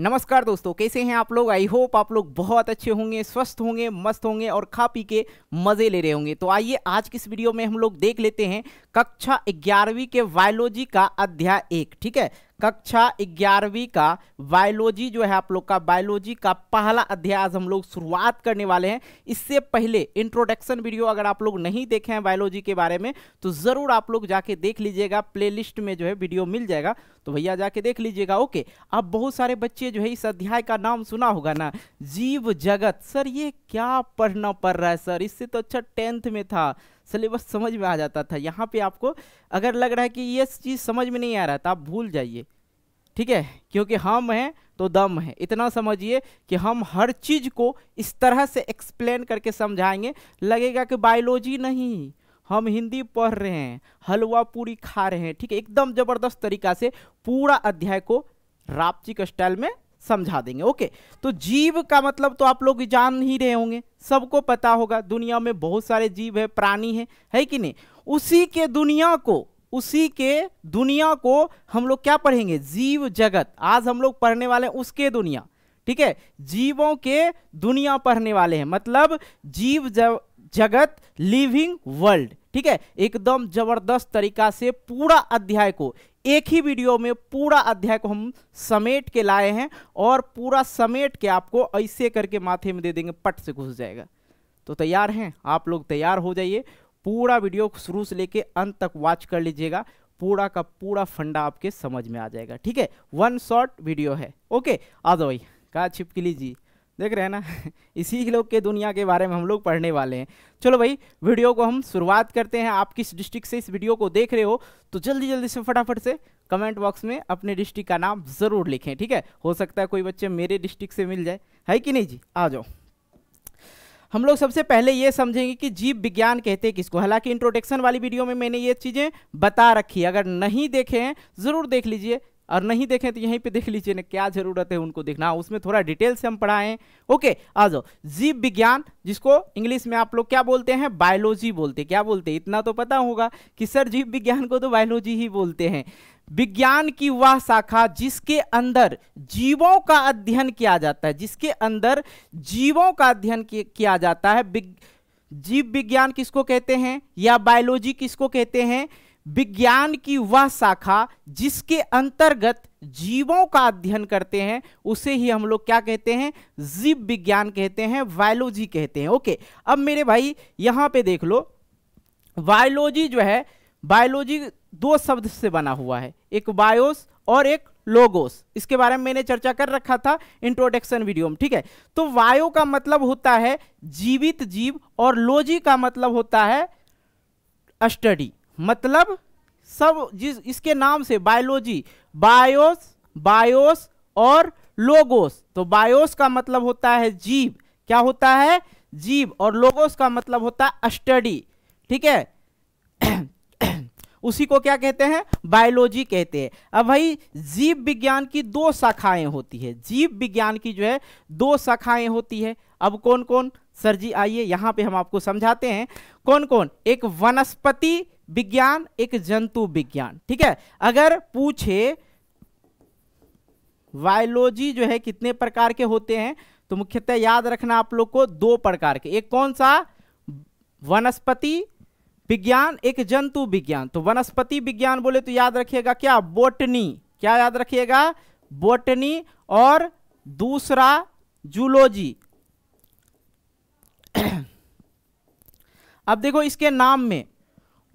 नमस्कार दोस्तों कैसे हैं आप लोग आई होप आप लोग बहुत अच्छे होंगे स्वस्थ होंगे मस्त होंगे और खा पी के मज़े ले रहे होंगे तो आइए आज की इस वीडियो में हम लोग देख लेते हैं कक्षा ग्यारहवीं के बायोलॉजी का अध्याय एक ठीक है कक्षा ग्यारहवीं का बायोलॉजी जो है आप लोग का बायोलॉजी का पहला अध्याय हम लोग शुरुआत करने वाले हैं इससे पहले इंट्रोडक्शन वीडियो अगर आप लोग नहीं देखे हैं बायोलॉजी के बारे में तो ज़रूर आप लोग जाके देख लीजिएगा प्लेलिस्ट में जो है वीडियो मिल जाएगा तो भैया जाके देख लीजिएगा ओके अब बहुत सारे बच्चे जो है इस अध्याय का नाम सुना होगा ना जीव जगत सर ये क्या पढ़ना पड़ रहा है सर इससे तो अच्छा टेंथ में था सिलेबस समझ में आ जाता था यहाँ पे आपको अगर लग रहा है कि ये चीज़ समझ में नहीं आ रहा था तो आप भूल जाइए ठीक है क्योंकि हम हैं तो दम है इतना समझिए कि हम हर चीज़ को इस तरह से एक्सप्लेन करके समझाएंगे लगेगा कि बायोलॉजी नहीं हम हिंदी पढ़ रहे हैं हलवा पूरी खा रहे हैं ठीक है एकदम ज़बरदस्त तरीका से पूरा अध्याय को रापचिक स्टाइल में समझा देंगे ओके तो जीव का मतलब तो आप लोग जान ही रहे होंगे सबको पता होगा दुनिया में बहुत सारे जीव है प्राणी है है कि नहीं उसी के दुनिया को उसी के दुनिया को हम लोग क्या पढ़ेंगे जीव जगत आज हम लोग पढ़ने वाले हैं उसके दुनिया ठीक है जीवों के दुनिया पढ़ने वाले हैं मतलब जीव जगत लिविंग वर्ल्ड ठीक है एकदम जबरदस्त तरीका से पूरा अध्याय को एक ही वीडियो में पूरा अध्याय को हम समेट के लाए हैं और पूरा समेट के आपको ऐसे करके माथे में दे देंगे पट से घुस जाएगा तो तैयार हैं आप लोग तैयार हो जाइए पूरा वीडियो शुरू से लेके अंत तक वॉच कर लीजिएगा पूरा का पूरा फंडा आपके समझ में आ जाएगा ठीक है वन शॉर्ट वीडियो है ओके आ जाओ भाई कहा छिपकी लीजिए देख रहे हैं ना इसी लोग के दुनिया के बारे में हम लोग पढ़ने वाले हैं चलो भाई वीडियो को हम शुरुआत करते हैं आप किस डिस्ट्रिक्ट से इस वीडियो को देख रहे हो तो जल्दी जल्दी से फटाफट से कमेंट बॉक्स में अपने डिस्ट्रिक्ट का नाम ज़रूर लिखें ठीक है हो सकता है कोई बच्चे मेरे डिस्ट्रिक्ट से मिल जाए है कि नहीं जी आ जाओ हम लोग सबसे पहले ये समझेंगे कि जीव विज्ञान कहते हैं किसको हालांकि इंट्रोडक्शन वाली वीडियो में मैंने ये चीज़ें बता रखी अगर नहीं देखे हैं ज़रूर देख लीजिए और नहीं देखें तो यहीं पे देख लीजिए ना क्या ज़रूरत है उनको देखना हाँ, उसमें थोड़ा डिटेल से हम पढ़ाएं ओके आ जाओ जीव विज्ञान जिसको इंग्लिश में आप लोग क्या बोलते हैं बायोलॉजी बोलते क्या बोलते हैं इतना तो पता होगा कि सर जीव विज्ञान को तो बायोलॉजी ही बोलते हैं विज्ञान की वह शाखा जिसके अंदर जीवों का अध्ययन किया जाता है जिसके अंदर जीवों का अध्ययन किया जाता है जीव विज्ञान किसको कहते हैं या बायोलॉजी किसको कहते हैं विज्ञान की वह शाखा जिसके अंतर्गत जीवों का अध्ययन करते हैं उसे ही हम लोग क्या कहते हैं जीव विज्ञान कहते हैं बायोलॉजी कहते हैं ओके अब मेरे भाई यहां पे देख लो बायोलॉजी जो है बायोलॉजी दो शब्द से बना हुआ है एक बायोस और एक लोगोस इसके बारे में मैंने चर्चा कर रखा था इंट्रोडक्शन वीडियो में ठीक है तो वायो का मतलब होता है जीवित जीव और लोजी का मतलब होता है स्टडी मतलब सब जिस इसके नाम से बायोलॉजी बायोस बायोस और लोगोस तो बायोस का मतलब होता है जीव क्या होता है जीव और लोगोस का मतलब होता है स्टडी ठीक है उसी को क्या कहते हैं बायोलॉजी कहते हैं अब भाई जीव विज्ञान की दो शाखाएं होती है जीव विज्ञान की जो है दो शाखाएं होती है अब कौन कौन सर जी आइए यहां पे हम आपको समझाते हैं कौन कौन एक वनस्पति विज्ञान एक जंतु विज्ञान ठीक है अगर पूछे बायोलॉजी जो है कितने प्रकार के होते हैं तो मुख्यतः याद रखना आप लोग को दो प्रकार के एक कौन सा वनस्पति विज्ञान एक जंतु विज्ञान तो वनस्पति विज्ञान बोले तो याद रखिएगा क्या बोटनी क्या याद रखिएगा बोटनी और दूसरा जूलॉजी अब देखो इसके नाम में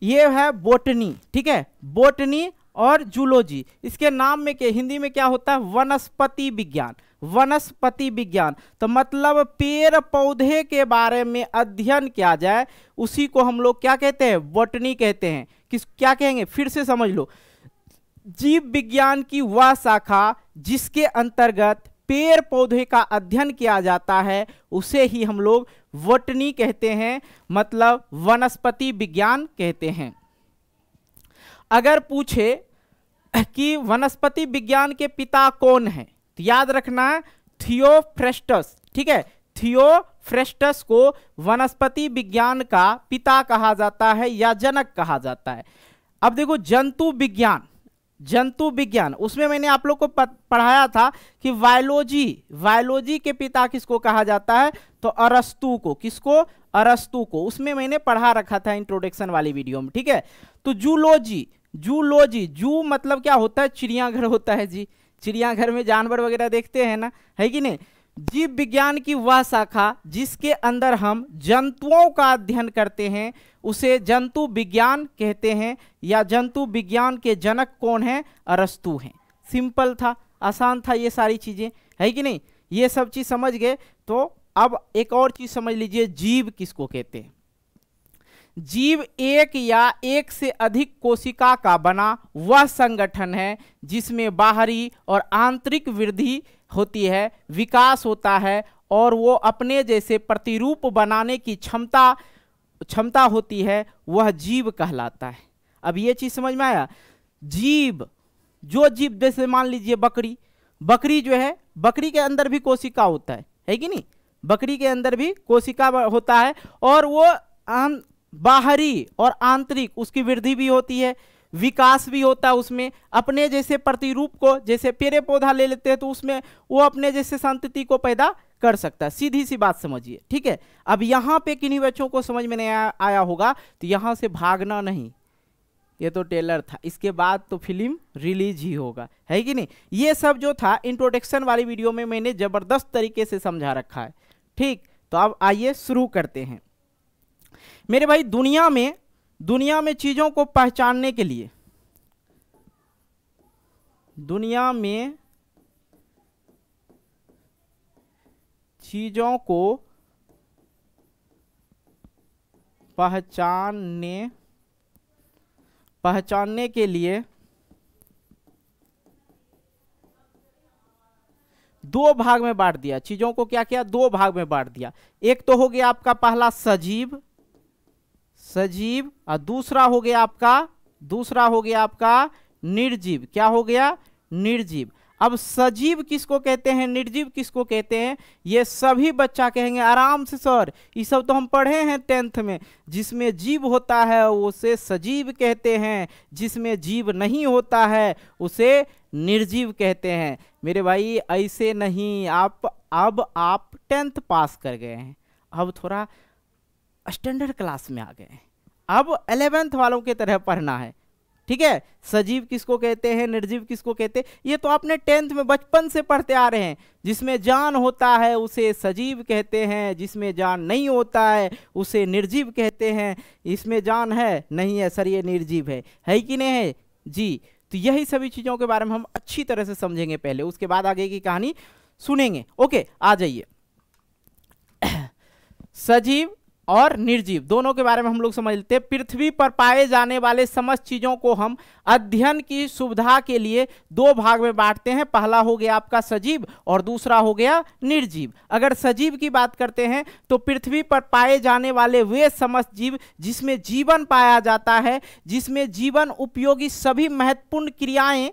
ये है बोटनी ठीक है बोटनी और जूलॉजी इसके नाम में क्या हिंदी में क्या होता है वनस्पति विज्ञान वनस्पति विज्ञान तो मतलब पेड़ पौधे के बारे में अध्ययन किया जाए उसी को हम लोग क्या कहते हैं बॉटनी कहते हैं किस क्या कहेंगे फिर से समझ लो जीव विज्ञान की वह शाखा जिसके अंतर्गत पेड़ पौधे का अध्ययन किया जाता है उसे ही हम लोग वटनी कहते हैं मतलब वनस्पति विज्ञान कहते हैं अगर पूछे कि वनस्पति विज्ञान के पिता कौन हैं तो याद रखना थियोफ्रेस्टस ठीक है थियोफ्रेस्टस को वनस्पति विज्ञान का पिता कहा जाता है या जनक कहा जाता है अब देखो जंतु विज्ञान जंतु विज्ञान उसमें मैंने आप लोग को पढ़ाया था कि वायोलॉजी वायोलॉजी के पिता किसको कहा जाता है तो अरस्तु को किसको अरस्तु को उसमें मैंने पढ़ा रखा था इंट्रोडक्शन वाली वीडियो में ठीक है तो जूलॉजी जूलॉजी जू मतलब क्या होता है चिड़ियाघर होता है जी चिड़ियाघर में जानवर वगैरह देखते हैं ना है कि नहीं जीव विज्ञान की वह शाखा जिसके अंदर हम जंतुओं का अध्ययन करते हैं उसे जंतु विज्ञान कहते हैं या जंतु विज्ञान के जनक कौन है अरस्तु हैं सिंपल था आसान था ये सारी चीज़ें है कि नहीं ये सब चीज़ समझ गए तो अब एक और चीज़ समझ लीजिए जीव किसको कहते हैं जीव एक या एक से अधिक कोशिका का बना वह संगठन है जिसमें बाहरी और आंतरिक वृद्धि होती है विकास होता है और वो अपने जैसे प्रतिरूप बनाने की क्षमता क्षमता होती है वह जीव कहलाता है अब ये चीज़ समझ में आया जीव जो जीव जैसे मान लीजिए बकरी बकरी जो है बकरी के अंदर भी कोशिका होता है है कि नहीं बकरी के अंदर भी कोशिका होता है और वो हम बाहरी और आंतरिक उसकी वृद्धि भी होती है विकास भी होता है उसमें अपने जैसे प्रतिरूप को जैसे पेड़ पौधा ले लेते हैं तो उसमें वो अपने जैसे संतति को पैदा कर सकता है सीधी सी बात समझिए ठीक है अब यहाँ पे किन्हीं बच्चों को समझ में नहीं आया, आया होगा तो यहाँ से भागना नहीं ये तो टेलर था इसके बाद तो फिल्म रिलीज ही होगा है कि नहीं ये सब जो था इंट्रोडक्शन वाली वीडियो में मैंने ज़बरदस्त तरीके से समझा रखा है ठीक तो अब आइए शुरू करते हैं मेरे भाई दुनिया में दुनिया में चीज़ों को पहचानने के लिए दुनिया में चीज़ों को पहचानने पहचानने के लिए दो भाग में बांट दिया चीज़ों को क्या किया दो भाग में बांट दिया एक तो हो गया आपका पहला सजीव सजीव और दूसरा हो गया आपका दूसरा हो गया आपका निर्जीव क्या हो गया निर्जीव अब सजीव किसको कहते हैं निर्जीव किसको कहते हैं ये सभी बच्चा कहेंगे आराम से सर ये सब तो हम पढ़े हैं टेंथ में जिसमें जीव होता है उसे सजीव कहते हैं जिसमें जीव नहीं होता है उसे निर्जीव कहते हैं मेरे भाई ऐसे नहीं आप अब आप टेंथ पास कर गए हैं अब थोड़ा स्टैंडर्ड क्लास में आ गए हैं अब एलेवेंथ वालों की तरह पढ़ना है ठीक है सजीव किसको कहते हैं निर्जीव किसको कहते हैं ये तो आपने टेंथ में बचपन से पढ़ते आ रहे हैं जिसमें जान होता है उसे सजीव कहते हैं जिसमें जान नहीं होता है उसे निर्जीव कहते हैं इसमें जान है नहीं है सर ये निर्जीव है है कि नहीं है जी तो यही सभी चीज़ों के बारे में हम अच्छी तरह से समझेंगे पहले उसके बाद आगे की कहानी सुनेंगे ओके आ जाइए सजीव और निर्जीव दोनों के बारे में हम लोग समझ लेते हैं पृथ्वी पर पाए जाने वाले समस्त चीज़ों को हम अध्ययन की सुविधा के लिए दो भाग में बांटते हैं पहला हो गया आपका सजीव और दूसरा हो गया निर्जीव अगर सजीव की बात करते हैं तो पृथ्वी पर पाए जाने वाले वे समस्त जीव जिसमें जीवन पाया जाता है जिसमें जीवन उपयोगी सभी महत्वपूर्ण क्रियाएं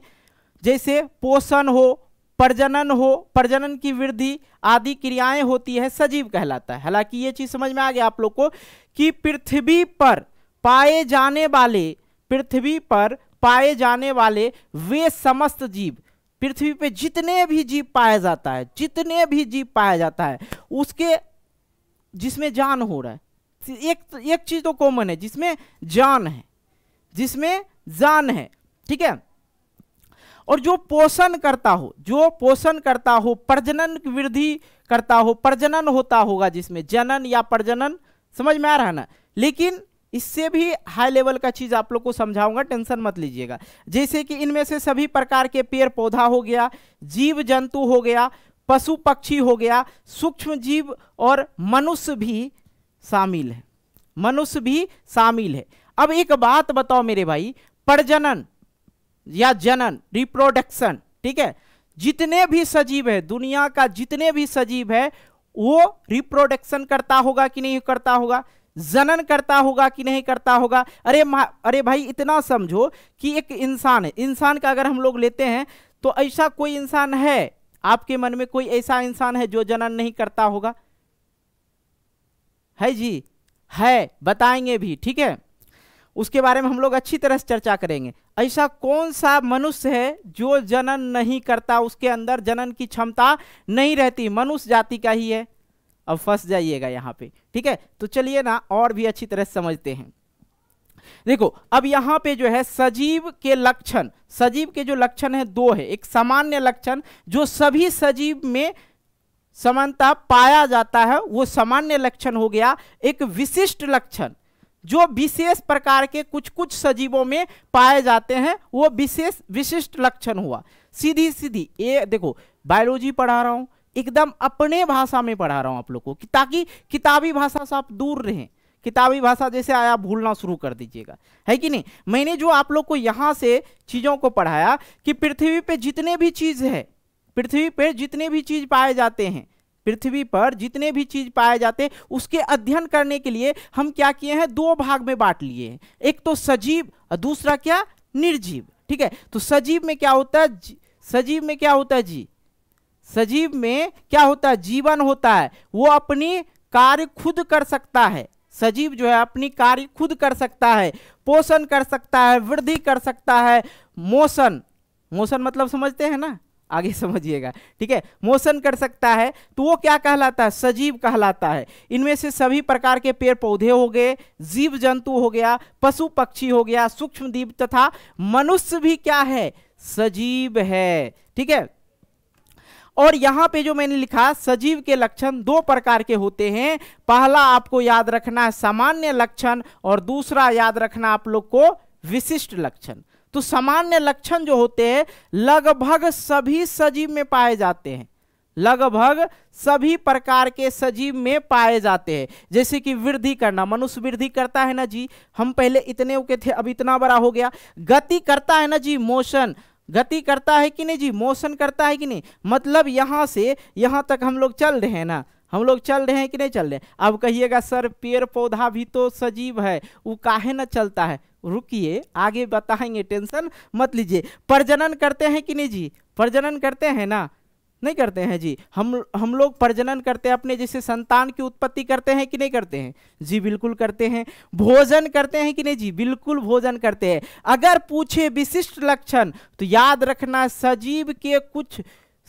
जैसे पोषण हो प्रजनन हो प्रजनन की वृद्धि आदि क्रियाएं होती है सजीव कहलाता है हालांकि ये चीज समझ में आ गया आप लोग को कि पृथ्वी पर पाए जाने वाले पृथ्वी पर पाए जाने वाले वे समस्त जीव पृथ्वी पे जितने भी जीव पाया जाता है जितने भी जीव पाया जाता है उसके जिसमें जान हो रहा है एक एक चीज तो कॉमन है जिसमें जान है जिसमें जान है ठीक है और जो पोषण करता हो जो पोषण करता हो प्रजनन की वृद्धि करता हो प्रजनन होता होगा जिसमें जनन या प्रजनन समझ में आ रहा है ना लेकिन इससे भी हाई लेवल का चीज़ आप लोग को समझाऊंगा टेंशन मत लीजिएगा जैसे कि इनमें से सभी प्रकार के पेड़ पौधा हो गया जीव जंतु हो गया पशु पक्षी हो गया सूक्ष्म जीव और मनुष्य भी शामिल है मनुष्य भी शामिल है अब एक बात बताओ मेरे भाई प्रजनन या जनन रिप्रोडक्शन ठीक है जितने भी सजीव है दुनिया का जितने भी सजीव है वो रिप्रोडक्शन करता होगा कि नहीं करता होगा जनन करता होगा कि नहीं करता होगा अरे अरे भाई इतना समझो कि एक इंसान है इंसान का अगर हम लोग लेते हैं तो ऐसा कोई इंसान है आपके मन में कोई ऐसा इंसान है जो जनन नहीं करता होगा है जी है बताएंगे भी ठीक है उसके बारे में हम लोग अच्छी तरह से चर्चा करेंगे ऐसा कौन सा मनुष्य है जो जनन नहीं करता उसके अंदर जनन की क्षमता नहीं रहती मनुष्य जाति का ही है अब फंस जाइएगा यहाँ पे ठीक है तो चलिए ना और भी अच्छी तरह समझते हैं देखो अब यहाँ पे जो है सजीव के लक्षण सजीव के जो लक्षण है दो है एक सामान्य लक्षण जो सभी सजीव में समानता पाया जाता है वो सामान्य लक्षण हो गया एक विशिष्ट लक्षण जो विशेष प्रकार के कुछ कुछ सजीवों में पाए जाते हैं वो विशेष विशिष्ट लक्षण हुआ सीधी सीधी ये देखो बायोलॉजी पढ़ा रहा हूँ एकदम अपने भाषा में पढ़ा रहा हूँ आप लोग को ताकि किताबी भाषा से आप दूर रहें किताबी भाषा जैसे आया भूलना शुरू कर दीजिएगा है कि नहीं मैंने जो आप लोग को यहाँ से चीज़ों को पढ़ाया कि पृथ्वी पे जितने भी चीज़ है पृथ्वी पे जितने भी चीज़ पाए जाते हैं पृथ्वी पर जितने भी चीज पाए जाते उसके अध्ययन करने के लिए हम क्या किए हैं दो भाग में बांट लिए एक तो सजीव और दूसरा क्या निर्जीव ठीक है तो सजीव में क्या होता है सजीव में क्या होता है जी सजीव में क्या होता है जीवन होता है वो अपनी कार्य खुद कर सकता है सजीव जो है अपनी कार्य खुद कर सकता है पोषण कर सकता है वृद्धि कर सकता है मोशन मोशन मतलब समझते हैं ना आगे समझिएगा ठीक है मोशन कर सकता है तो वो क्या कहलाता है सजीव कहलाता है इनमें से सभी प्रकार के पेड़ पौधे हो गए जीव जंतु हो गया पशु पक्षी हो गया सूक्ष्म दीप तथा मनुष्य भी क्या है सजीव है ठीक है और यहां पे जो मैंने लिखा सजीव के लक्षण दो प्रकार के होते हैं पहला आपको याद रखना है सामान्य लक्षण और दूसरा याद रखना आप लोग को विशिष्ट लक्षण तो सामान्य लक्षण जो होते हैं लगभग सभी सजीव में पाए जाते हैं लगभग सभी प्रकार के सजीव में पाए जाते हैं जैसे कि वृद्धि करना मनुष्य वृद्धि करता है ना जी हम पहले इतने के थे अब इतना बड़ा हो गया गति करता है ना जी मोशन गति करता है कि नहीं जी मोशन करता है कि नहीं मतलब यहाँ से यहाँ तक हम लोग चल रहे हैं ना हम लोग चल रहे हैं कि नहीं चल रहे अब कहिएगा सर पेड़ पौधा भी तो सजीव है वो काहे ना चलता है रुकिए आगे बताएंगे टेंशन मत लीजिए प्रजनन करते हैं कि नहीं जी प्रजनन करते हैं ना नहीं करते हैं जी हम हम लोग प्रजनन करते हैं अपने जैसे संतान की उत्पत्ति करते हैं कि नहीं करते हैं जी बिल्कुल करते हैं भोजन करते हैं कि नहीं जी बिल्कुल भोजन करते हैं अगर पूछे विशिष्ट लक्षण तो याद रखना सजीव के कुछ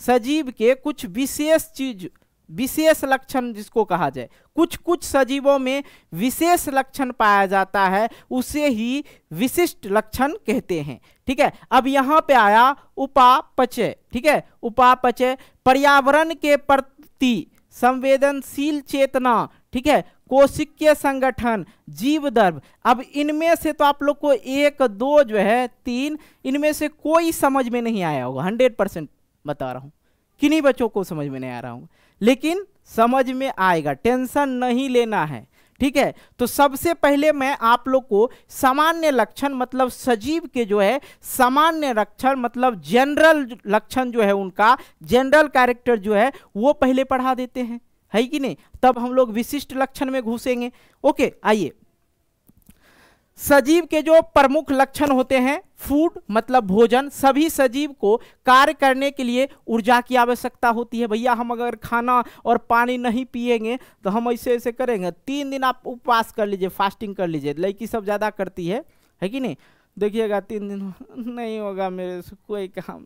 सजीव के कुछ विशेष चीज विशेष लक्षण जिसको कहा जाए कुछ कुछ सजीवों में विशेष लक्षण पाया जाता है उसे ही विशिष्ट लक्षण कहते हैं ठीक है अब यहाँ पे आया उपापचय ठीक है उपापचय पर्यावरण के प्रति संवेदनशील चेतना ठीक है कोशिकीय संगठन जीव दर्भ अब इनमें से तो आप लोग को एक दो जो है तीन इनमें से कोई समझ में नहीं आया होगा हंड्रेड परसेंट बता रहा हूँ किन्हीं बच्चों को समझ में नहीं आ रहा हूँ लेकिन समझ में आएगा टेंशन नहीं लेना है ठीक है तो सबसे पहले मैं आप लोग को सामान्य लक्षण मतलब सजीव के जो है सामान्य लक्षण मतलब जनरल लक्षण जो है उनका जनरल कैरेक्टर जो है वो पहले पढ़ा देते हैं है कि नहीं तब हम लोग विशिष्ट लक्षण में घुसेंगे ओके आइए सजीव के जो प्रमुख लक्षण होते हैं फूड मतलब भोजन सभी सजीव को कार्य करने के लिए ऊर्जा की आवश्यकता होती है भैया हम अगर खाना और पानी नहीं पिएंगे तो हम ऐसे ऐसे करेंगे तीन दिन आप उपवास कर लीजिए फास्टिंग कर लीजिए लड़की सब ज़्यादा करती है है कि नहीं देखिएगा तीन दिन नहीं होगा मेरे से कोई काम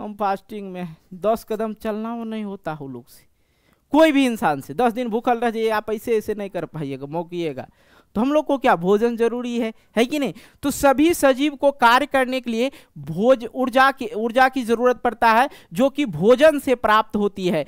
हम फास्टिंग में दस कदम चलना वो नहीं होता हो लोग से कोई भी इंसान से दस दिन भूखल रह जाइए आप ऐसे ऐसे नहीं कर पाइएगा मौकिएगा तो हम लोग को क्या भोजन जरूरी है है कि नहीं तो सभी सजीव को कार्य करने के लिए भोज ऊर्जा की ऊर्जा की जरूरत पड़ता है जो कि भोजन से प्राप्त होती है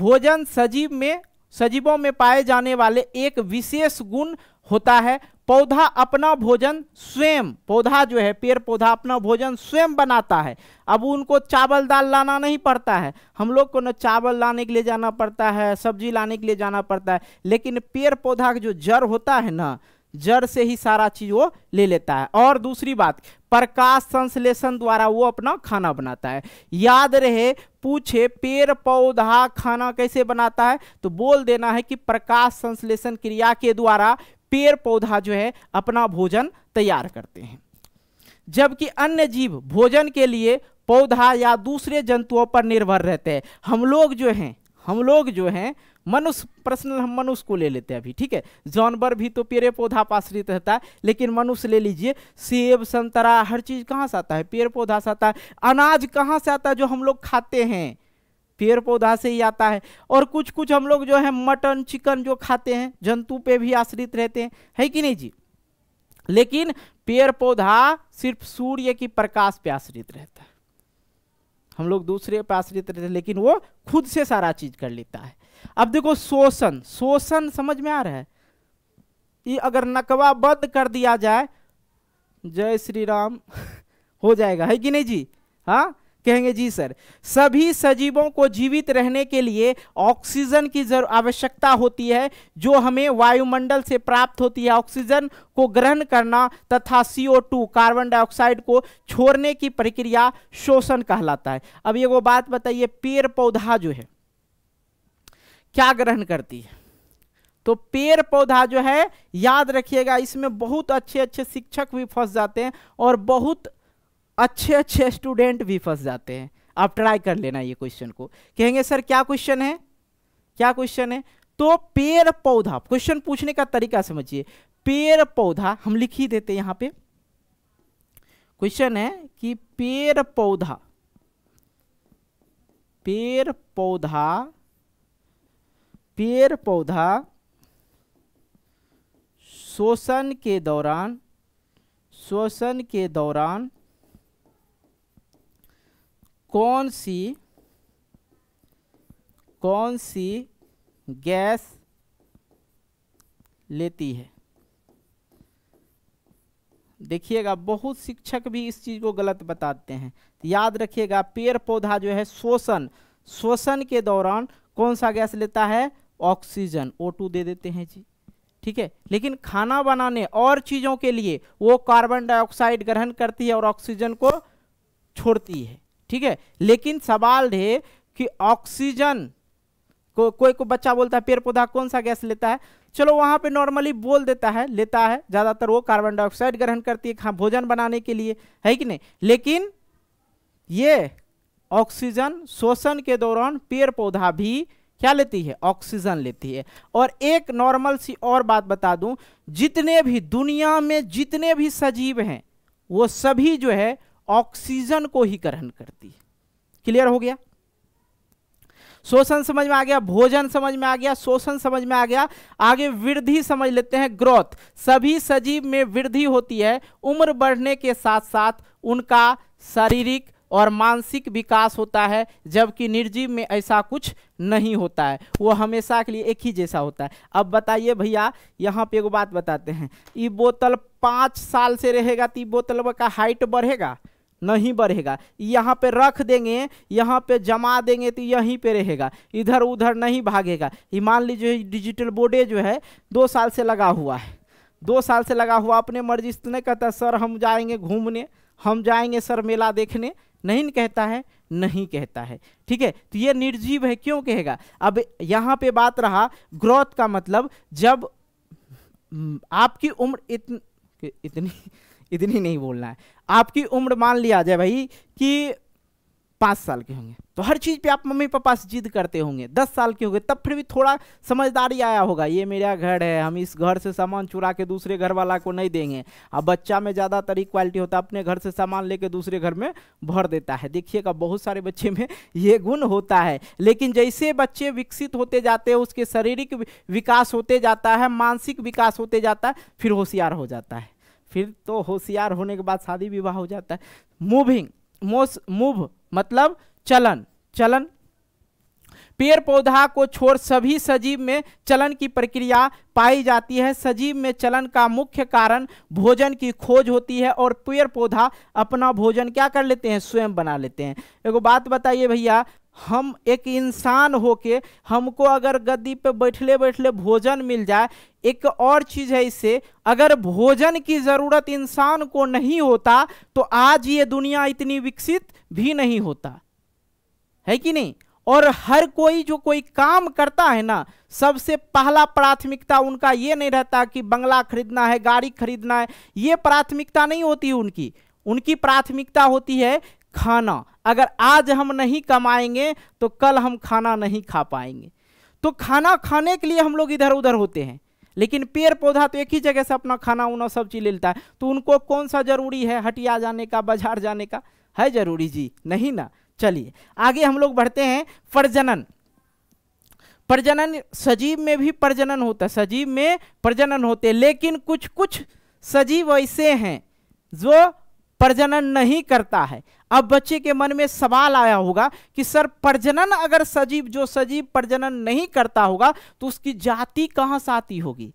भोजन सजीव में सजीवों में पाए जाने वाले एक विशेष गुण होता है पौधा अपना भोजन स्वयं पौधा जो है पेड़ पौधा अपना भोजन स्वयं बनाता है अब उनको चावल दाल लाना नहीं पड़ता है हम लोग को न चावल लाने के लिए जाना पड़ता है सब्जी लाने के लिए जाना पड़ता है लेकिन पेड़ पौधा का जो जड़ होता है ना जड़ से ही सारा चीज वो ले लेता है और दूसरी बात प्रकाश संश्लेषण द्वारा वो अपना खाना बनाता है याद रहे पूछे पेड़ पौधा खाना कैसे बनाता है तो बोल देना है कि प्रकाश संश्लेषण क्रिया के द्वारा पेड़ पौधा जो है अपना भोजन तैयार करते हैं जबकि अन्य जीव भोजन के लिए पौधा या दूसरे जंतुओं पर निर्भर रहते हैं हम लोग जो हैं हम लोग जो हैं मनुष्य पर्सनल हम मनुष्य को ले लेते हैं अभी ठीक है जानवर भी तो पेड़ पौधा पर आश्रित रहता है लेकिन मनुष्य ले लीजिए सेब संतरा हर चीज़ कहाँ से आता है पेड़ पौधा से आता है अनाज कहाँ से आता है जो हम लोग खाते हैं पेड़ पौधा से ही आता है और कुछ कुछ हम लोग जो है मटन चिकन जो खाते हैं जंतु पे भी आश्रित रहते हैं है कि नहीं जी लेकिन पेड़ पौधा सिर्फ सूर्य की प्रकाश पे आश्रित रहता है हम लोग दूसरे पे आश्रित रहते हैं लेकिन वो खुद से सारा चीज कर लेता है अब देखो शोषण शोषण समझ में आ रहा है ये अगर नकवा बंद कर दिया जाए जय श्री राम हो जाएगा है कि नहीं जी हाँ कहेंगे जी सर सभी सजीवों को जीवित रहने के लिए ऑक्सीजन की आवश्यकता होती है जो हमें वायुमंडल से प्राप्त होती है ऑक्सीजन को ग्रहण करना तथा CO2 कार्बन डाइऑक्साइड को छोड़ने की प्रक्रिया शोषण कहलाता है अब ये वो बात बताइए पेड़ पौधा जो है क्या ग्रहण करती है तो पेड़ पौधा जो है याद रखिएगा इसमें बहुत अच्छे अच्छे शिक्षक भी फंस जाते हैं और बहुत अच्छे अच्छे स्टूडेंट भी फंस जाते हैं आप ट्राई कर लेना ये क्वेश्चन को कहेंगे सर क्या क्वेश्चन है क्या क्वेश्चन है तो पेड़ पौधा क्वेश्चन पूछने का तरीका समझिए पेड़ पौधा हम लिख ही देते यहां पे क्वेश्चन है कि पेड़ पौधा पेड़ पौधा पेड़ पौधा शोषण के दौरान शोषण के दौरान कौन सी कौन सी गैस लेती है देखिएगा बहुत शिक्षक भी इस चीज़ को गलत बताते हैं याद रखिएगा पेड़ पौधा जो है शोषण शोषण के दौरान कौन सा गैस लेता है ऑक्सीजन O2 दे देते हैं जी ठीक है लेकिन खाना बनाने और चीज़ों के लिए वो कार्बन डाइऑक्साइड ग्रहण करती है और ऑक्सीजन को छोड़ती है ठीक है लेकिन सवाल रहे कि ऑक्सीजन को कोई को बच्चा बोलता है पेड़ पौधा कौन सा गैस लेता है चलो वहाँ पे नॉर्मली बोल देता है लेता है ज़्यादातर वो कार्बन डाइऑक्साइड ग्रहण करती है भोजन बनाने के लिए है कि नहीं लेकिन ये ऑक्सीजन शोषण के दौरान पेड़ पौधा भी क्या लेती है ऑक्सीजन लेती है और एक नॉर्मल सी और बात बता दूं जितने भी दुनिया में जितने भी सजीव हैं वो सभी जो है ऑक्सीजन को ही ग्रहण करती है क्लियर हो गया शोषण समझ में आ गया भोजन समझ में आ गया शोषण समझ में आ गया आगे वृद्धि समझ लेते हैं ग्रोथ सभी सजीव में वृद्धि होती है उम्र बढ़ने के साथ साथ उनका शारीरिक और मानसिक विकास होता है जबकि निर्जीव में ऐसा कुछ नहीं होता है वो हमेशा के लिए एक ही जैसा होता है अब बताइए भैया यहाँ पे एक बात बताते हैं ये बोतल पाँच साल से रहेगा तो बोतल का हाइट बढ़ेगा नहीं बढ़ेगा यहाँ पे रख देंगे यहाँ पे जमा देंगे तो यहीं पे रहेगा इधर उधर नहीं भागेगा ये मान लीजिए डिजिटल बोर्डे जो है दो साल से लगा हुआ है दो साल से लगा हुआ अपने मर्जी से तो नहीं कहता सर हम जाएंगे घूमने हम जाएंगे सर मेला देखने नहीं कहता है नहीं कहता है ठीक है तो ये निर्जीव है क्यों कहेगा अब यहाँ पे बात रहा ग्रोथ का मतलब जब हम्म, आपकी उम्र इतन, इतनी इतनी नहीं बोलना है आपकी उम्र मान लिया जाए भाई कि पाँच साल के होंगे तो हर चीज़ पे आप मम्मी पापा से जिद करते होंगे दस साल के होंगे तब फिर भी थोड़ा समझदारी आया होगा ये मेरा घर है हम इस घर से सामान चुरा के दूसरे घर वाला को नहीं देंगे अब बच्चा में ज़्यादातर क्वालिटी होता है अपने घर से सामान लेके दूसरे घर में भर देता है देखिएगा बहुत सारे बच्चे में ये गुण होता है लेकिन जैसे बच्चे विकसित होते जाते हैं उसके शारीरिक विकास होते जाता है मानसिक विकास होते जाता है फिर होशियार हो जाता है फिर तो होशियार होने के बाद शादी विवाह हो जाता है मूविंग मोस मूव मतलब चलन चलन पेड़ पौधा को छोड़ सभी सजीव में चलन की प्रक्रिया पाई जाती है सजीव में चलन का मुख्य कारण भोजन की खोज होती है और पेड़ पौधा अपना भोजन क्या कर लेते हैं स्वयं बना लेते हैं एगो बात बताइए भैया हम एक इंसान होके हमको अगर गद्दी पे बैठले बैठले भोजन मिल जाए एक और चीज़ है इससे अगर भोजन की ज़रूरत इंसान को नहीं होता तो आज ये दुनिया इतनी विकसित भी नहीं होता है कि नहीं और हर कोई जो कोई काम करता है ना सबसे पहला प्राथमिकता उनका ये नहीं रहता कि बंगला खरीदना है गाड़ी खरीदना है ये प्राथमिकता नहीं होती उनकी उनकी प्राथमिकता होती है खाना अगर आज हम नहीं कमाएंगे तो कल हम खाना नहीं खा पाएंगे तो खाना खाने के लिए हम लोग इधर उधर होते हैं लेकिन पेड़ पौधा तो एक ही जगह से अपना खाना उना सब चीज ले लेता है तो उनको कौन सा जरूरी है हटिया जाने का बाजार जाने का है जरूरी जी नहीं ना चलिए आगे हम लोग बढ़ते हैं प्रजनन प्रजनन सजीव में भी प्रजनन होता है सजीव में प्रजनन होते हैं लेकिन कुछ कुछ सजीव ऐसे हैं जो प्रजनन नहीं करता है अब बच्चे के मन में सवाल आया होगा कि सर प्रजनन अगर सजीव जो सजीव प्रजनन नहीं करता होगा तो उसकी जाति कहाँ से आती होगी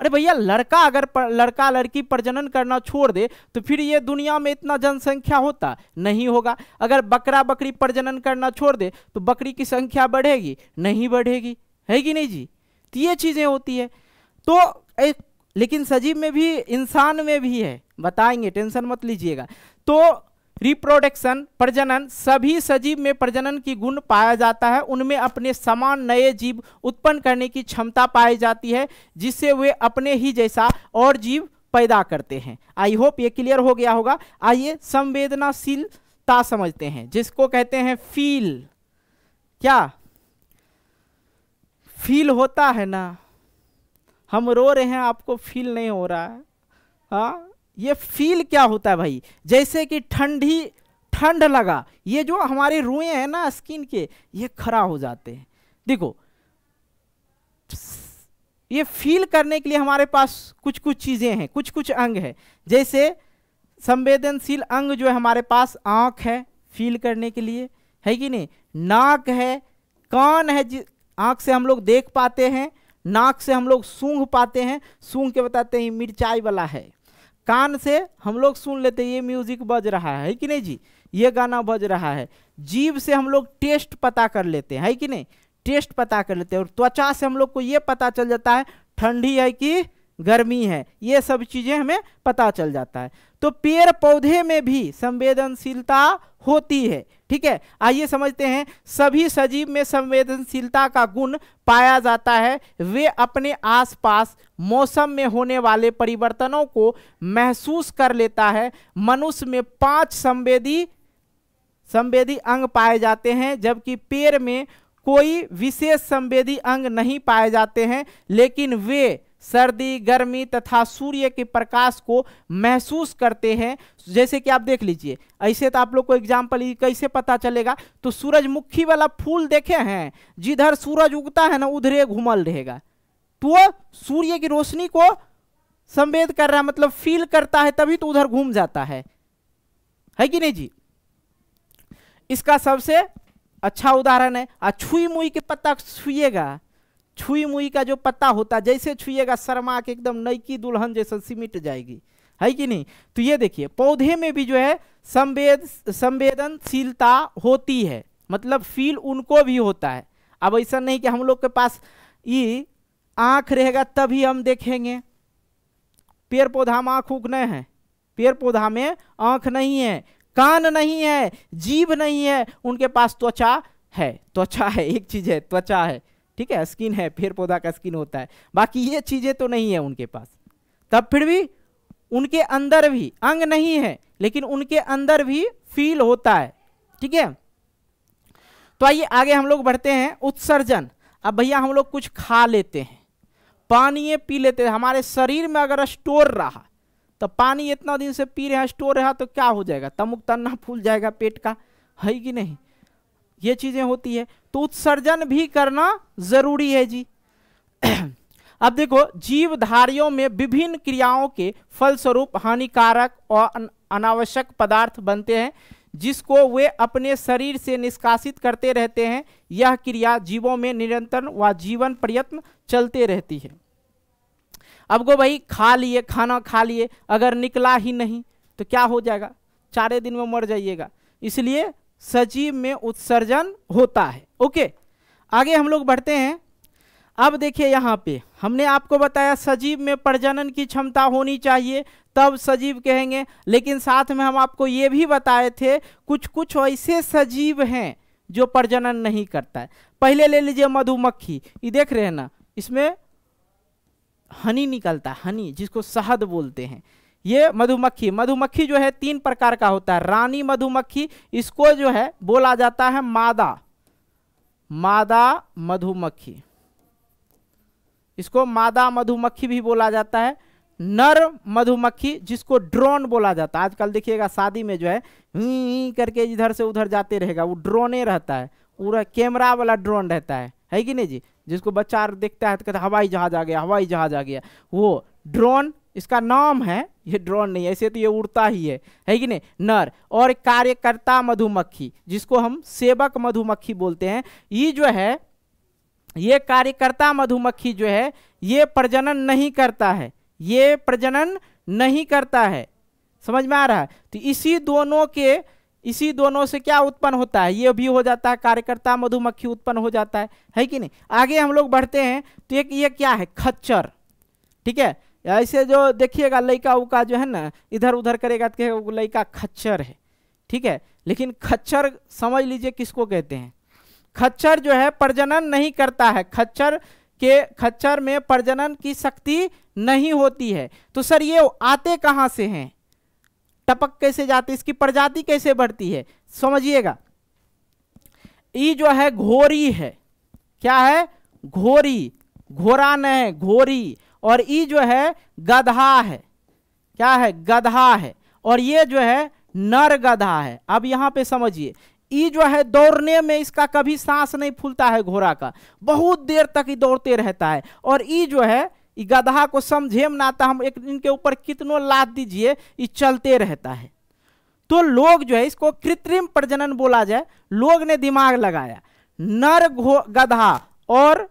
अरे भैया लड़का अगर पर, लड़का लड़की प्रजनन करना छोड़ दे तो फिर ये दुनिया में इतना जनसंख्या होता नहीं होगा अगर बकरा बकरी प्रजनन करना छोड़ दे तो बकरी की संख्या बढ़ेगी नहीं बढ़ेगी है कि नहीं जी तो ये चीज़ें होती है तो एक लेकिन सजीव में भी इंसान में भी है बताएंगे टेंशन मत लीजिएगा तो रिप्रोडक्शन प्रजनन सभी सजीव में प्रजनन की गुण पाया जाता है उनमें अपने समान नए जीव उत्पन्न करने की क्षमता पाई जाती है जिससे वे अपने ही जैसा और जीव पैदा करते हैं आई होप ये क्लियर हो गया होगा आइए संवेदनाशीलता समझते हैं जिसको कहते हैं फील क्या फील होता है ना हम रो रहे हैं आपको फील नहीं हो रहा है हाँ ये फील क्या होता है भाई जैसे कि ठंडी ठंड लगा ये जो हमारे रुए हैं ना स्किन के ये खरा हो जाते हैं देखो ये फील करने के लिए हमारे पास कुछ कुछ चीज़ें हैं कुछ कुछ अंग है जैसे संवेदनशील अंग जो है हमारे पास आँख है फील करने के लिए है कि नहीं नाक है कान है जिस आँख से हम लोग देख पाते हैं नाक से हम लोग सूंघ पाते हैं सूंघ के बताते हैं मिर्चाई वाला है कान से हम लोग सुन लेते हैं ये म्यूजिक बज रहा है कि नहीं जी ये गाना बज रहा है जीव से हम लोग टेस्ट पता कर लेते हैं है कि नहीं टेस्ट पता कर लेते हैं और त्वचा से हम लोग को ये पता चल जाता है ठंडी है कि गर्मी है ये सब चीज़ें हमें पता चल जाता है तो पेड़ पौधे में भी संवेदनशीलता होती है ठीक है आइए समझते हैं सभी सजीव में संवेदनशीलता का गुण पाया जाता है वे अपने आसपास मौसम में होने वाले परिवर्तनों को महसूस कर लेता है मनुष्य में पांच संवेदी संवेदी अंग पाए जाते हैं जबकि पेड़ में कोई विशेष संवेदी अंग नहीं पाए जाते हैं लेकिन वे सर्दी गर्मी तथा सूर्य के प्रकाश को महसूस करते हैं जैसे कि आप देख लीजिए ऐसे तो आप लोग को एग्जाम्पल कैसे पता चलेगा तो सूरजमुखी वाला फूल देखे हैं जिधर सूरज उगता है ना उधर घुमल रहेगा तो वह सूर्य की रोशनी को संवेद कर रहा है मतलब फील करता है तभी तो उधर घूम जाता है है कि नहीं जी इसका सबसे अच्छा उदाहरण है आ छुई मुई के पत्ता छुएगा छुई मुई का जो पत्ता होता जैसे छुएगा शर्मा के एकदम नई दुल्हन जैसे सिमिट जाएगी है कि नहीं तो ये देखिए पौधे में भी जो है संवेद संवेदनशीलता होती है मतलब फील उनको भी होता है अब ऐसा नहीं कि हम लोग के पास ये आँख रहेगा तभी हम देखेंगे पेड़ पौधा में आँख उख नहीं है पेड़ पौधा में आँख नहीं है कान नहीं है जीभ नहीं है उनके पास त्वचा है त्वचा है एक चीज है त्वचा है ठीक है स्किन है पेड़ पौधा का स्किन होता है बाकी ये चीज़ें तो नहीं है उनके पास तब फिर भी उनके अंदर भी अंग नहीं है लेकिन उनके अंदर भी फील होता है ठीक है तो आइए आगे हम लोग बढ़ते हैं उत्सर्जन अब भैया हम लोग कुछ खा लेते हैं पानी पी लेते हैं हमारे शरीर में अगर स्टोर रहा तो पानी इतना दिन से पी रहे हैं स्टोर रहा तो क्या हो जाएगा तमुक तन्ना फूल जाएगा पेट का है कि नहीं ये चीज़ें होती है तो उत्सर्जन भी करना जरूरी है जी अब देखो जीवधारियों में विभिन्न क्रियाओं के फलस्वरूप हानिकारक और अनावश्यक पदार्थ बनते हैं जिसको वे अपने शरीर से निष्कासित करते रहते हैं यह क्रिया जीवों में निरंतर व जीवन प्रयत्न चलते रहती है अब गो भाई खा लिए खाना खा लिए अगर निकला ही नहीं तो क्या हो जाएगा चारे दिन में मर जाइएगा इसलिए सजीव में उत्सर्जन होता है ओके आगे हम लोग बढ़ते हैं अब देखिए यहाँ पे हमने आपको बताया सजीव में प्रजनन की क्षमता होनी चाहिए तब सजीव कहेंगे लेकिन साथ में हम आपको ये भी बताए थे कुछ कुछ ऐसे सजीव हैं जो प्रजनन नहीं करता है पहले ले लीजिए मधुमक्खी ये देख रहे हैं ना इसमें हनी निकलता है हनी जिसको शहद बोलते हैं ये मधुमक्खी मधुमक्खी जो है तीन प्रकार का होता है रानी मधुमक्खी इसको जो है बोला जाता है मादा मादा मधुमक्खी इसको मादा मधुमक्खी भी बोला जाता है नर मधुमक्खी जिसको ड्रोन बोला जाता है आजकल देखिएगा शादी में जो है ही करके इधर से उधर जाते रहेगा वो ड्रोने रहता है पूरा कैमरा वाला ड्रोन रहता है है कि नहीं जी जिसको बच्चा देखता है तो कहता हवाई जहाज आ गया हवाई जहाज आ गया वो ड्रोन इसका नाम है ये ड्रोन नहीं ऐसे तो ये उड़ता ही है है कि नहीं नर और कार्यकर्ता मधुमक्खी जिसको हम सेवक मधुमक्खी बोलते हैं ये जो है ये कार्यकर्ता मधुमक्खी जो है ये प्रजनन नहीं करता है ये प्रजनन नहीं करता है समझ में आ रहा है तो इसी दोनों के इसी दोनों से क्या उत्पन्न होता है ये भी हो जाता है कार्यकर्ता मधुमक्खी उत्पन्न हो जाता है है कि नहीं आगे हम लोग बढ़ते हैं तो एक ये क्या है खच्चर ठीक है ऐसे जो देखिएगा लड़का उका जो है ना इधर उधर करेगा तो लड़का खच्चर है ठीक है लेकिन खच्चर समझ लीजिए किसको कहते हैं खच्चर जो है प्रजनन नहीं करता है खच्चर के खच्चर में प्रजनन की शक्ति नहीं होती है तो सर ये आते कहाँ से हैं टपक कैसे जाते इसकी प्रजाति कैसे बढ़ती है समझिएगा ई जो है घोरी है क्या है घोरी घोरा न घोरी और ई जो है गधा है क्या है गधा है और ये जो है नर गधा है अब यहाँ पे समझिए ई जो है दौड़ने में इसका कभी सांस नहीं फूलता है घोड़ा का बहुत देर तक ही दौड़ते रहता है और ई जो है गधा को समझे में ना तो हम एक इनके ऊपर कितनों लाद दीजिए ये चलते रहता है तो लोग जो है इसको कृत्रिम प्रजनन बोला जाए लोग ने दिमाग लगाया नर गधा और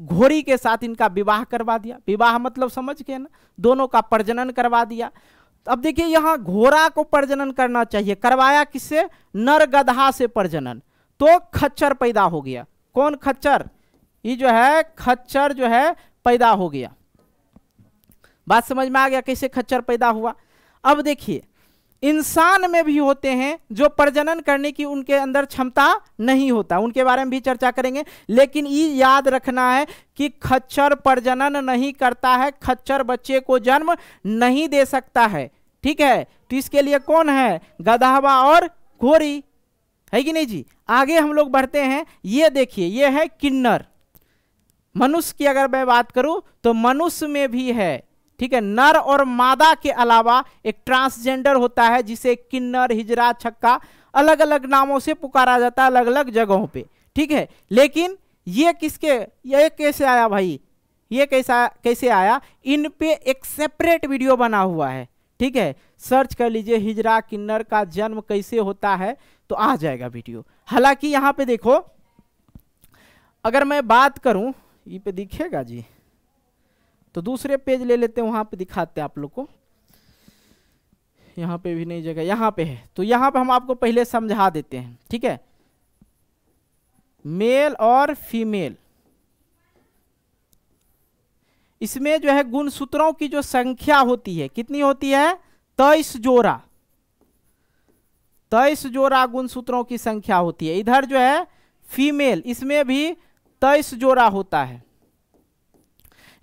घोड़ी के साथ इनका विवाह करवा दिया विवाह मतलब समझ के ना दोनों का प्रजनन करवा दिया अब देखिए यहाँ घोड़ा को प्रजनन करना चाहिए करवाया किससे नर गधा से प्रजनन तो खच्चर पैदा हो गया कौन खच्चर ये जो है खच्चर जो है पैदा हो गया बात समझ में आ गया कैसे खच्चर पैदा हुआ अब देखिए इंसान में भी होते हैं जो प्रजनन करने की उनके अंदर क्षमता नहीं होता उनके बारे में भी चर्चा करेंगे लेकिन ये याद रखना है कि खच्चर प्रजनन नहीं करता है खच्चर बच्चे को जन्म नहीं दे सकता है ठीक है तो इसके लिए कौन है गधावा और घोरी है कि नहीं जी आगे हम लोग बढ़ते हैं ये देखिए ये है किन्नर मनुष्य की अगर मैं बात करूं तो मनुष्य में भी है ठीक है नर और मादा के अलावा एक ट्रांसजेंडर होता है जिसे किन्नर हिजरा छक्का अलग अलग नामों से पुकारा जाता है अलग अलग जगहों पे ठीक है लेकिन ये किसके ये कैसे आया भाई ये कैसा कैसे आया इन पे एक सेपरेट वीडियो बना हुआ है ठीक है सर्च कर लीजिए हिजरा किन्नर का जन्म कैसे होता है तो आ जाएगा वीडियो हालांकि यहाँ पे देखो अगर मैं बात करूं ये पे दिखेगा जी तो दूसरे पेज ले लेते हैं वहाँ पे दिखाते हैं आप लोग को यहाँ पे भी नहीं जगह यहाँ पे है तो यहाँ पे हम आपको पहले समझा देते हैं ठीक है मेल और फीमेल इसमें जो है गुण सूत्रों की जो संख्या होती है कितनी होती है तेईस जोरा तेईस जोरा गुण सूत्रों की संख्या होती है इधर जो है फीमेल इसमें भी तेईस जोरा होता है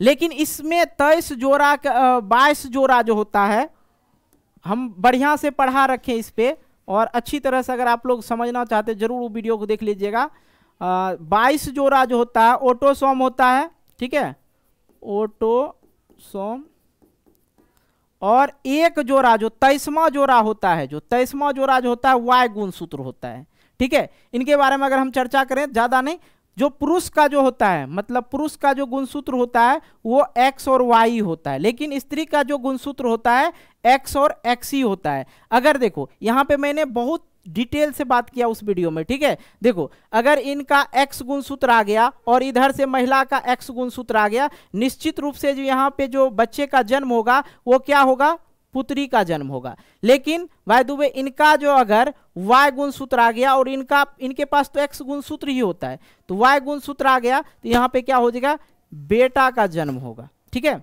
लेकिन इसमें तेईस जोरा बाईस जोरा जो होता है हम बढ़िया से पढ़ा रखें इस पर और अच्छी तरह से अगर आप लोग समझना चाहते जरूर वो वीडियो को देख लीजिएगा बाईस जोरा जो होता है ऑटोसोम होता है ठीक है ऑटोसोम और एक जोरा जो तेईसवा जोरा होता है जो तेईसवा जोरा जो होता है वाय गुण सूत्र होता है ठीक है इनके बारे में अगर हम चर्चा करें ज़्यादा नहीं जो पुरुष का जो होता है मतलब पुरुष का जो गुणसूत्र होता है वो एक्स और वाई होता है लेकिन स्त्री का जो गुणसूत्र होता है एक्स और एक्स ही होता है अगर देखो यहाँ पे मैंने बहुत डिटेल से बात किया उस वीडियो में ठीक है देखो अगर इनका एक्स गुणसूत्र आ गया और इधर से महिला का एक्स गुणसूत्र आ गया निश्चित रूप से जो यहाँ पे जो बच्चे का जन्म होगा वो क्या होगा पुत्री का जन्म होगा लेकिन भाई दुबे इनका जो अगर वाय गुण सूत्र आ गया और इनका इनके पास तो एक्स गुण सूत्र ही होता है तो वाय गुण सूत्र आ गया तो यहाँ पे क्या हो जाएगा बेटा का जन्म होगा ठीक है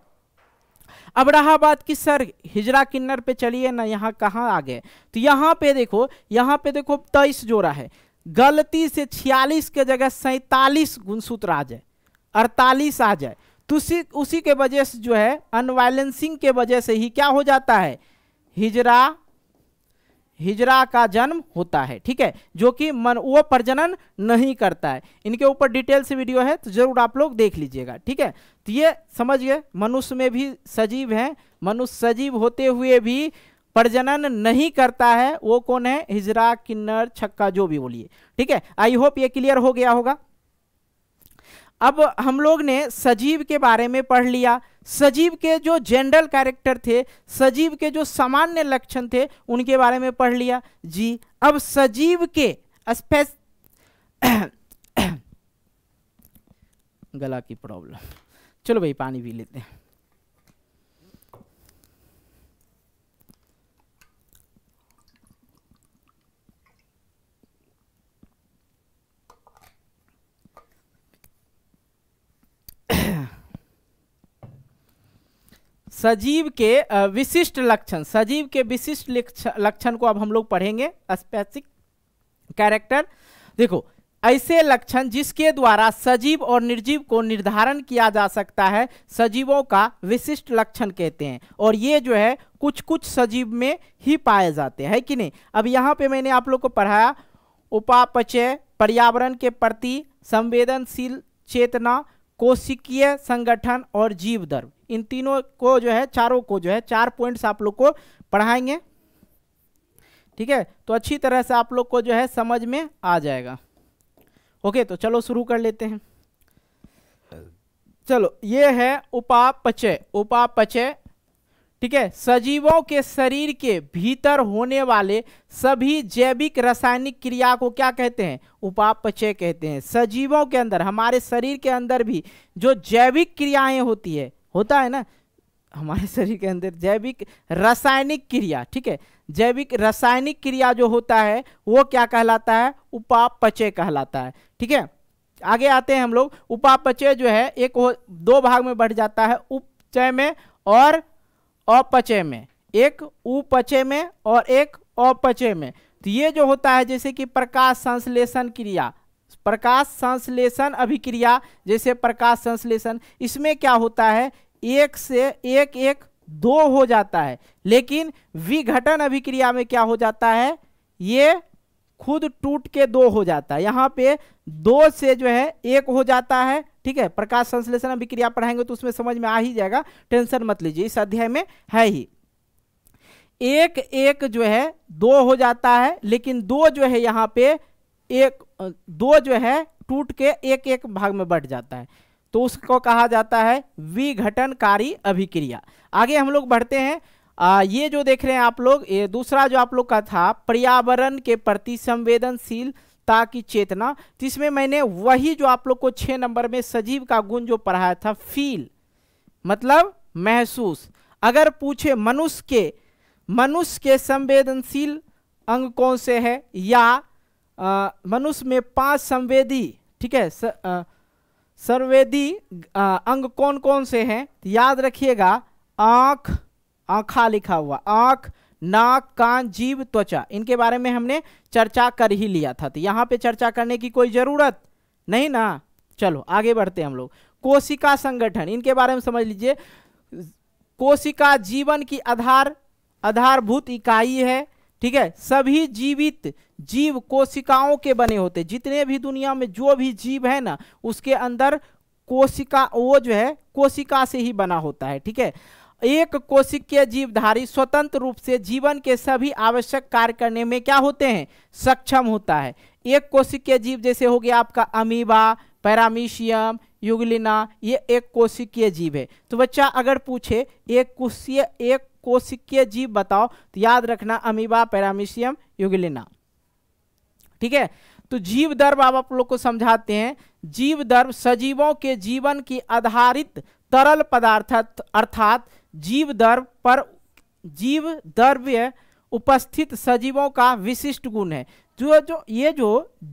अब रहा बात कि सर हिजरा किन्नर पे चलिए ना यहाँ कहाँ आ गए तो यहाँ पे देखो यहाँ पे देखो तेईस जोड़ा है गलती से छियालीस के जगह सैतालीस गुणसूत्र आ जाए अड़तालीस आ जाए तो उसी उसी के वजह से जो है अनवायलेंसिंग के वजह से ही क्या हो जाता है हिजरा हिजरा का जन्म होता है ठीक है जो कि मन वो प्रजनन नहीं करता है इनके ऊपर डिटेल से वीडियो है तो जरूर आप लोग देख लीजिएगा ठीक है तो ये समझ गए मनुष्य में भी सजीव है मनुष्य सजीव होते हुए भी प्रजनन नहीं करता है वो कौन है हिजरा किन्नर छक्का जो भी बोलिए ठीक है आई होप ये क्लियर हो गया होगा अब हम लोग ने सजीव के बारे में पढ़ लिया सजीव के जो जनरल कैरेक्टर थे सजीव के जो सामान्य लक्षण थे उनके बारे में पढ़ लिया जी अब सजीव के स्पेस गला की प्रॉब्लम चलो भाई पानी पी लेते हैं सजीव के विशिष्ट लक्षण सजीव के विशिष्ट लक्षण को अब हम लोग पढ़ेंगे स्पेसिक कैरेक्टर देखो ऐसे लक्षण जिसके द्वारा सजीव और निर्जीव को निर्धारण किया जा सकता है सजीवों का विशिष्ट लक्षण कहते हैं और ये जो है कुछ कुछ सजीव में ही पाए जाते हैं है कि नहीं अब यहाँ पे मैंने आप लोग को पढ़ाया उपापचय पर्यावरण के प्रति संवेदनशील चेतना कोशिकीय संगठन और जीव दर इन तीनों को जो है चारों को जो है चार पॉइंट्स आप लोग को पढ़ाएंगे ठीक है तो अच्छी तरह से आप लोग को जो है समझ में आ जाएगा ओके तो चलो शुरू कर लेते हैं चलो ये है उपापचय उपापचय ठीक है सजीवों के शरीर के भीतर होने वाले सभी जैविक रासायनिक क्रिया को क्या कहते हैं उपापचय कहते हैं सजीवों के अंदर हमारे शरीर के अंदर भी जो जैविक क्रियाएं होती है होता है ना हमारे शरीर के अंदर जैविक रासायनिक क्रिया ठीक है जैविक रासायनिक क्रिया जो होता है वो क्या कहलाता है उपापचय कहलाता है ठीक है आगे आते हैं हम लोग उपापचय जो है एक दो भाग में बढ़ जाता है उपचय में और अपचय में एक उपचय में और एक अपचय में तो ये जो होता है जैसे कि प्रकाश संश्लेषण क्रिया प्रकाश संश्लेषण अभिक्रिया जैसे प्रकाश संश्लेषण इसमें क्या होता है एक से एक एक दो हो जाता है लेकिन विघटन अभिक्रिया में क्या हो जाता है ये खुद टूट के दो हो जाता है यहाँ पे दो से जो है एक हो जाता है ठीक है प्रकाश संश्लेषण अभिक्रिया पढ़ाएंगे तो उसमें समझ में आ ही जाएगा टेंशन मत लीजिए इस अध्याय में है ही एक एक जो है दो हो जाता है लेकिन दो जो है यहाँ पे एक दो जो है टूट के एक एक भाग में बढ़ जाता है तो उसको कहा जाता है विघटनकारी अभिक्रिया आगे हम लोग बढ़ते हैं आ, ये जो देख रहे हैं आप लोग ये दूसरा जो आप लोग का था पर्यावरण के प्रति संवेदनशील ता की चेतना इसमें मैंने वही जो आप लोग को छह नंबर में सजीव का गुण जो पढ़ाया था फील मतलब महसूस अगर पूछे मनुष्य के मनुष्य के संवेदनशील अंग कौन से है या मनुष्य में पांच संवेदी ठीक है संवेदी अंग कौन कौन से हैं याद रखिएगा आंख आंखा लिखा हुआ आंख नाक कान जीव त्वचा इनके बारे में हमने चर्चा कर ही लिया था तो यहाँ पे चर्चा करने की कोई ज़रूरत नहीं ना चलो आगे बढ़ते हम लोग कोशिका संगठन इनके बारे में समझ लीजिए कोशिका जीवन की आधार आधारभूत इकाई है ठीक है सभी जीवित जीव कोशिकाओं के बने होते जितने भी दुनिया में जो भी जीव है ना उसके अंदर कोशिका वो जो है कोशिका से ही बना होता है ठीक है एक कोशिकीय जीवधारी स्वतंत्र रूप से जीवन के सभी आवश्यक कार्य करने में क्या होते हैं सक्षम होता है एक कोशिकीय जीव जैसे हो गया आपका अमीबा पैरामीशियम युगलिना ये एक कोशिकीय जीव है तो बच्चा अगर पूछे एक कुशीय एक कोशिकीय जीव बताओ तो याद रखना अमीबा पैरामीशियम युगलिना ठीक है तो जीव दर्व आप लोग को समझाते हैं जीव दर्व सजीवों के जीवन की आधारित तरल पदार्थ अर्थात जीव दर्व पर जीव द्रव्य उपस्थित सजीवों का विशिष्ट गुण है जो जो ये जो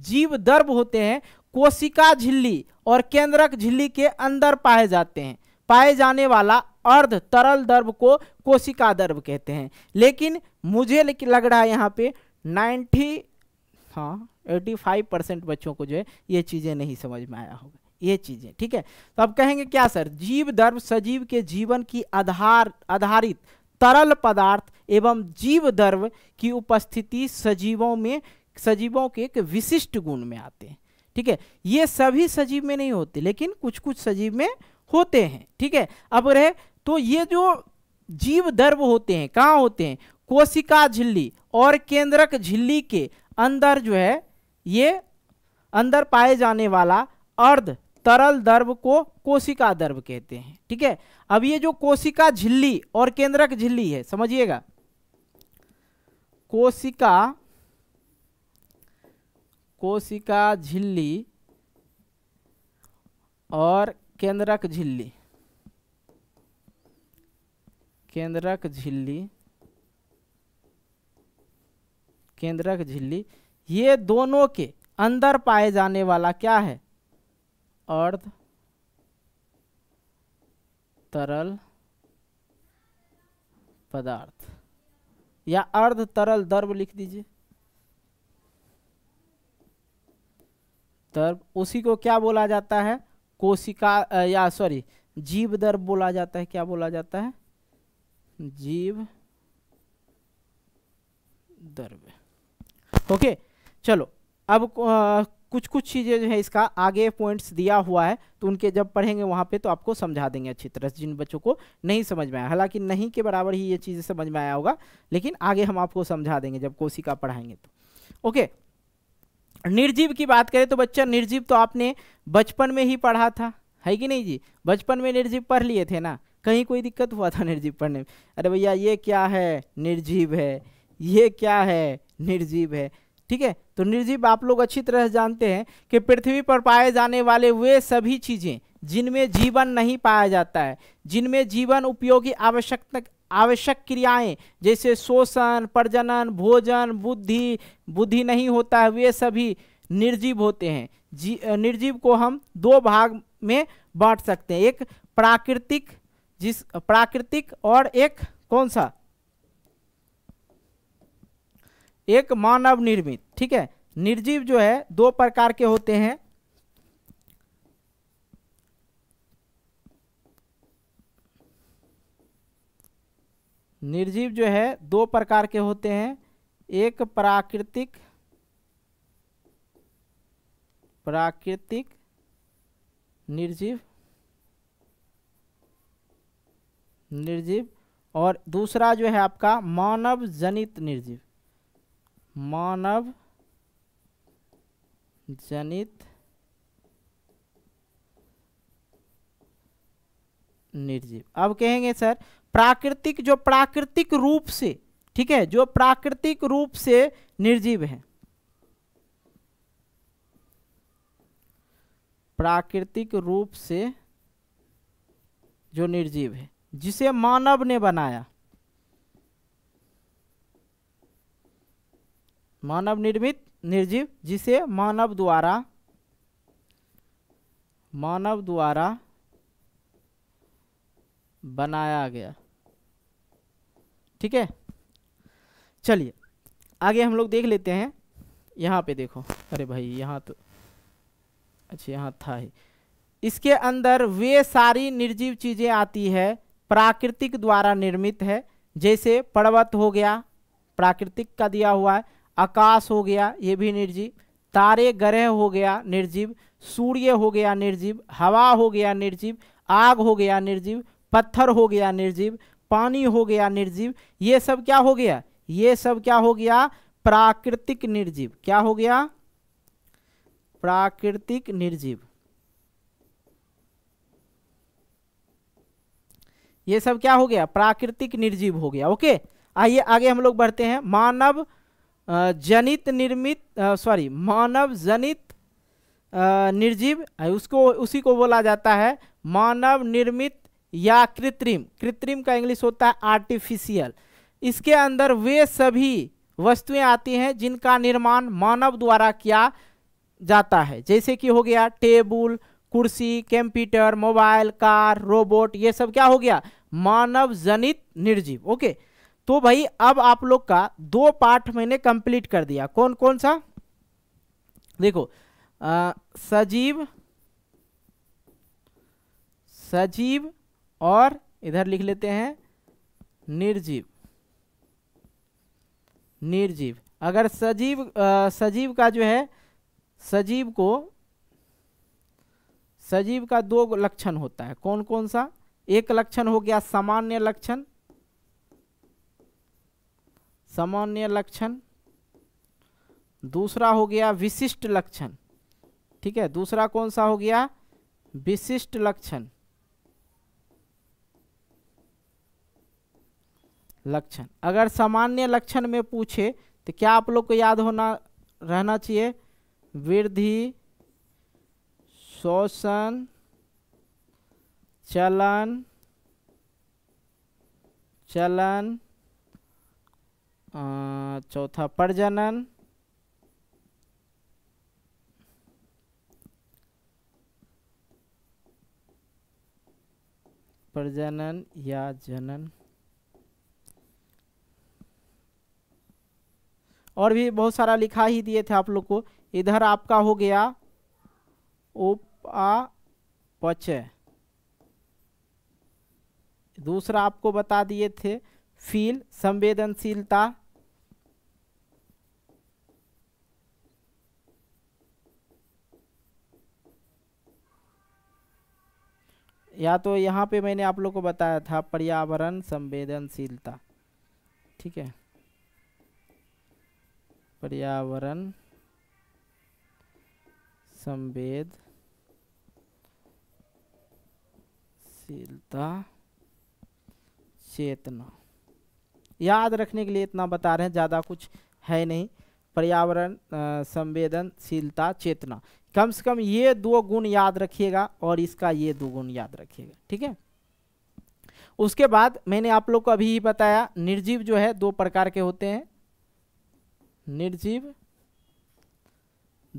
जीव दर्व होते हैं कोशिका झिल्ली और केंद्रक झिल्ली के अंदर पाए जाते हैं पाए जाने वाला अर्ध तरल दर्व को कोशिका दर्व कहते हैं लेकिन मुझे लग रहा है यहाँ पे 90 हाँ 85 परसेंट बच्चों को जो है ये चीज़ें नहीं समझ में आया होगा ये चीजें ठीक है तो अब कहेंगे क्या सर जीव धर्म सजीव के जीवन की आधार आधारित तरल पदार्थ एवं जीव धर्म की उपस्थिति सजीवों में सजीवों के एक विशिष्ट गुण में आते हैं ठीक है ये सभी सजीव में नहीं होते लेकिन कुछ कुछ सजीव में होते हैं ठीक है अब रहे तो ये जो जीव दर्व होते हैं कहाँ होते हैं कोशिका झिल्ली और केंद्रक झिल्ली के अंदर जो है ये अंदर पाए जाने वाला अर्ध तरल दर्व को कोशिका दर्व कहते हैं ठीक है अब ये जो कोशिका झिल्ली और केंद्रक झिल्ली है समझिएगा कोशिका कोशिका झिल्ली और केंद्रक झिल्ली केंद्रक झिल्ली केंद्रक झिल्ली ये दोनों के अंदर पाए जाने वाला क्या है अर्ध तरल पदार्थ या अर्ध तरल द्रव लिख दीजिए द्रव उसी को क्या बोला जाता है कोशिका या सॉरी जीव द्रव बोला जाता है क्या बोला जाता है जीव द्रव्य ओके चलो अब कुछ कुछ चीज़ें जो है इसका आगे पॉइंट्स दिया हुआ है तो उनके जब पढ़ेंगे वहाँ पे तो आपको समझा देंगे अच्छी तरह से जिन बच्चों को नहीं समझ में आया हालांकि नहीं के बराबर ही ये चीज़ें समझ में आया होगा लेकिन आगे हम आपको समझा देंगे जब कोसी का पढ़ाएंगे तो ओके निर्जीव की बात करें तो बच्चा निर्जीव तो आपने बचपन में ही पढ़ा था है कि नहीं जी बचपन में निर्जीव पढ़ लिए थे ना कहीं कोई दिक्कत हुआ था निर्जीव पढ़ने में अरे भैया ये क्या है निर्जीव है ये क्या है निर्जीव है ठीक है तो निर्जीव आप लोग अच्छी तरह जानते हैं कि पृथ्वी पर पाए जाने वाले वे सभी चीज़ें जिनमें जीवन नहीं पाया जाता है जिनमें जीवन उपयोगी आवश्यकता आवश्यक क्रियाएं जैसे शोषण प्रजनन भोजन बुद्धि बुद्धि नहीं होता है वे सभी निर्जीव होते हैं जी निर्जीव को हम दो भाग में बांट सकते हैं एक प्राकृतिक जिस प्राकृतिक और एक कौन सा एक मानव निर्मित ठीक है निर्जीव जो है दो प्रकार के होते हैं निर्जीव जो है दो प्रकार के होते हैं एक प्राकृतिक प्राकृतिक निर्जीव निर्जीव और दूसरा जो है आपका मानव जनित निर्जीव मानव जनित निर्जीव अब कहेंगे सर प्राकृतिक जो प्राकृतिक रूप से ठीक है जो प्राकृतिक रूप से निर्जीव है प्राकृतिक रूप से जो निर्जीव है जिसे मानव ने बनाया मानव निर्मित निर्जीव जिसे मानव द्वारा मानव द्वारा बनाया गया ठीक है चलिए आगे हम लोग देख लेते हैं यहाँ पे देखो अरे भाई यहाँ तो अच्छा यहाँ था ही इसके अंदर वे सारी निर्जीव चीज़ें आती है प्राकृतिक द्वारा निर्मित है जैसे पर्वत हो गया प्राकृतिक का दिया हुआ है आकाश हो गया ये भी निर्जीव तारे ग्रह हो गया निर्जीव सूर्य हो गया निर्जीव हवा हो गया निर्जीव आग हो गया निर्जीव पत्थर हो गया निर्जीव पानी हो गया निर्जीव ये सब क्या हो गया ये सब क्या हो गया प्राकृतिक निर्जीव क्या हो गया प्राकृतिक निर्जीव ये सब क्या हो गया प्राकृतिक निर्जीव हो गया ओके आइए आगे हम लोग बढ़ते हैं मानव जनित निर्मित सॉरी मानव जनित निर्जीव उसको उसी को बोला जाता है मानव निर्मित या कृत्रिम कृत्रिम का इंग्लिश होता है आर्टिफिशियल इसके अंदर वे सभी वस्तुएं आती हैं जिनका निर्माण मानव द्वारा किया जाता है जैसे कि हो गया टेबल कुर्सी कंप्यूटर मोबाइल कार रोबोट ये सब क्या हो गया मानव जनित निर्जीव ओके तो भाई अब आप लोग का दो पार्ट मैंने कंप्लीट कर दिया कौन कौन सा देखो आ, सजीव सजीव और इधर लिख लेते हैं निर्जीव निर्जीव अगर सजीव आ, सजीव का जो है सजीव को सजीव का दो लक्षण होता है कौन कौन सा एक लक्षण हो गया सामान्य लक्षण सामान्य लक्षण दूसरा हो गया विशिष्ट लक्षण ठीक है दूसरा कौन सा हो गया विशिष्ट लक्षण लक्षण अगर सामान्य लक्षण में पूछे तो क्या आप लोग को याद होना रहना चाहिए वृद्धि शोषण चलन चलन चौथा प्रजनन प्रजनन या जनन और भी बहुत सारा लिखा ही दिए थे आप लोग को इधर आपका हो गया उपापचय दूसरा आपको बता दिए थे फील संवेदनशीलता या तो यहाँ पे मैंने आप लोग को बताया था पर्यावरण संवेदनशीलता ठीक है पर्यावरण संवेदशीलता चेतना याद रखने के लिए इतना बता रहे हैं ज़्यादा कुछ है नहीं पर्यावरण संवेदनशीलता चेतना कम से कम ये दो गुण याद रखिएगा और इसका ये दो गुण याद रखिएगा ठीक है उसके बाद मैंने आप लोग को अभी ही बताया निर्जीव जो है दो प्रकार के होते हैं निर्जीव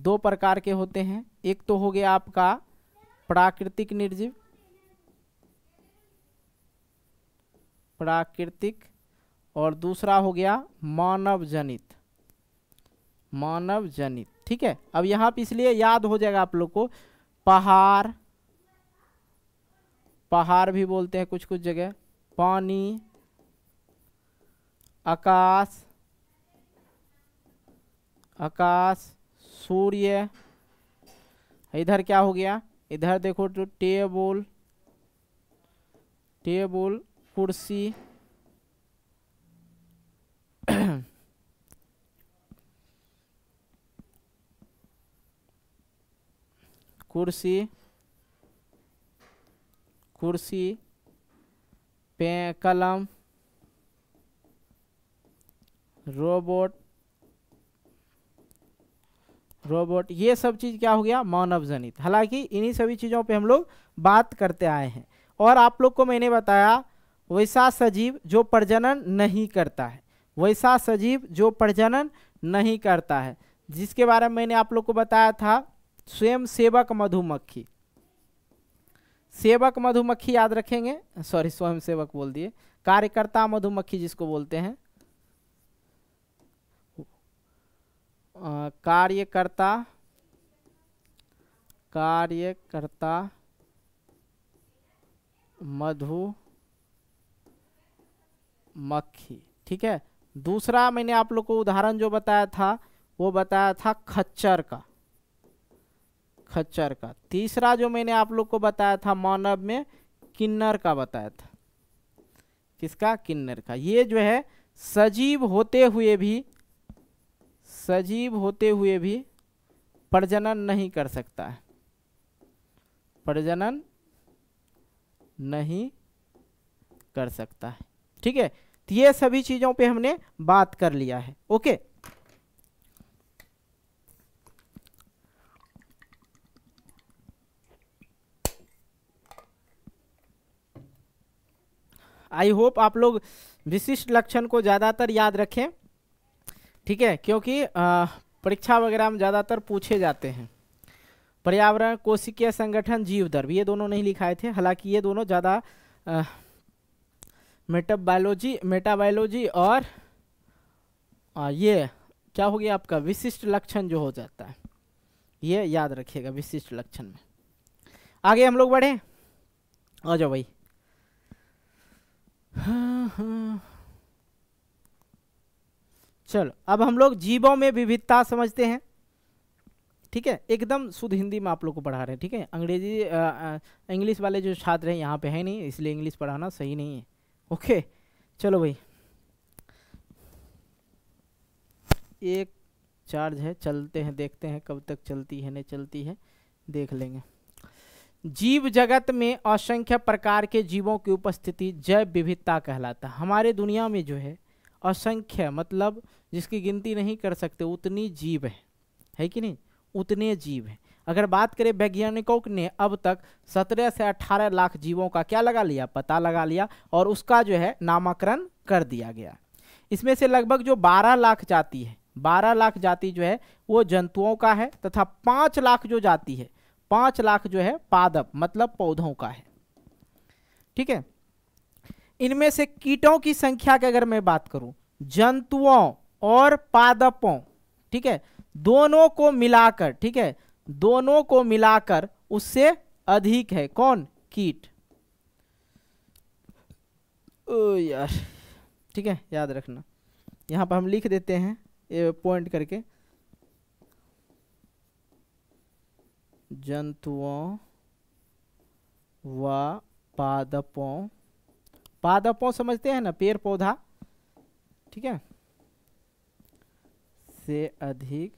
दो प्रकार के होते हैं एक तो हो गया आपका प्राकृतिक निर्जीव प्राकृतिक और दूसरा हो गया मानव जनित मानव जनित ठीक है अब यहाँ पे इसलिए याद हो जाएगा आप लोग को पहाड़ पहाड़ भी बोलते हैं कुछ कुछ जगह पानी आकाश आकाश सूर्य इधर क्या हो गया इधर देखो तो टेबल टेबल कुर्सी कुर्सी कुर्सी पे कलम रोबोट रोबोट ये सब चीज़ क्या हो गया मानव जनित हालांकि इन्हीं सभी चीज़ों पे हम लोग बात करते आए हैं और आप लोग को मैंने बताया वैसा सजीव जो प्रजनन नहीं करता है वैसा सजीव जो प्रजनन नहीं करता है जिसके बारे में मैंने आप लोग को बताया था स्वयं सेवक मधुमक्खी सेवक मधुमक्खी याद रखेंगे सॉरी स्वयं सेवक बोल दिए कार्यकर्ता मधुमक्खी जिसको बोलते हैं कार्यकर्ता कार्यकर्ता मधु मक्खी ठीक है दूसरा मैंने आप लोग को उदाहरण जो बताया था वो बताया था खच्चर का खच्चर का तीसरा जो मैंने आप लोग को बताया था मानव में किन्नर का बताया था किसका किन्नर का ये जो है सजीव होते हुए भी सजीव होते हुए भी प्रजनन नहीं कर सकता है प्रजनन नहीं कर सकता है ठीक है तो ये सभी चीज़ों पे हमने बात कर लिया है ओके आई होप आप लोग विशिष्ट लक्षण को ज़्यादातर याद रखें ठीक है क्योंकि परीक्षा वगैरह में ज़्यादातर पूछे जाते हैं पर्यावरण कोशिकीय संगठन जीव दर्व ये दोनों नहीं लिखाए थे हालांकि ये दोनों ज़्यादा मेटाबायोलॉजी मेटाबायोलॉजी और आ, ये क्या हो गया आपका विशिष्ट लक्षण जो हो जाता है ये याद रखिएगा विशिष्ट लक्षण में आगे हम लोग बढ़े आ जाओ भाई हाँ हाँ चलो अब हम लोग जीवों में विविधता समझते हैं ठीक है एकदम शुद्ध हिंदी में आप लोग को पढ़ा रहे हैं ठीक है अंग्रेजी इंग्लिश वाले जो छात्र हैं यहाँ पे है नहीं इसलिए इंग्लिश पढ़ाना सही नहीं है ओके चलो भाई एक चार्ज है चलते हैं देखते हैं कब तक चलती है नहीं चलती है देख लेंगे जीव जगत में असंख्य प्रकार के जीवों की उपस्थिति जैव विविधता कहलाता है हमारे दुनिया में जो है असंख्य मतलब जिसकी गिनती नहीं कर सकते उतनी जीव है है कि नहीं उतने जीव हैं अगर बात करें वैज्ञानिकों ने अब तक 17 से 18 लाख जीवों का क्या लगा लिया पता लगा लिया और उसका जो है नामकरण कर दिया गया इसमें से लगभग जो 12 लाख जाति है 12 लाख जाति जो है वो जंतुओं का है तथा 5 लाख जो जाति है पांच लाख जो है पादप मतलब पौधों का है ठीक है इनमें से कीटों की संख्या की अगर मैं बात करूं जंतुओं और पादपों ठीक है दोनों को मिलाकर ठीक है दोनों को मिलाकर उससे अधिक है कौन कीट ओ यार ठीक है याद रखना यहां पर हम लिख देते हैं ये पॉइंट करके जंतुओं व पादपों पादपों समझते हैं ना पेड़ पौधा ठीक है से अधिक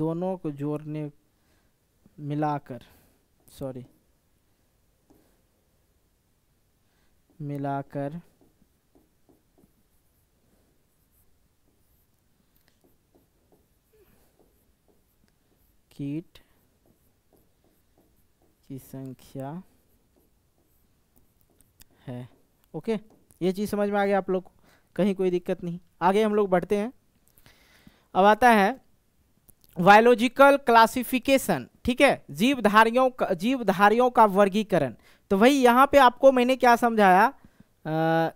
दोनों को जोड़ने मिलाकर सॉरी मिलाकर कीट की संख्या है ओके ये चीज़ समझ में आ गया आप लोग कहीं कोई दिक्कत नहीं आगे हम लोग बढ़ते हैं अब आता है बायोलॉजिकल क्लासिफिकेशन ठीक है जीवधारियों का जीवधारियों का वर्गीकरण तो वही यहाँ पे आपको मैंने क्या समझाया आ,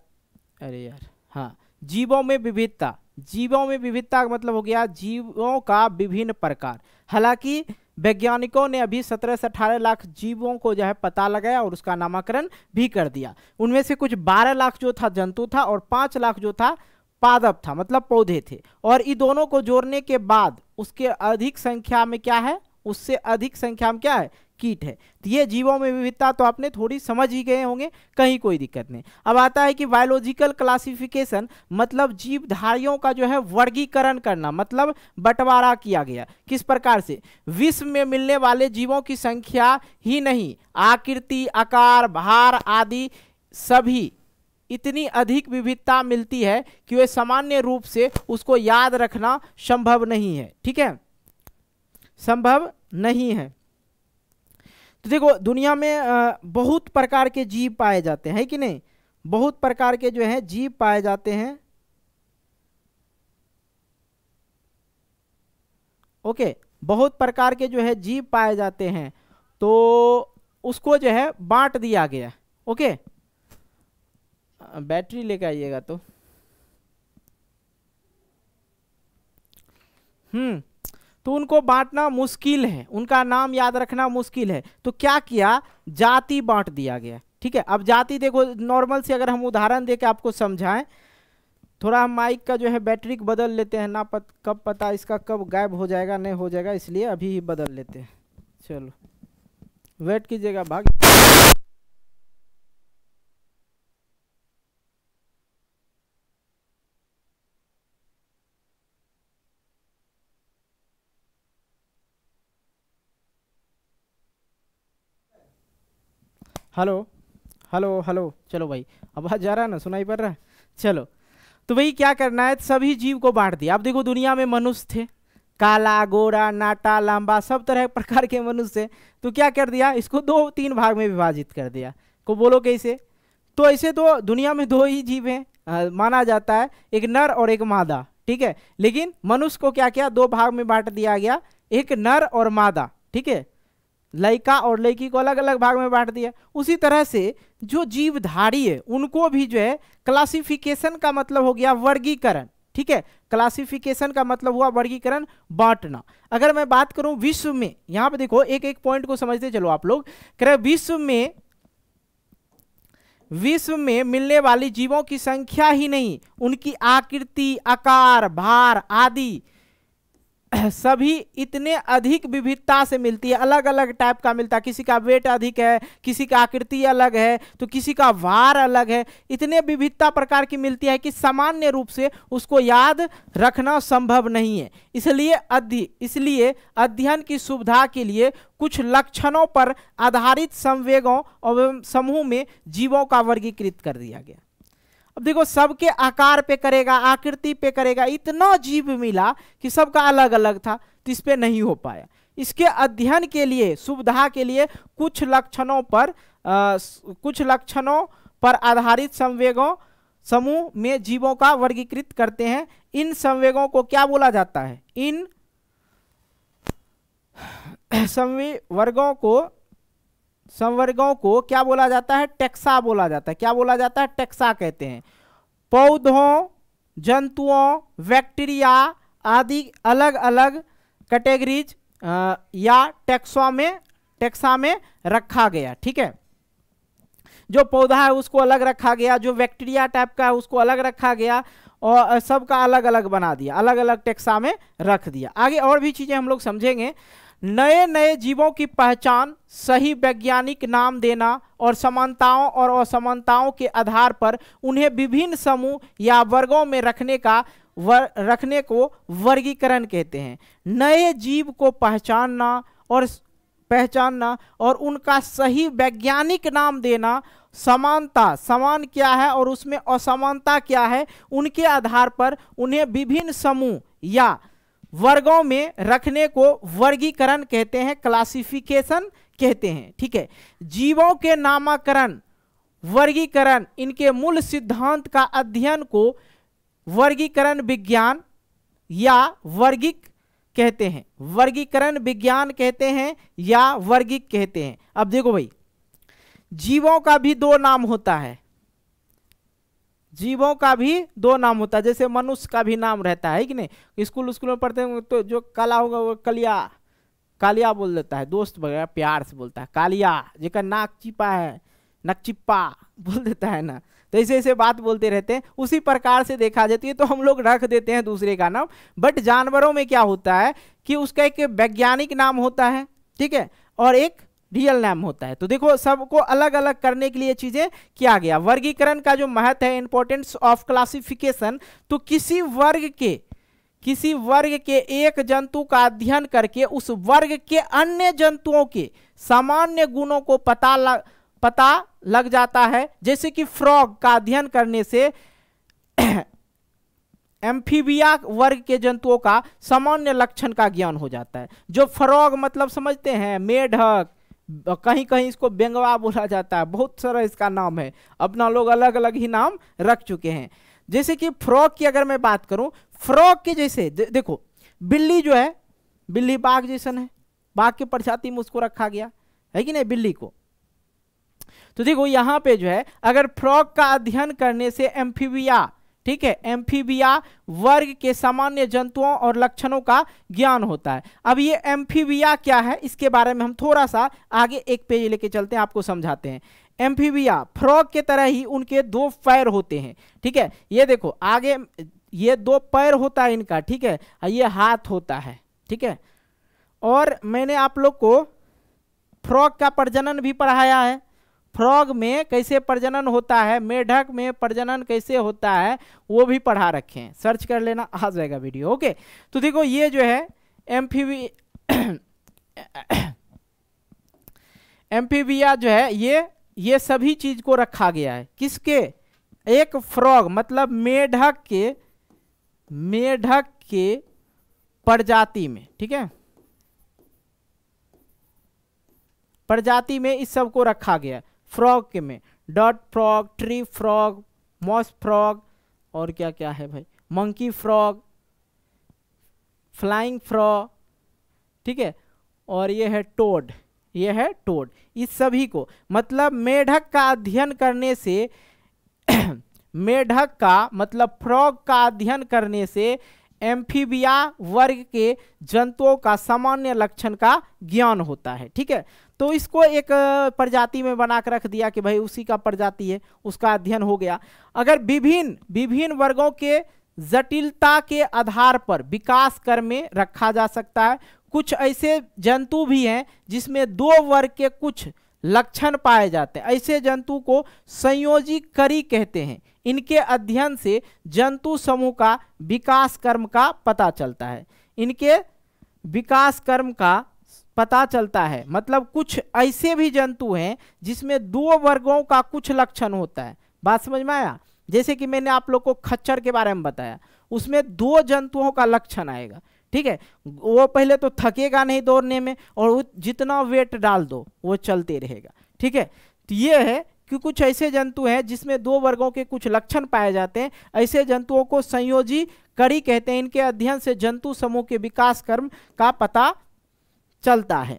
अरे यार हाँ जीवों में विविधता जीवों में विविधता का मतलब हो गया जीवों का विभिन्न प्रकार हालांकि वैज्ञानिकों ने अभी 17 से 18 लाख जीवों को जो है पता लगाया और उसका नामकरण भी कर दिया उनमें से कुछ 12 लाख जो था जंतु था और 5 लाख जो था पादप था मतलब पौधे थे और इन दोनों को जोड़ने के बाद उसके अधिक संख्या में क्या है उससे अधिक संख्या में क्या है कीट है तो ये जीवों में विविधता तो आपने थोड़ी समझ ही गए होंगे कहीं कोई दिक्कत नहीं अब आता है कि बायोलॉजिकल क्लासिफिकेशन मतलब जीवधारियों का जो है वर्गीकरण करना मतलब बंटवारा किया गया किस प्रकार से विश्व में मिलने वाले जीवों की संख्या ही नहीं आकृति आकार भार आदि सभी इतनी अधिक विविधता मिलती है कि वे सामान्य रूप से उसको याद रखना संभव नहीं है ठीक है संभव नहीं है तो देखो दुनिया में बहुत प्रकार के जीव पाए जाते हैं कि नहीं बहुत प्रकार के जो है जीव पाए जाते हैं ओके बहुत प्रकार के जो है जीव पाए जाते हैं तो उसको जो है बांट दिया गया ओके बैटरी लेके आइएगा तो हम्म तो उनको बांटना मुश्किल है उनका नाम याद रखना मुश्किल है तो क्या किया जाति बांट दिया गया ठीक है अब जाति देखो नॉर्मल से अगर हम उदाहरण दे के आपको समझाएं थोड़ा हम माइक का जो है बैटरी बदल लेते हैं ना पत, कब पता इसका कब गायब हो जाएगा नहीं हो जाएगा इसलिए अभी ही बदल लेते हैं चलो वेट कीजिएगा भाग हेलो हेलो हेलो चलो भाई आवाज़ जा रहा है ना सुनाई पड़ रहा है चलो तो भाई क्या करना है सभी जीव को बांट दिया आप देखो दुनिया में मनुष्य थे काला गोरा नाटा लांबा सब तरह प्रकार के मनुष्य थे तो क्या कर दिया इसको दो तीन भाग में विभाजित कर दिया को बोलो कैसे तो ऐसे तो दुनिया में दो ही जीव हैं माना जाता है एक नर और एक मादा ठीक है लेकिन मनुष्य को क्या किया दो भाग में बांट दिया गया एक नर और मादा ठीक है लयिका और लयकी को अलग अलग भाग में बांट दिया उसी तरह से जो जीवधारी है उनको भी जो है क्लासिफिकेशन का मतलब हो गया वर्गीकरण ठीक है क्लासिफिकेशन का मतलब हुआ वर्गीकरण बांटना अगर मैं बात करूं विश्व में यहां पे देखो एक एक पॉइंट को समझते चलो आप लोग कह विश्व में विश्व में मिलने वाली जीवों की संख्या ही नहीं उनकी आकृति आकार भार आदि सभी इतने अधिक विविधता से मिलती है अलग अलग टाइप का मिलता है किसी का वेट अधिक है किसी का आकृति अलग है तो किसी का वार अलग है इतने विविधता प्रकार की मिलती है कि सामान्य रूप से उसको याद रखना संभव नहीं है इसलिए अध्य इसलिए अध्ययन की सुविधा के लिए कुछ लक्षणों पर आधारित संवेगों और समूह में जीवों का वर्गीकृत कर दिया गया अब देखो सबके आकार पे करेगा आकृति पे करेगा इतना जीव मिला कि सबका अलग अलग था तो इस पर नहीं हो पाया इसके अध्ययन के लिए सुविधा के लिए कुछ लक्षणों पर आ, कुछ लक्षणों पर आधारित संवेगों समूह में जीवों का वर्गीकृत करते हैं इन संवेगों को क्या बोला जाता है इन संवे वर्गों को संवर्गों को क्या बोला जाता है टेक्सा बोला जाता है क्या बोला जाता है टेक्सा कहते हैं पौधों जंतुओं बैक्टीरिया आदि अलग अलग कैटेगरीज या टेक्सा में टेक्सा में रखा गया ठीक है जो पौधा है उसको अलग रखा गया जो बैक्टीरिया टाइप का है उसको अलग रखा गया और सबका अलग अलग बना दिया अलग अलग टेक्सा में रख दिया आगे और भी चीज़ें हम लोग समझेंगे नए नए जीवों की पहचान सही वैज्ञानिक नाम देना और समानताओं और असमानताओं के आधार पर उन्हें विभिन्न समूह या वर्गों में रखने का वर, रखने को वर्गीकरण कहते हैं नए जीव को पहचानना और पहचानना और उनका सही वैज्ञानिक नाम देना समानता समान क्या है और उसमें असमानता क्या है उनके आधार पर उन्हें विभिन्न समूह या वर्गों में रखने को वर्गीकरण कहते हैं क्लासिफिकेशन कहते हैं ठीक है जीवों के नामकरण वर्गीकरण इनके मूल सिद्धांत का अध्ययन को वर्गीकरण विज्ञान या वर्गिक कहते हैं वर्गीकरण विज्ञान कहते हैं या वर्गिक कहते हैं अब देखो भाई जीवों का भी दो नाम होता है जीवों का भी दो नाम होता है जैसे मनुष्य का भी नाम रहता है कि नहीं स्कूल स्कूल में पढ़ते हैं तो जो कला होगा वो कलिया कालिया बोल देता है दोस्त वगैरह प्यार से बोलता है कालिया जिसका नाक चिपा है नकचिप्पा बोल देता है ना तो ऐसे ऐसे बात बोलते रहते हैं उसी प्रकार से देखा जाती है तो हम लोग रख देते हैं दूसरे का नाम बट जानवरों में क्या होता है कि उसका एक वैज्ञानिक नाम होता है ठीक है और एक रियल नेम होता है तो देखो सबको अलग अलग करने के लिए चीजें किया गया वर्गीकरण का जो महत्व है इंपॉर्टेंस ऑफ क्लासिफिकेशन तो किसी वर्ग के किसी वर्ग के एक जंतु का अध्ययन करके उस वर्ग के अन्य जंतुओं के सामान्य गुणों को पता लग पता लग जाता है जैसे कि फ्रॉग का अध्ययन करने से एम्फीबिया वर्ग के जंतुओं का सामान्य लक्षण का ज्ञान हो जाता है जो फ्रॉग मतलब समझते हैं मेढक कहीं कहीं इसको बेंगवा बोला जाता है बहुत सारा इसका नाम है अपना लोग अलग अलग ही नाम रख चुके हैं जैसे कि फ्रॉक की अगर मैं बात करूं फ्रॉक के जैसे दे, देखो बिल्ली जो है बिल्ली बाघ जैसन है बाघ के प्रजाति में उसको रखा गया है कि नहीं बिल्ली को तो देखो यहां पे जो है अगर फ्रॉक का अध्ययन करने से एम्फीबिया ठीक है एम्फीबिया वर्ग के सामान्य जंतुओं और लक्षणों का ज्ञान होता है अब ये एम्फीबिया क्या है इसके बारे में हम थोड़ा सा आगे एक पेज लेके चलते हैं आपको समझाते हैं एम्फीबिया फ्रॉग के तरह ही उनके दो पैर होते हैं ठीक है ये देखो आगे ये दो पैर होता है इनका ठीक है ये हाथ होता है ठीक है और मैंने आप लोग को फ्रॉग का प्रजनन भी पढ़ाया है फ्रॉग में कैसे प्रजनन होता है मेढक में प्रजनन कैसे होता है वो भी पढ़ा रखें सर्च कर लेना आ जाएगा वीडियो ओके तो देखो ये जो है एम्फीवी एम्फीबिया जो है ये ये सभी चीज को रखा गया है किसके एक फ्रॉग मतलब मेढक के मेढक के प्रजाति में ठीक है प्रजाति में इस सब को रखा गया है फ्रॉग के में डॉट frog tree frog moss frog और क्या क्या है भाई मंकी फ्रॉग फ्लाइंग फ्रॉग ठीक है और ये है टोड ये है टोड इस सभी को मतलब मेढक का अध्ययन करने से मेढक का मतलब फ्रॉग का अध्ययन करने से एम्फीबिया वर्ग के जंतुओं का सामान्य लक्षण का ज्ञान होता है ठीक है तो इसको एक प्रजाति में बना कर रख दिया कि भाई उसी का प्रजाति है उसका अध्ययन हो गया अगर विभिन्न विभिन्न वर्गों के जटिलता के आधार पर विकास कर में रखा जा सकता है कुछ ऐसे जंतु भी हैं जिसमें दो वर्ग के कुछ लक्षण पाए जाते हैं ऐसे जंतु को संयोजी करी कहते हैं इनके अध्ययन से जंतु समूह का विकास कर्म का पता चलता है इनके विकास कर्म का पता चलता है मतलब कुछ ऐसे भी जंतु हैं जिसमें दो वर्गों का कुछ लक्षण होता है बात समझ में आया जैसे कि मैंने आप लोग को खच्चर के बारे में बताया उसमें दो जंतुओं का लक्षण आएगा ठीक है वो पहले तो थकेगा नहीं दौड़ने में और जितना वेट डाल दो वो चलते रहेगा ठीक है तो ये है कि कुछ ऐसे जंतु हैं जिसमें दो वर्गों के कुछ लक्षण पाए जाते हैं ऐसे जंतुओं को संयोजी कड़ी कहते हैं इनके अध्ययन से जंतु समूह के विकास कर्म का पता चलता है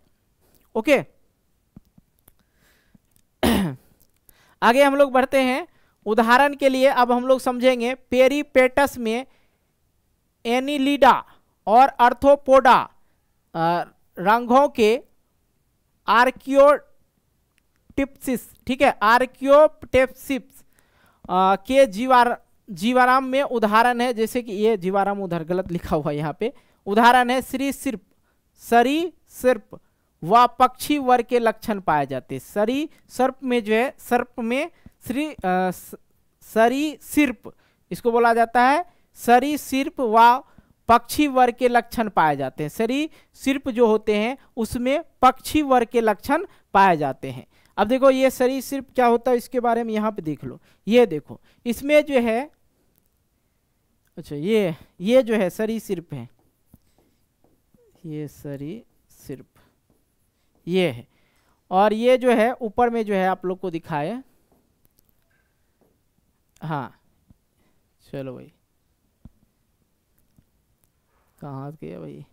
ओके आगे हम लोग बढ़ते हैं उदाहरण के लिए अब हम लोग समझेंगे पेरीपेटस में एनिलीडा और अर्थोपोडा रंगों के आर्कियोटिप्सिस ठीक है आर्क्योटेप्सिप्स के जीवार जीवाराम में उदाहरण है जैसे कि ये जीवाराम उधर गलत लिखा हुआ है यहाँ पे उदाहरण है श्री सिर्फ सरी सर्प व पक्षी वर के लक्षण पाए जाते सरी सर्प में जो है सर्प में श्री सरी सिर्प इसको बोला जाता है सरी सिर्प व पक्षी वर्ग के लक्षण पाए जाते हैं सरी सिर्प जो होते हैं उसमें पक्षी वर्ग के लक्षण पाए जाते हैं अब देखो ये सरी सिर्फ क्या होता है इसके बारे में यहाँ पे देख लो ये देखो इसमें जो है अच्छा ये ये जो है सरी सिर्फ है ये सरी सिर्फ ये है और ये जो है ऊपर में जो है आप लोग को दिखाए हाँ चलो भाई कहाँ गया भाई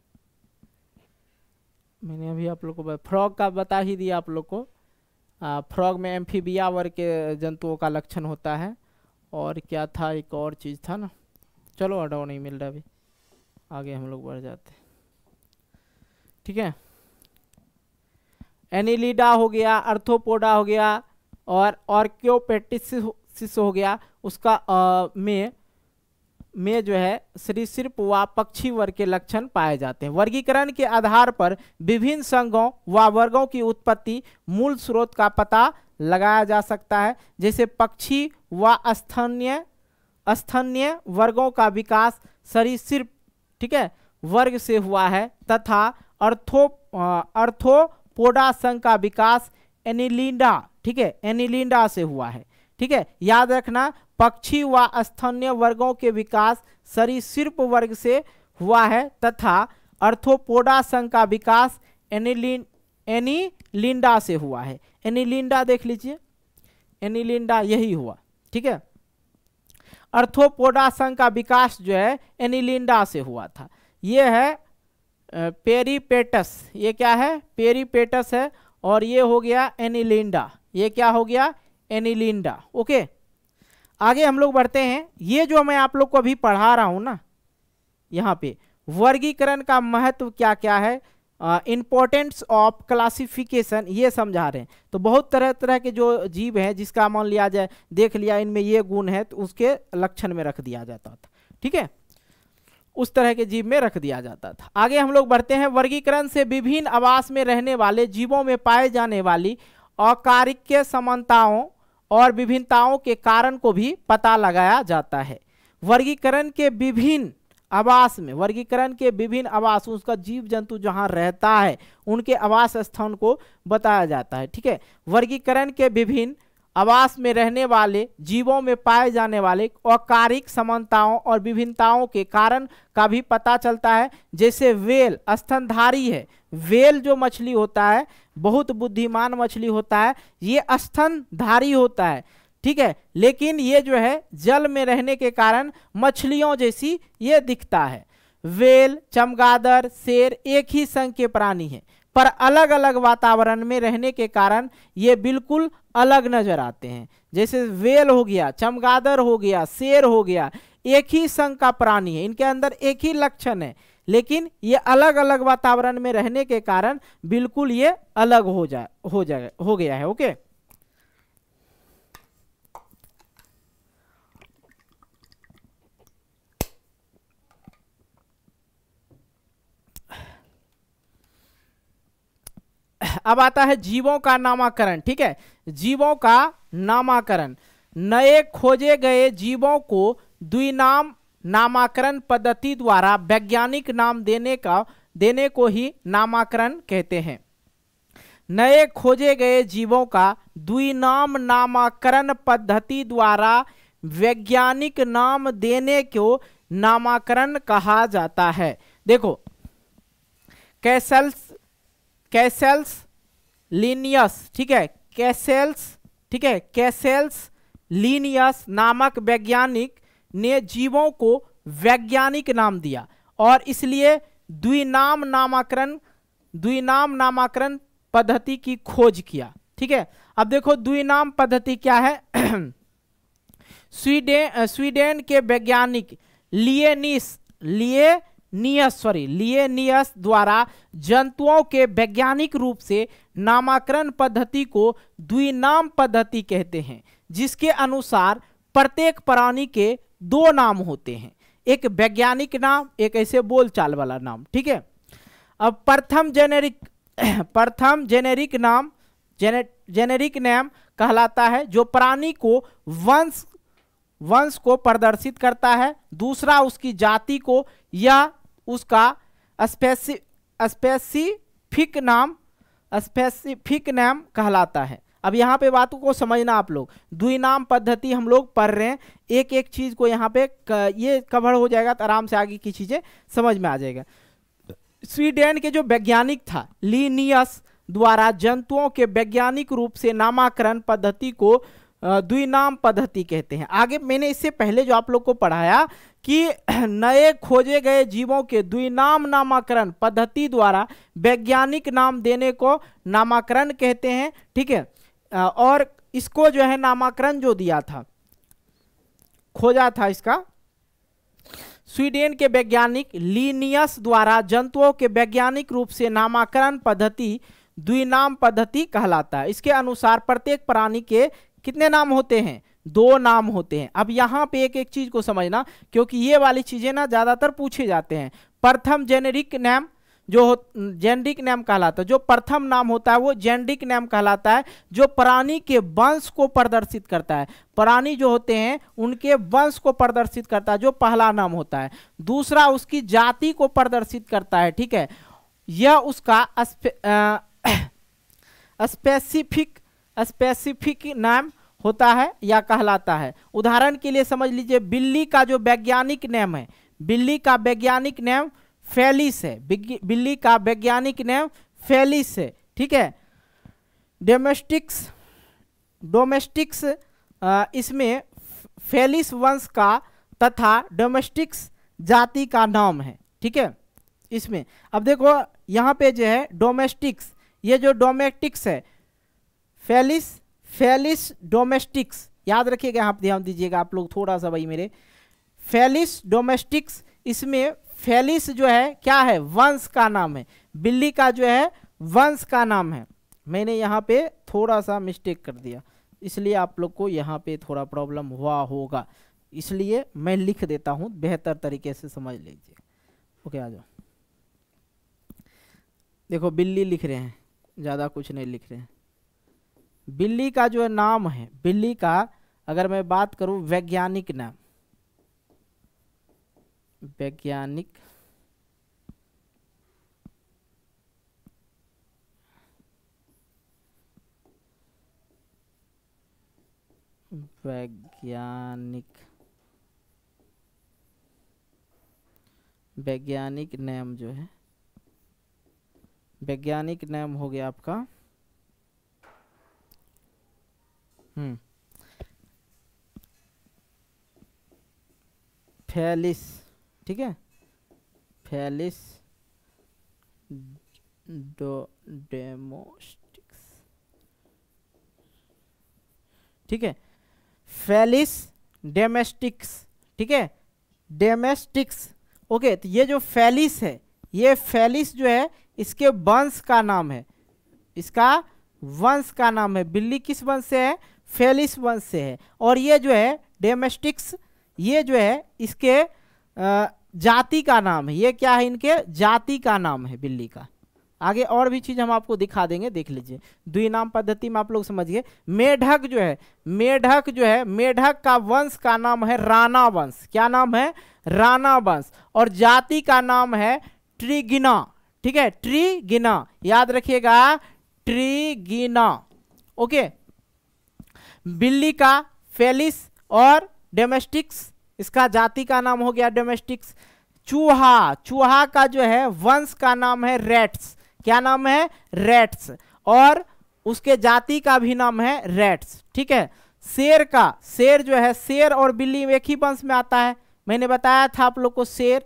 मैंने अभी आप लोग को फ्रॉग का बता ही दिया आप लोग को फ्रॉग में एम्फीबिया वर्ग के जंतुओं का लक्षण होता है और क्या था एक और चीज़ था ना चलो अडाओ नहीं मिल रहा अभी आगे हम लोग बढ़ जाते ठीक है एनिलीडा हो गया अर्थोपोडा हो गया और ऑर्क्योपेटिस हो गया उसका में में जो है श्री सिर्प व पक्षी वर्ग के लक्षण पाए जाते हैं वर्गीकरण के आधार पर विभिन्न संघों व वर्गों की उत्पत्ति मूल स्रोत का पता लगाया जा सकता है जैसे पक्षी व स्थानीय स्थानीय वर्गों का विकास सरीसृप ठीक है वर्ग से हुआ है तथा अर्थो अर्थोपोडा संघ का विकास एनिलिंडा ठीक है एनिलिंडा से हुआ है ठीक है याद रखना पक्षी व स्थानीय वर्गों के विकास सरीसृप वर्ग से हुआ है तथा अर्थोपोडा संघ का विकास एनिलिन एनिलिंडा से हुआ है एनिलिंडा देख लीजिए एनिलिंडा यही हुआ ठीक है अर्थोपोडा संघ का विकास जो है एनिलिंडा से हुआ था यह है पेरीपेटस ये क्या है पेरीपेटस है और ये हो गया एनिलिंडा ये क्या हो गया एनिलिंडा ओके आगे हम लोग बढ़ते हैं ये जो मैं आप लोग को अभी पढ़ा रहा हूँ ना यहाँ पे वर्गीकरण का महत्व क्या क्या है इम्पोर्टेंस ऑफ क्लासिफिकेशन ये समझा रहे हैं तो बहुत तरह तरह के जो जीव हैं जिसका मान लिया जाए देख लिया इनमें ये गुण है तो उसके लक्षण में रख दिया जाता था ठीक है उस तरह के जीव में रख दिया जाता था आगे हम लोग बढ़ते हैं वर्गीकरण से विभिन्न आवास में रहने वाले जीवों में पाए जाने वाली औकारिक समानताओं और विभिन्नताओं के कारण को भी पता लगाया जाता है वर्गीकरण के विभिन्न आवास में वर्गीकरण के विभिन्न आवास उसका जीव जंतु जहाँ रहता है उनके आवास स्थान को बताया जाता है ठीक है वर्गीकरण के विभिन्न आवास में रहने वाले जीवों में पाए जाने वाले औकारिक समानताओं और विभिन्नताओं के कारण का भी पता चलता है जैसे वेल स्तनधारी है वेल जो मछली होता है बहुत बुद्धिमान मछली होता है ये स्तनधारी होता है ठीक है लेकिन ये जो है जल में रहने के कारण मछलियों जैसी ये दिखता है वेल चमगादड़ शेर एक ही संघ के प्राणी हैं पर अलग अलग वातावरण में रहने के कारण ये बिल्कुल अलग नजर आते हैं जैसे वेल हो गया चमगादड़ हो गया शेर हो गया एक ही संघ का प्राणी है इनके अंदर एक ही लक्षण है लेकिन ये अलग अलग वातावरण में रहने के कारण बिल्कुल ये अलग हो जा हो जाए हो गया है ओके अब आता है जीवों का नामाकरण ठीक है जीवों का नामाकरण नए खोजे गए जीवों को द्विनाम नामाकरण पद्धति द्वारा वैज्ञानिक नाम देने का देने को ही नामाकरण कहते हैं नए खोजे गए जीवों का द्विनाम नामाकरण पद्धति द्वारा वैज्ञानिक नाम देने को नामाकरण कहा जाता है देखो कैसल्स कैसेल्स लीनियस ठीक है कैसेल्स ठीक है कैसेल्स लीनियस नामक वैज्ञानिक ने जीवों को वैज्ञानिक नाम दिया और इसलिए द्विनाम नामाकरण द्विनाम नामाकरण पद्धति की खोज किया ठीक है अब देखो द्विनाम पद्धति क्या है स्वीडे स्वीडेन के वैज्ञानिक लिएनिस लिए नियस सॉरी लिए नियस द्वारा जंतुओं के वैज्ञानिक रूप से नामाकरण पद्धति को द्विनाम पद्धति कहते हैं जिसके अनुसार प्रत्येक प्राणी के दो नाम होते हैं एक वैज्ञानिक नाम एक ऐसे बोलचाल वाला नाम ठीक है अब प्रथम जेनेरिक प्रथम जेनेरिक नाम जेने जेनेरिक नेम कहलाता है जो प्राणी को वंश वंश को प्रदर्शित करता है दूसरा उसकी जाति को या उसका स्पेसि स्पेसिफिक नाम स्पेसिफिक नाम कहलाता है अब यहाँ पे बात को समझना आप लोग दुई नाम पद्धति हम लोग पढ़ रहे हैं एक एक चीज़ को यहाँ पे क, ये कवर हो जाएगा तो आराम से आगे की चीज़ें समझ में आ जाएगा स्वीडन के जो वैज्ञानिक था लीनियस द्वारा जंतुओं के वैज्ञानिक रूप से नामाकरण पद्धति को द्विनाम पद्धति कहते हैं आगे मैंने इससे पहले जो आप लोग को पढ़ाया कि नए खोजे गए जीवों के द्विनाम नामाकरण पद्धति द्वारा वैज्ञानिक नाम देने को नामाकरण कहते हैं ठीक है और इसको जो है नामकरण जो दिया था खोजा था इसका स्वीडन के वैज्ञानिक लीनियस द्वारा जंतुओं के वैज्ञानिक रूप से नामाकरण पद्धति द्विनाम पद्धति कहलाता है इसके अनुसार प्रत्येक प्राणी के कितने नाम होते हैं दो नाम होते हैं अब यहाँ पे एक एक चीज को समझना क्योंकि ये वाली चीजें ना ज्यादातर पूछे जाते हैं प्रथम जेनेरिक नेम जो जेनरिक नेम कहलाता है जो प्रथम नाम होता है वो जेनरिक नेम कहलाता है जो प्राणी के वंश को प्रदर्शित करता है प्राणी जो होते हैं उनके वंश को प्रदर्शित करता है जो पहला नाम होता है दूसरा उसकी जाति को प्रदर्शित करता है ठीक है यह उसका स्पेसिफिक स्पेसिफिक नाम होता है या कहलाता है उदाहरण के लिए समझ लीजिए बिल्ली का जो वैज्ञानिक नेम है बिल्ली का वैज्ञानिक नेम फेलिस है बिल्ली का वैज्ञानिक नेम फेलिस है ठीक है डोमेस्टिक्स डोमेस्टिक्स इसमें फेलिस वंश का तथा डोमेस्टिक्स जाति का नाम है ठीक है इसमें अब देखो यहाँ पे जो है डोमेस्टिक्स ये जो डोमेस्टिक्स है फेलिस फेलिस डोमेस्टिक्स याद रखिएगा आप ध्यान दीजिएगा आप लोग थोड़ा सा भाई मेरे फेलिस डोमेस्टिक्स इसमें फेलिस जो है क्या है वंश का नाम है बिल्ली का जो है वंश का नाम है मैंने यहाँ पे थोड़ा सा मिस्टेक कर दिया इसलिए आप लोग को यहाँ पे थोड़ा प्रॉब्लम हुआ होगा इसलिए मैं लिख देता हूँ बेहतर तरीके से समझ लीजिए ओके आ जाओ देखो बिल्ली लिख रहे हैं ज़्यादा कुछ नहीं लिख रहे हैं बिल्ली का जो है नाम है बिल्ली का अगर मैं बात करूं वैज्ञानिक नाम वैज्ञानिक वैज्ञानिक वैज्ञानिक नेम जो है वैज्ञानिक नेम हो गया आपका हम्म। फैलिस ठीक है फैलिस डो डेमोस्टिक्स ठीक है फैलिस डेमेस्टिक्स ठीक है डेमेस्टिक्स ओके तो ये जो फैलिस है ये फैलिस जो है इसके वंश का नाम है इसका वंश का नाम है बिल्ली किस वंश से है फेलिस वंश से है और ये जो है डेमेस्टिक्स ये जो है इसके जाति का नाम है ये क्या है इनके जाति का नाम है बिल्ली का आगे और भी चीज़ हम आपको दिखा देंगे देख लीजिए दुई नाम पद्धति में आप लोग समझिए मेढक जो है मेढक जो है मेढक का वंश का नाम है राणा वंश क्या नाम है राणा वंश और जाति का नाम है ट्रिगिना ठीक है ट्रिगिना याद रखिएगा ट्रिगिना ओके बिल्ली का फेलिस और डोमेस्टिक्स इसका जाति का नाम हो गया डोमेस्टिक्स चूहा चूहा का जो है वंश का नाम है रेट्स क्या नाम है रेट्स और उसके जाति का भी नाम है रेट्स ठीक है शेर का शेर जो है शेर और बिल्ली एक ही वंश में आता है मैंने बताया था आप लोग को शेर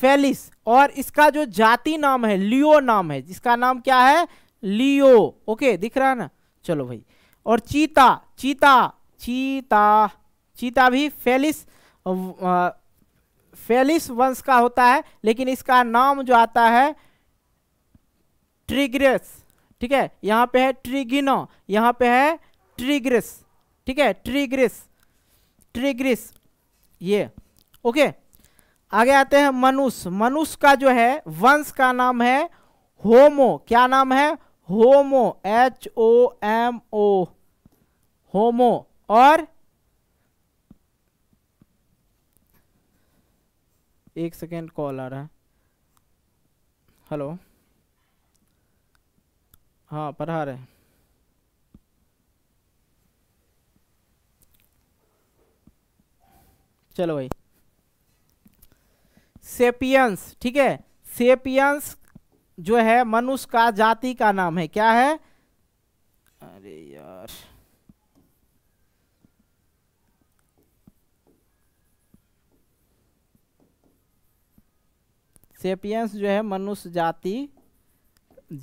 फेलिस और इसका जो जाति नाम है लियो नाम है जिसका नाम क्या है लियो ओके दिख रहा है ना चलो भाई और चीता चीता चीता चीता भी फेलिस फेलिस वंश का होता है लेकिन इसका नाम जो आता है ट्रिग्रेस ठीक है यहाँ पे है ट्रिगिनो यहाँ पे है ट्रिग्रेस ठीक है ट्रिग्रेस ट्रिग्रेस ये ओके आगे आते हैं मनुष्य मनुष्य का जो है वंश का नाम है होमो क्या नाम है होमो एच ओ एम ओ होमो और एक सेकेंड कॉल आ रहा है हेलो हाँ पढ़ा रहे चलो भाई सेपियंस ठीक है सेपियंस जो है मनुष्य का जाति का नाम है क्या है अरे यार सेपियंस जो है मनुष्य जाति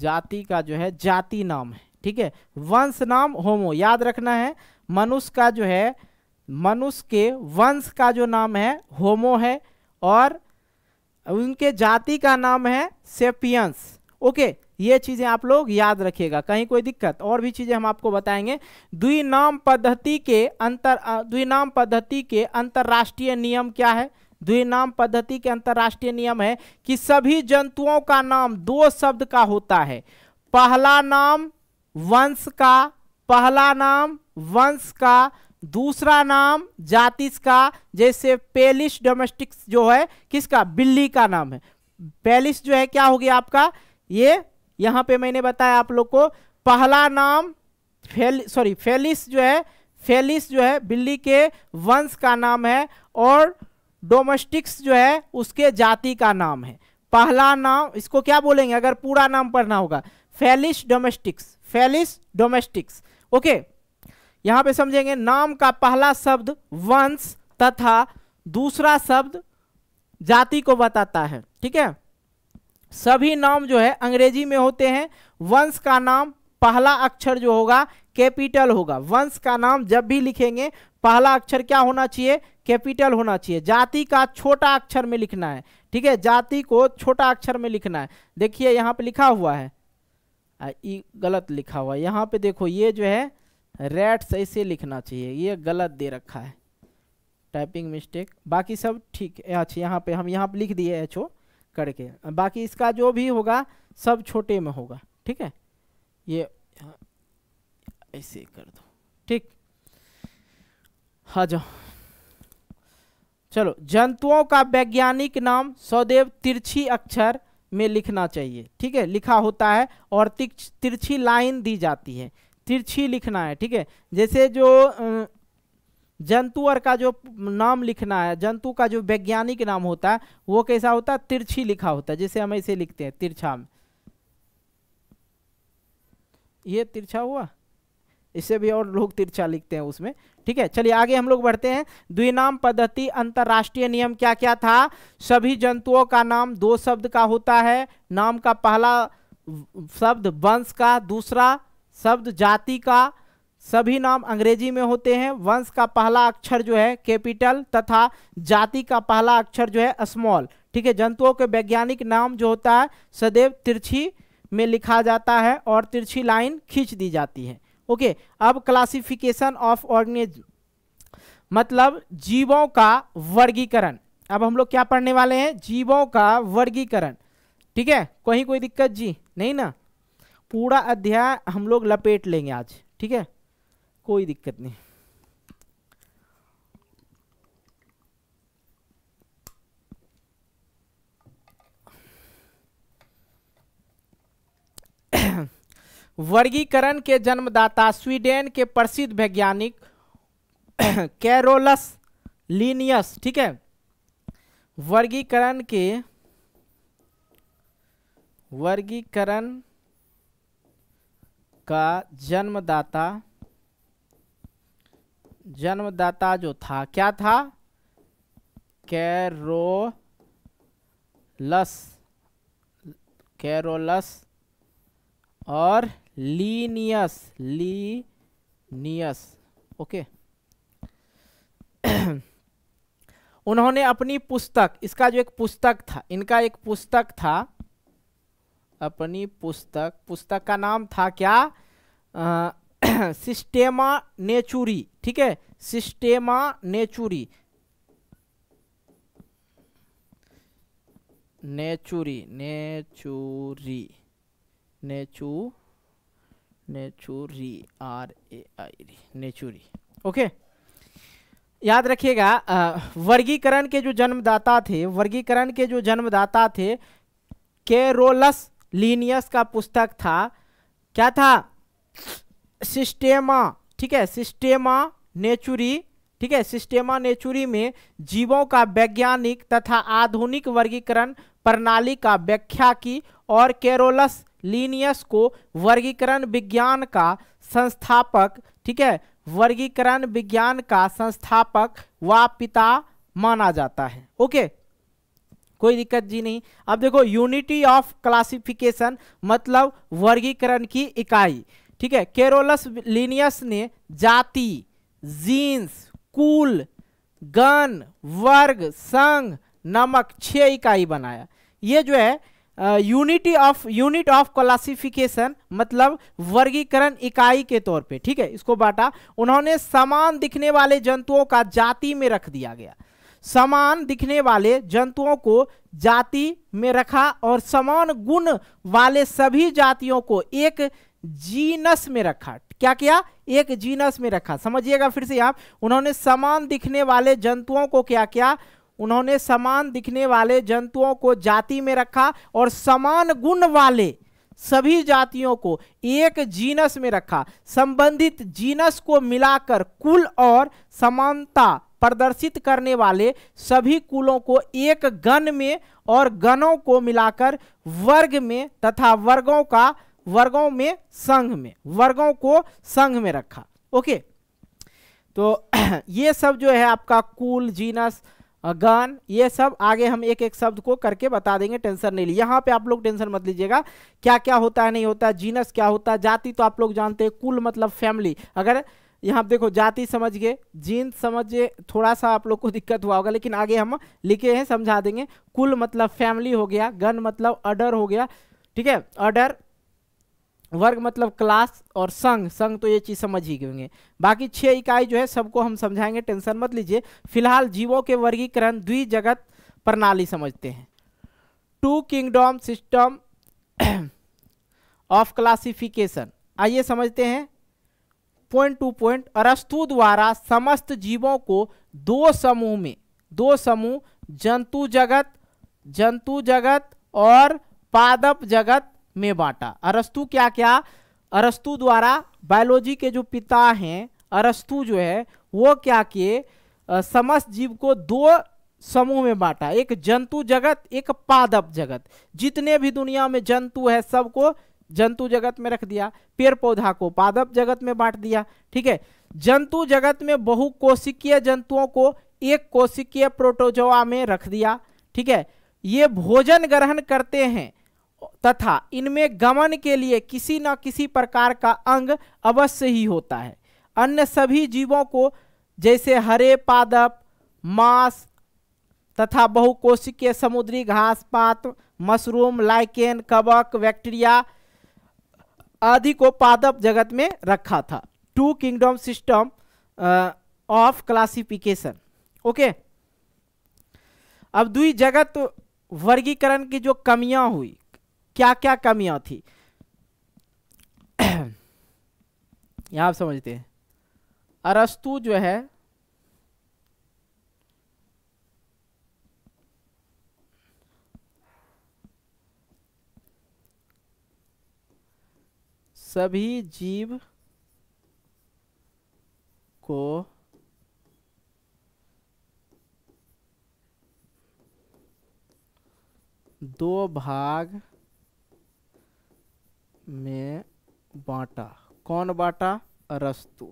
जाति का जो है जाति नाम है ठीक है वंश नाम होमो याद रखना है मनुष्य का जो है मनुष्य के वंश का जो नाम है होमो है और उनके जाति का नाम है सेपियंस ओके ये चीज़ें आप लोग याद रखिएगा कहीं कोई दिक्कत और भी चीज़ें हम आपको बताएंगे द्विनाम पद्धति के अंतर द्विनाम पद्धति के अंतर्राष्ट्रीय नियम क्या है द्विनाम पद्धति के अंतर्राष्ट्रीय नियम है कि सभी जंतुओं का नाम दो शब्द का होता है पहला नाम वंश का पहला नाम वंश का दूसरा नाम जातिस का जैसे पेलिस डोमेस्टिक्स जो है किसका बिल्ली का नाम है पेलिस जो है क्या हो गया आपका ये यहाँ पे मैंने बताया आप लोग को पहला नाम फेल सॉरी फेलिस जो है फेलिस जो है बिल्ली के वंश का नाम है और डोमेस्टिक्स जो है उसके जाति का नाम है पहला नाम इसको क्या बोलेंगे अगर पूरा नाम पढ़ना होगा Felis domesticus Felis domesticus okay यहां पे समझेंगे नाम का पहला शब्द वंश तथा दूसरा शब्द जाति को बताता है ठीक है सभी नाम जो है अंग्रेजी में होते हैं वंश का नाम पहला अक्षर जो होगा कैपिटल होगा वंश का नाम जब भी लिखेंगे पहला अक्षर क्या होना चाहिए कैपिटल होना चाहिए जाति का छोटा अक्षर में लिखना है ठीक है जाति को छोटा अक्षर में लिखना है देखिए यहाँ पे लिखा हुआ है ये गलत लिखा हुआ है यहाँ पे देखो ये जो है रेट्स ऐसे लिखना चाहिए ये गलत दे रखा है टाइपिंग मिस्टेक बाकी सब ठीक है अच्छा यहाँ पे हम यहाँ पे लिख दिए एच ओ करके बाकी इसका जो भी होगा सब छोटे में होगा ठीक है ये ऐसे कर दो ठीक हा जाओ चलो जंतुओं का वैज्ञानिक नाम सदैव तिरछी अक्षर में लिखना चाहिए ठीक है लिखा होता है और तिरछी लाइन दी जाती है तिरछी लिखना है ठीक है जैसे जो जंतुअर का जो नाम लिखना है जंतु का जो वैज्ञानिक नाम होता है वो कैसा होता है तिरछी लिखा होता है जैसे हम ऐसे लिखते हैं तिरछा में ये तिरछा हुआ इससे भी और लोग तिरछा लिखते हैं उसमें ठीक है चलिए आगे हम लोग बढ़ते हैं द्विनाम पद्धति अंतर्राष्ट्रीय नियम क्या क्या था सभी जंतुओं का नाम दो शब्द का होता है नाम का पहला शब्द वंश का दूसरा शब्द जाति का सभी नाम अंग्रेजी में होते हैं वंश का पहला अक्षर जो है कैपिटल तथा जाति का पहला अक्षर जो है स्मॉल ठीक है जंतुओं के वैज्ञानिक नाम जो होता है सदैव तिरछी में लिखा जाता है और तिरछी लाइन खींच दी जाती है ओके अब क्लासिफिकेशन ऑफ ऑर्गेनिज मतलब जीवों का वर्गीकरण अब हम लोग क्या पढ़ने वाले हैं जीवों का वर्गीकरण ठीक है कहीं कोई दिक्कत जी नहीं ना पूरा अध्याय हम लोग लपेट लेंगे आज ठीक है कोई दिक्कत नहीं वर्गीकरण के जन्मदाता स्वीडन के प्रसिद्ध वैज्ञानिक कैरोलस लीनियस ठीक है वर्गीकरण के वर्गीकरण का जन्मदाता जन्मदाता जो था क्या था कैरोलस कैरोलस और लीनियस लीनियस ओके उन्होंने अपनी पुस्तक इसका जो एक पुस्तक था इनका एक पुस्तक था अपनी पुस्तक पुस्तक का नाम था क्या आ, सिस्टेमा नेचुरी ठीक है सिस्टेमा नेचुरी नेचुरी नेचुरी नेचुरी नेचुरी आर ए आई नेचुरी ओके याद रखिएगा वर्गीकरण के जो जन्मदाता थे वर्गीकरण के जो जन्मदाता थे केरोलस लीनियस का पुस्तक था क्या था सिस्टेमा ठीक है सिस्टेमा नेचुरी ठीक है सिस्टेमा नेचुरी में जीवों का वैज्ञानिक तथा आधुनिक वर्गीकरण प्रणाली का व्याख्या की और केरोलस लीनियस को वर्गीकरण विज्ञान का संस्थापक ठीक है वर्गीकरण विज्ञान का संस्थापक व पिता माना जाता है ओके कोई दिक्कत जी नहीं अब देखो यूनिटी ऑफ क्लासिफिकेशन मतलब वर्गीकरण की इकाई ठीक है केरोलस लीनियस ने जाति जीन्स कुल गण वर्ग संघ नमक छह इकाई बनाया ये जो है unity of unit of classification मतलब वर्गीकरण इकाई के तौर पे ठीक है इसको बांटा उन्होंने समान दिखने वाले जंतुओं का जाति में रख दिया गया समान दिखने वाले जंतुओं को जाति में रखा और समान गुण वाले सभी जातियों को एक जीनस में रखा क्या किया एक जीनस में रखा समझिएगा फिर से आप उन्होंने समान दिखने वाले जंतुओं को क्या किया उन्होंने समान दिखने वाले जंतुओं को जाति में रखा और समान गुण वाले सभी जातियों को एक जीनस में रखा संबंधित जीनस को मिलाकर कुल और समानता प्रदर्शित करने वाले सभी कुलों को एक गण में और गणों को मिलाकर वर्ग में तथा वर्गों का वर्गों में संघ में वर्गों को संघ में रखा ओके तो ये सब जो है आपका कुल जीनस गन ये सब आगे हम एक एक शब्द को करके बता देंगे टेंशन नहीं यहाँ पे आप लोग टेंशन मत लीजिएगा क्या क्या होता है नहीं होता है जीनस क्या होता है जाति तो आप लोग जानते हैं कुल मतलब फैमिली अगर यहाँ देखो जाति समझ गए जीन समझिए थोड़ा सा आप लोग को दिक्कत हुआ होगा लेकिन आगे हम लिखे हैं समझा देंगे कुल मतलब फैमिली हो गया गन मतलब अडर हो गया ठीक है अडर वर्ग मतलब क्लास और संघ संघ तो ये चीज़ समझ ही गएंगे होंगे बाकी छह इकाई जो है सबको हम समझाएंगे टेंशन मत लीजिए फिलहाल जीवों के वर्गीकरण द्वि जगत प्रणाली समझते हैं two kingdom system of classification आइए समझते हैं पॉइंट टू पॉइंट अरस्तु द्वारा समस्त जीवों को दो समूह में दो समूह जंतु जगत जंतु जगत और पादप जगत में बांटा अरस्तु क्या क्या अरस्तु द्वारा बायोलॉजी के जो पिता हैं अरस्तु जो है वो क्या किए समस्त जीव को दो समूह में बांटा एक जंतु जगत एक पादप जगत जितने भी दुनिया में जंतु है सबको जंतु जगत में रख दिया पेड़ पौधा को पादप जगत में बांट दिया ठीक है जंतु जगत में बहु कोशिकीय जंतुओं को एक कोशिकीय प्रोटोजोआ में रख दिया ठीक है ये भोजन ग्रहण करते हैं तथा इनमें गमन के लिए किसी न किसी प्रकार का अंग अवश्य ही होता है अन्य सभी जीवों को जैसे हरे पादप मांस तथा बहुकोशिकीय समुद्री घास पात मशरूम लाइकेन कवक बैक्टीरिया आदि को पादप जगत में रखा था two kingdom system of classification okay अब दुई जगत वर्गीकरण की जो कमियां हुई क्या क्या कमियां थी यहां आप समझते हैं अरस्तु जो है सभी जीव को दो भाग में बांटा कौन बांटा अरस्तु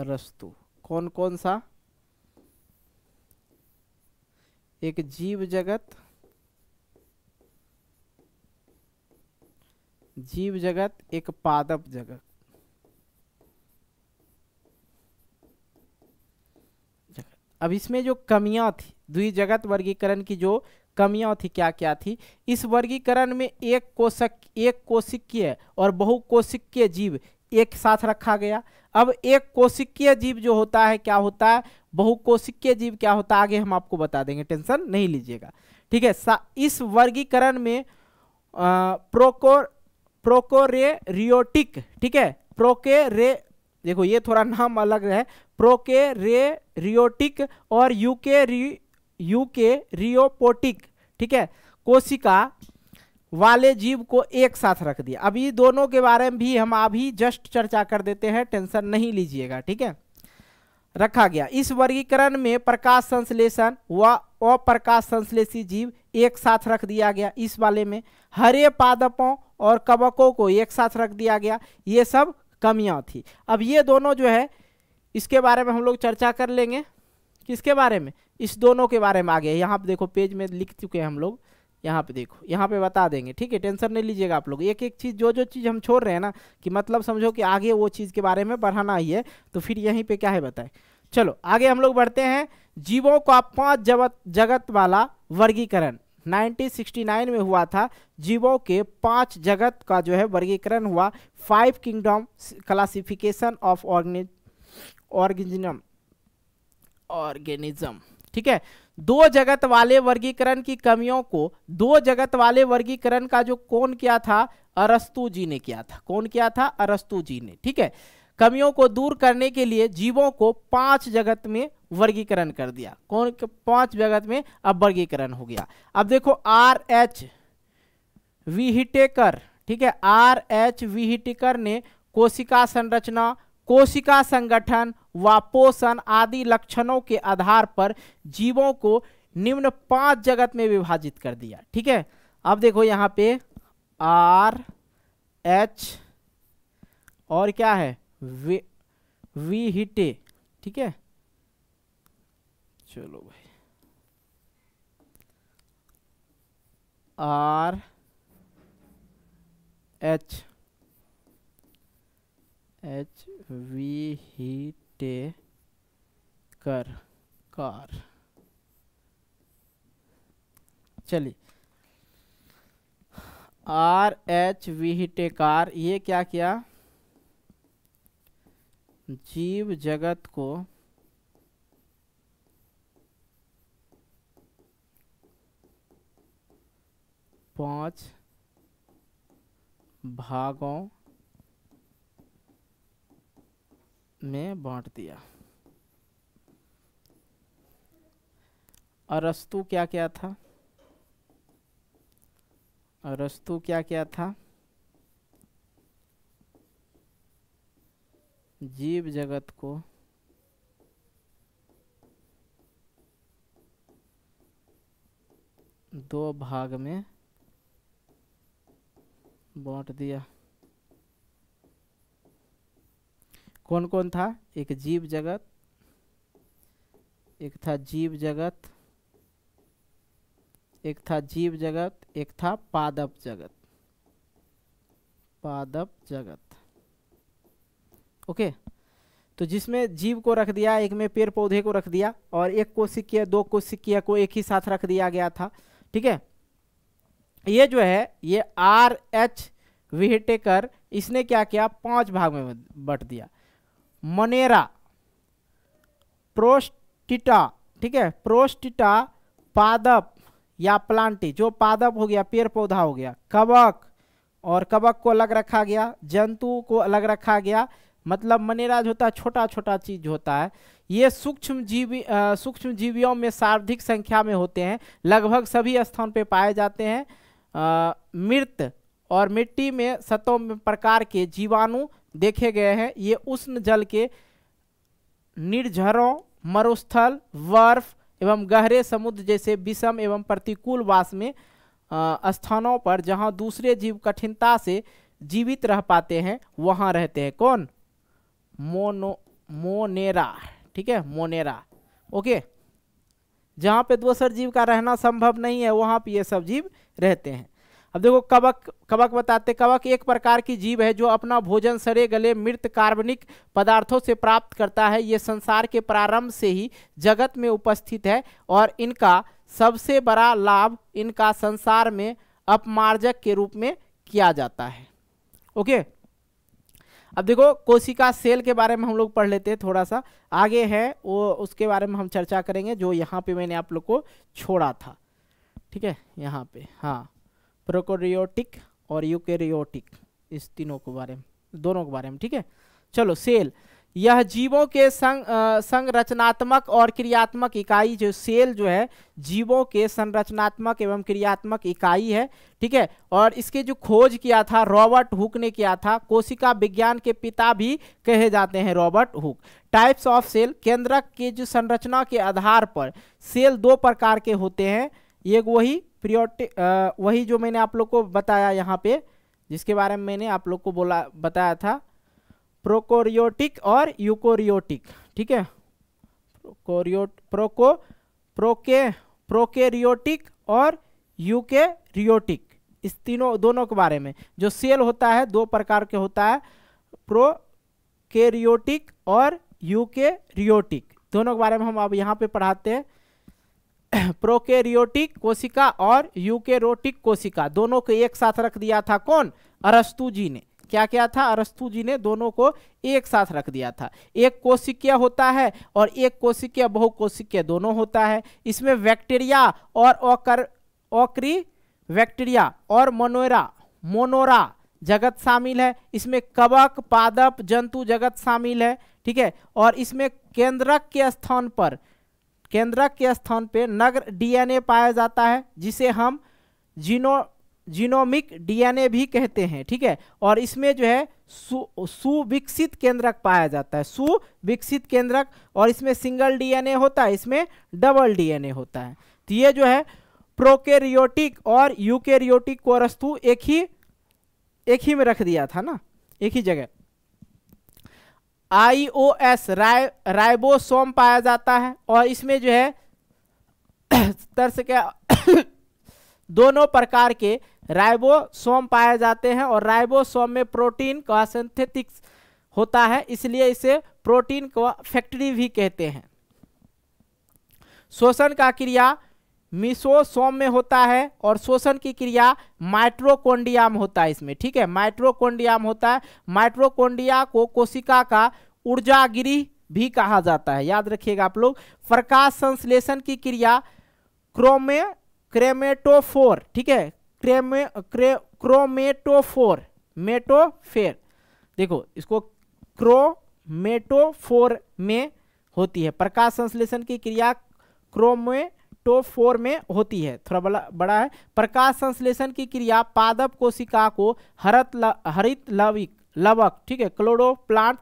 अरस्तु कौन कौन सा एक जीव जगत जीव जगत एक पादप जगत अब इसमें जो कमियां थी द्विजगत वर्गीकरण की जो कमियां थी क्या क्या थी इस वर्गीकरण में एक कोशक एक कोशिकीय और बहुकोशिकीय जीव एक साथ रखा गया अब एक कोशिकीय जीव जो होता है क्या होता है बहुकोशिकीय जीव क्या होता है आगे हम आपको बता देंगे टेंशन नहीं लीजिएगा ठीक है इस वर्गीकरण में प्रोकोर प्रोकोरे रियोटिक ठीक है प्रोके रे देखो ये थोड़ा नाम अलग है प्रोके रे रियोटिक और यूके री यूके रियोपोटिक ठीक है कोशिका वाले जीव को एक साथ रख दिया अभी दोनों के बारे में भी हम अभी जस्ट चर्चा कर देते हैं टेंशन नहीं लीजिएगा ठीक है रखा गया इस वर्गीकरण में प्रकाश संश्लेषण व अप्रकाश संश्लेषी जीव एक साथ रख दिया गया इस वाले में हरे पादपों और कवकों को एक साथ रख दिया गया ये सब कमियां थी अब ये दोनों जो है इसके बारे में हम लोग चर्चा कर लेंगे किसके बारे में इस दोनों के बारे में आ गया यहाँ पे देखो पेज में लिख चुके हैं हम लोग यहाँ पे देखो यहाँ पे बता देंगे ठीक है टेंशन नहीं लीजिएगा आप लोग एक एक चीज़ जो जो चीज़ हम छोड़ रहे हैं ना कि मतलब समझो कि आगे वो चीज़ के बारे में बढ़ाना ही है तो फिर यहीं पर क्या है बताए चलो आगे हम लोग बढ़ते हैं जीवों का पाँच जगत जगत वाला वर्गीकरण 1969 में हुआ था जीवों के पांच जगत का जो है वर्गीकरण हुआ five kingdom classification of organism organism ठीक है दो जगत वाले वर्गीकरण की कमियों को दो जगत वाले वर्गीकरण का जो कौन किया था अरस्तु जी ने किया था कौन किया था अरस्तु जी ने ठीक है कमियों को दूर करने के लिए जीवों को पांच जगत में वर्गीकरण कर दिया कौन पांच जगत में अब वर्गीकरण हो गया अब देखो आर एच विहिटेकर ठीक है आर एच विहिटेकर ने कोशिका संरचना कोशिका संगठन व पोषण आदि लक्षणों के आधार पर जीवों को निम्न पांच जगत में विभाजित कर दिया ठीक है अब देखो यहाँ पे आर एच और क्या है वी वी हिटे ठीक है चलो भाई आर एच एच वी ही टे कर कार चलिए आर एच वी ही टे कार ये क्या किया जीव जगत को पांच भागों में बांट दिया अरस्तु क्या क्या था अरस्तु क्या क्या था जीव जगत को दो भाग में बांट दिया कौन कौन था एक जीव जगत एक था जीव जगत एक था जीव जगत एक था पादप जगत पादप जगत ओके तो जिसमें जीव को रख दिया एक में पेड़ पौधे को रख दिया और एक को सिक्किया दो को सिक्किया को एक ही साथ रख दिया गया था ठीक है ये जो है ये आर एच विहटेकर इसने क्या किया पांच भाग में बट दिया मनेरा प्रोस्टिटा ठीक है प्रोस्टिटा पादप या प्लांटी जो पादप हो गया पेड़ पौधा हो गया कवक और कवक को अलग रखा गया जंतु को अलग रखा गया मतलब मनेरा जो होता है छोटा छोटा चीज होता है ये सूक्ष्म जीवी सूक्ष्म जीवियों में सर्वाधिक संख्या में होते हैं लगभग सभी स्थान पे पाए जाते हैं मृत और मिट्टी में सतों में प्रकार के जीवाणु देखे गए हैं ये उष्ण जल के निर्झरों मरुस्थल वर्फ एवं गहरे समुद्र जैसे विषम एवं प्रतिकूल वास में आ, स्थानों पर जहाँ दूसरे जीव कठिनता से जीवित रह पाते हैं वहाँ रहते हैं कौन मोनो मोनेरा ठीक है मोनेरा ओके जहाँ पे दूसर जीव का रहना संभव नहीं है वहाँ पे ये सब जीव रहते हैं अब देखो कवक कवक बताते कवक एक प्रकार की जीव है जो अपना भोजन सड़े गले मृत कार्बनिक पदार्थों से प्राप्त करता है ये संसार के प्रारंभ से ही जगत में उपस्थित है और इनका सबसे बड़ा लाभ इनका संसार में अपमार्जक के रूप में किया जाता है ओके अब देखो कोशिका सेल के बारे में हम लोग पढ़ लेते हैं थोड़ा सा आगे है वो उसके बारे में हम चर्चा करेंगे जो यहाँ पे मैंने आप लोग को छोड़ा था ठीक है यहाँ पे हाँ प्रोकोरियोटिक और यूकेरियोटिक इस तीनों के बारे में दोनों के बारे में ठीक है चलो सेल यह जीवों के संग संरचनात्मक और क्रियात्मक इकाई जो सेल जो है जीवों के संरचनात्मक एवं क्रियात्मक इकाई है ठीक है और इसके जो खोज किया था रॉबर्ट हुक ने किया था कोशिका विज्ञान के पिता भी कहे जाते हैं Robert Hooke types of cell केंद्रक के जो संरचना के आधार पर सेल दो प्रकार के होते हैं एक वही प्रियोटिक वही जो मैंने आप लोग को बताया यहाँ पे जिसके बारे में मैंने आप लोग को बोला बताया था प्रोकोरियोटिक और यूकोरियोटिक ठीक है प्रोकोरियोट प्रोको प्रोके प्रोकेरियोटिक और यूकेरियोटिक इस तीनों दोनों के बारे में जो सेल होता है दो प्रकार के होता है प्रोकेरियोटिक और यूकेरियोटिक दोनों के बारे में हम अब यहाँ पे पढ़ाते हैं प्रोकेरियोटिक कोशिका और यूकेरोटिक कोशिका दोनों को एक साथ रख दिया था कौन अरस्तु जी ने क्या क्या था अरस्तु जी ने दोनों को एक साथ रख दिया था एक कोशिकीय होता है और एक कोशिकीय कोशिकीय दोनों होता है इसमें बैक्टीरिया और ओकर ओकरी बैक्टीरिया और मोनोरा मोनोरा जगत शामिल है इसमें कवक पादप जंतु जगत शामिल है ठीक है और इसमें केंद्रक के स्थान पर केंद्रक के स्थान पे नग्न डीएनए पाया जाता है जिसे हम जीनो जीनोमिक डीएनए भी कहते हैं ठीक है और इसमें जो है सुविकसित केंद्रक पाया जाता है सुविकसित केंद्रक और इसमें सिंगल डीएनए होता है इसमें डबल डीएनए होता है तो ये जो है प्रोकेरियोटिक और यूकेरियोटिक को रस्तु तो एक ही एक ही में रख दिया था ना एक ही जगह एस राय राइबोसोम पाया जाता है और इसमें जो है तरस के दोनों प्रकार के राइबोसोम पाए जाते हैं और राइबोसोम में प्रोटीन का सिंथेटिक्स होता है इसलिए इसे प्रोटीन का फैक्ट्री भी कहते हैं शोषण का क्रिया मिसोसोम में होता है और शोषण की क्रिया माइट्रोकोंडिया में होता है इसमें ठीक है माइट्रोकोंडिया में होता है माइट्रोकोंडिया को कोशिका का ऊर्जागिरी भी कहा जाता है याद रखिएगा आप लोग प्रकाश संश्लेषण की क्रिया क्रोमे क्रेमेटोफोर ठीक है क्रेमे क्रे क्रोमेटोफोर मेटोफेर देखो इसको क्रोमेटोफोर में होती है प्रकाश संश्लेषण की क्रिया क्रोमे फोर में होती है थोड़ा बड़ा बड़ा है प्रकाश संश्लेषण की क्रिया पादप कोशिका को हरत ल, हरित लविक लवक ठीक है क्लोरोप्लांट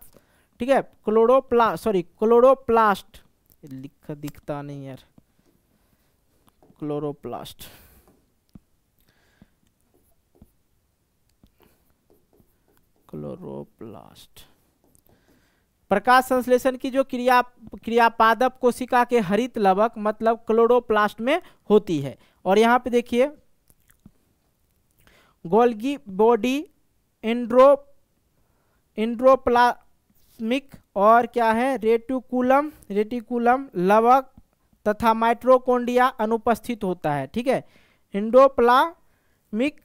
ठीक है क्लोरो सॉरी क्लोरोप्लास्ट लिख दिखता नहीं यार क्लोरोप्लास्ट क्लोरोप्लास्ट प्रकाश संश्लेषण की जो क्रिया क्रियापादप कोशिका के हरित लवक मतलब क्लोरोप्लास्ट में होती है और यहाँ पे देखिए गोल्गी बॉडी इंड्रो इंड्रोप्लास्मिक और क्या है रेटिकुलम रेटिकुलम लवक तथा माइट्रोकोंडिया अनुपस्थित होता है ठीक है इंडोप्लामिक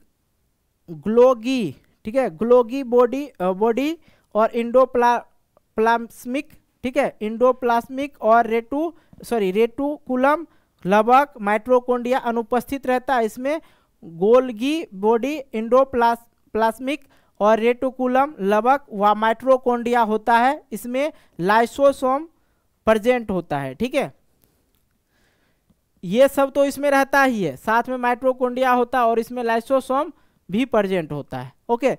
ग्लोगी ठीक है ग्लोगी बॉडी बॉडी और इंडोप्ला प्लास्मिक ठीक है इंडोप्लास्मिक और रेटू सॉरी रेटूकुलम लबक माइट्रोकोंडिया अनुपस्थित रहता है इसमें गोल्गी बॉडी इंडोप्लास प्लास्मिक और रेटोकुलम लबक व माइट्रोकोंडिया होता है इसमें लाइसोसोम प्रजेंट होता है ठीक है ये सब तो इसमें रहता ही है साथ में माइट्रोकोंडिया होता है और इसमें लाइसोसोम भी प्रजेंट होता है ओके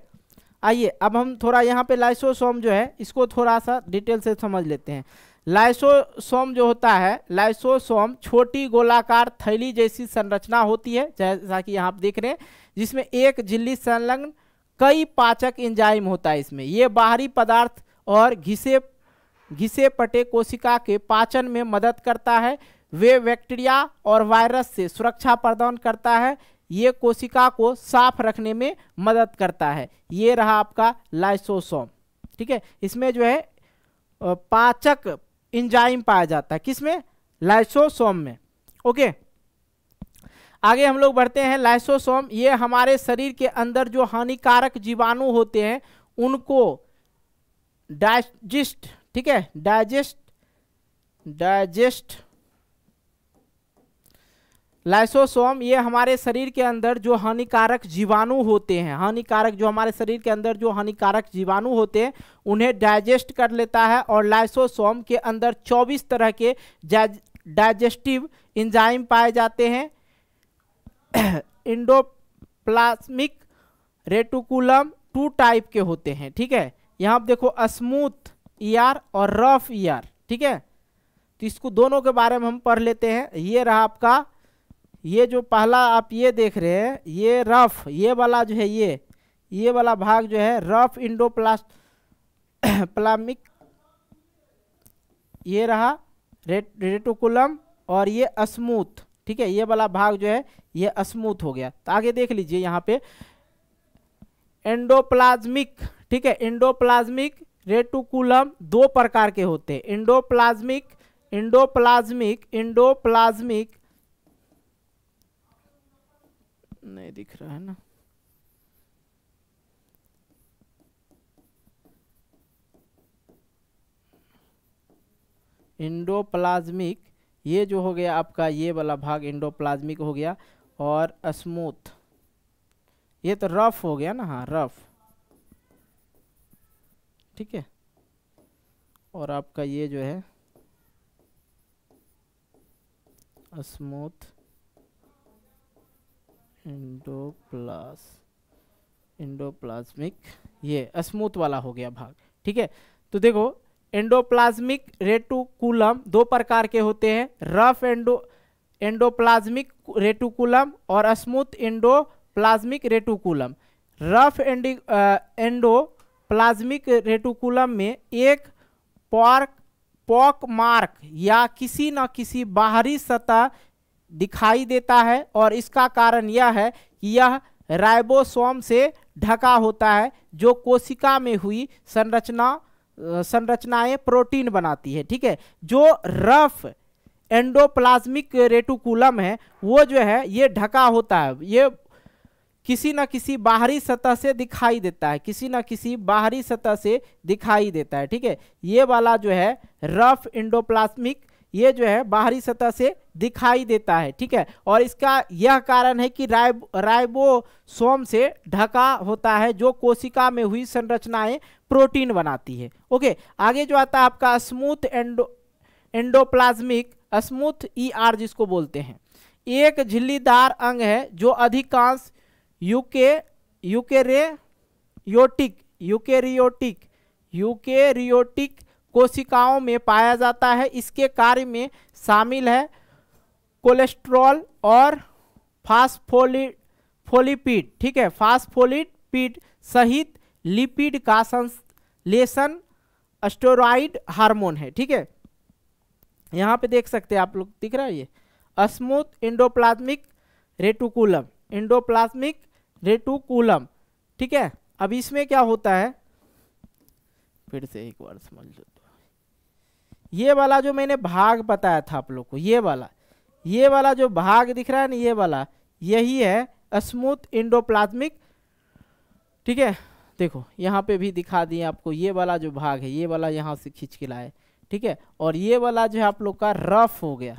आइए अब हम थोड़ा यहाँ पे लाइसोसोम जो है इसको थोड़ा सा डिटेल से समझ लेते हैं लाइसोसोम जो होता है लाइसोसोम छोटी गोलाकार थैली जैसी संरचना होती है जैसा कि यहाँ आप देख रहे हैं जिसमें एक झिल्ली संलग्न कई पाचक इंजाइम होता है इसमें ये बाहरी पदार्थ और घिसे घिसे पटे कोशिका के पाचन में मदद करता है वे बैक्टीरिया और वायरस से सुरक्षा प्रदान करता है ये कोशिका को साफ रखने में मदद करता है ये रहा आपका लाइसोसोम ठीक है इसमें जो है पाचक इंजाइम पाया जाता है किसमें लाइसोसोम में ओके आगे हम लोग बढ़ते हैं लाइसोसोम ये हमारे शरीर के अंदर जो हानिकारक जीवाणु होते हैं उनको डाइजिस्ट ठीक है डाइजेस्ट डाइजेस्ट लाइसोसोम ये हमारे शरीर के अंदर जो हानिकारक जीवाणु होते हैं हानिकारक जो हमारे शरीर के अंदर जो हानिकारक जीवाणु होते हैं उन्हें डाइजेस्ट कर लेता है और लाइसोसोम के अंदर 24 तरह के डाइजेस्टिव इंजाइम पाए जाते हैं इंडोप्लास्मिक रेटुकुलम टू टाइप के होते हैं ठीक है यहाँ पर देखो स्मूथ ईयर और रफ ईयर ठीक है तो इसको दोनों के बारे में हम पढ़ लेते हैं ये रहा आपका ये जो पहला आप ये देख रहे हैं ये रफ ये वाला जो है ये ये वाला भाग जो है रफ इंडो प्लास्ट प्लामिक ये रहा रेट रेटोकुलम और ये अस्मूथ ठीक है ये वाला भाग जो है ये अस्मूथ हो गया तो आगे देख लीजिए यहाँ पे एंडोप्लाज्मिक ठीक है एंडोप्लाज्मिक रेटुकुलम दो प्रकार के होते हैं एंडोप्लाज्मिक एंडोप्लाज्मिक एंडोप्लाज्मिक नहीं दिख रहा है ना इंडोप्लाज्मिक ये जो हो गया आपका ये वाला भाग इंडोप्लाज्मिक हो गया और स्मूथ ये तो रफ हो गया ना हाँ रफ ठीक है और आपका ये जो है स्मूथ इंडोप्लास इंडोप्लाज्मिक ये स्मूथ वाला हो गया भाग ठीक है तो देखो एंडोप्लाज्मिक रेटुकुलम दो प्रकार के होते हैं रफ एंडो एंडोप्लाज्मिक रेटुकुलम और स्मूथ एंडोप्लाज्मिक रेटुकुलम रफ एंडी एंडोप्लाज्मिक रेटुकुलम में एक पॉर्क पॉक मार्क या किसी न किसी बाहरी सतह दिखाई देता है और इसका कारण यह है कि यह राइबोसोम से ढका होता है जो कोशिका में हुई संरचना संरचनाएं प्रोटीन बनाती है ठीक है जो रफ एंडोप्लाज्मिक रेटुकुलम है वो जो है ये ढका होता है ये किसी न किसी बाहरी सतह से दिखाई देता है किसी न किसी बाहरी सतह से दिखाई देता है ठीक है ये वाला जो है रफ इंडोप्लाज्मिक ये जो है बाहरी सतह से दिखाई देता है ठीक है और इसका यह कारण है कि राइब राइबोसोम से ढका होता है जो कोशिका में हुई संरचनाएं प्रोटीन बनाती है ओके आगे जो आता है आपका smooth endo endoplasmic smooth E e R जिसको बोलते हैं एक झिल्लीदार अंग है जो अधिकांश यूके योटिक यूकेरियोटिक यूकेरियोटिक कोशिकाओं में पाया जाता है इसके कार्य में शामिल है कोलेस्ट्रॉल और फास्फोलिड फोलिपिड ठीक है फास्फोलिड पीड सहित लिपिड का संश्लेषण अस्टोराइड हार्मोन है ठीक है यहाँ पे देख सकते हैं आप लोग दिख रहा है ये अस्मूथ इंडोप्लाज्मिक रेटुकुलम इंडोप्लाज्मिक रेटुकुलम ठीक है अब इसमें क्या होता है फिर से एक बार समझ लो ये वाला जो मैंने भाग बताया था आप लोग को ये वाला ये वाला जो भाग दिख रहा है ना ये वाला यही है स्मूथ इंडोप्लाज्मिक ठीक है देखो यहाँ पे भी दिखा दिए आपको ये वाला जो भाग है ये वाला यहाँ से खींच के लाए ठीक है और ये वाला जो है आप लोग का रफ हो गया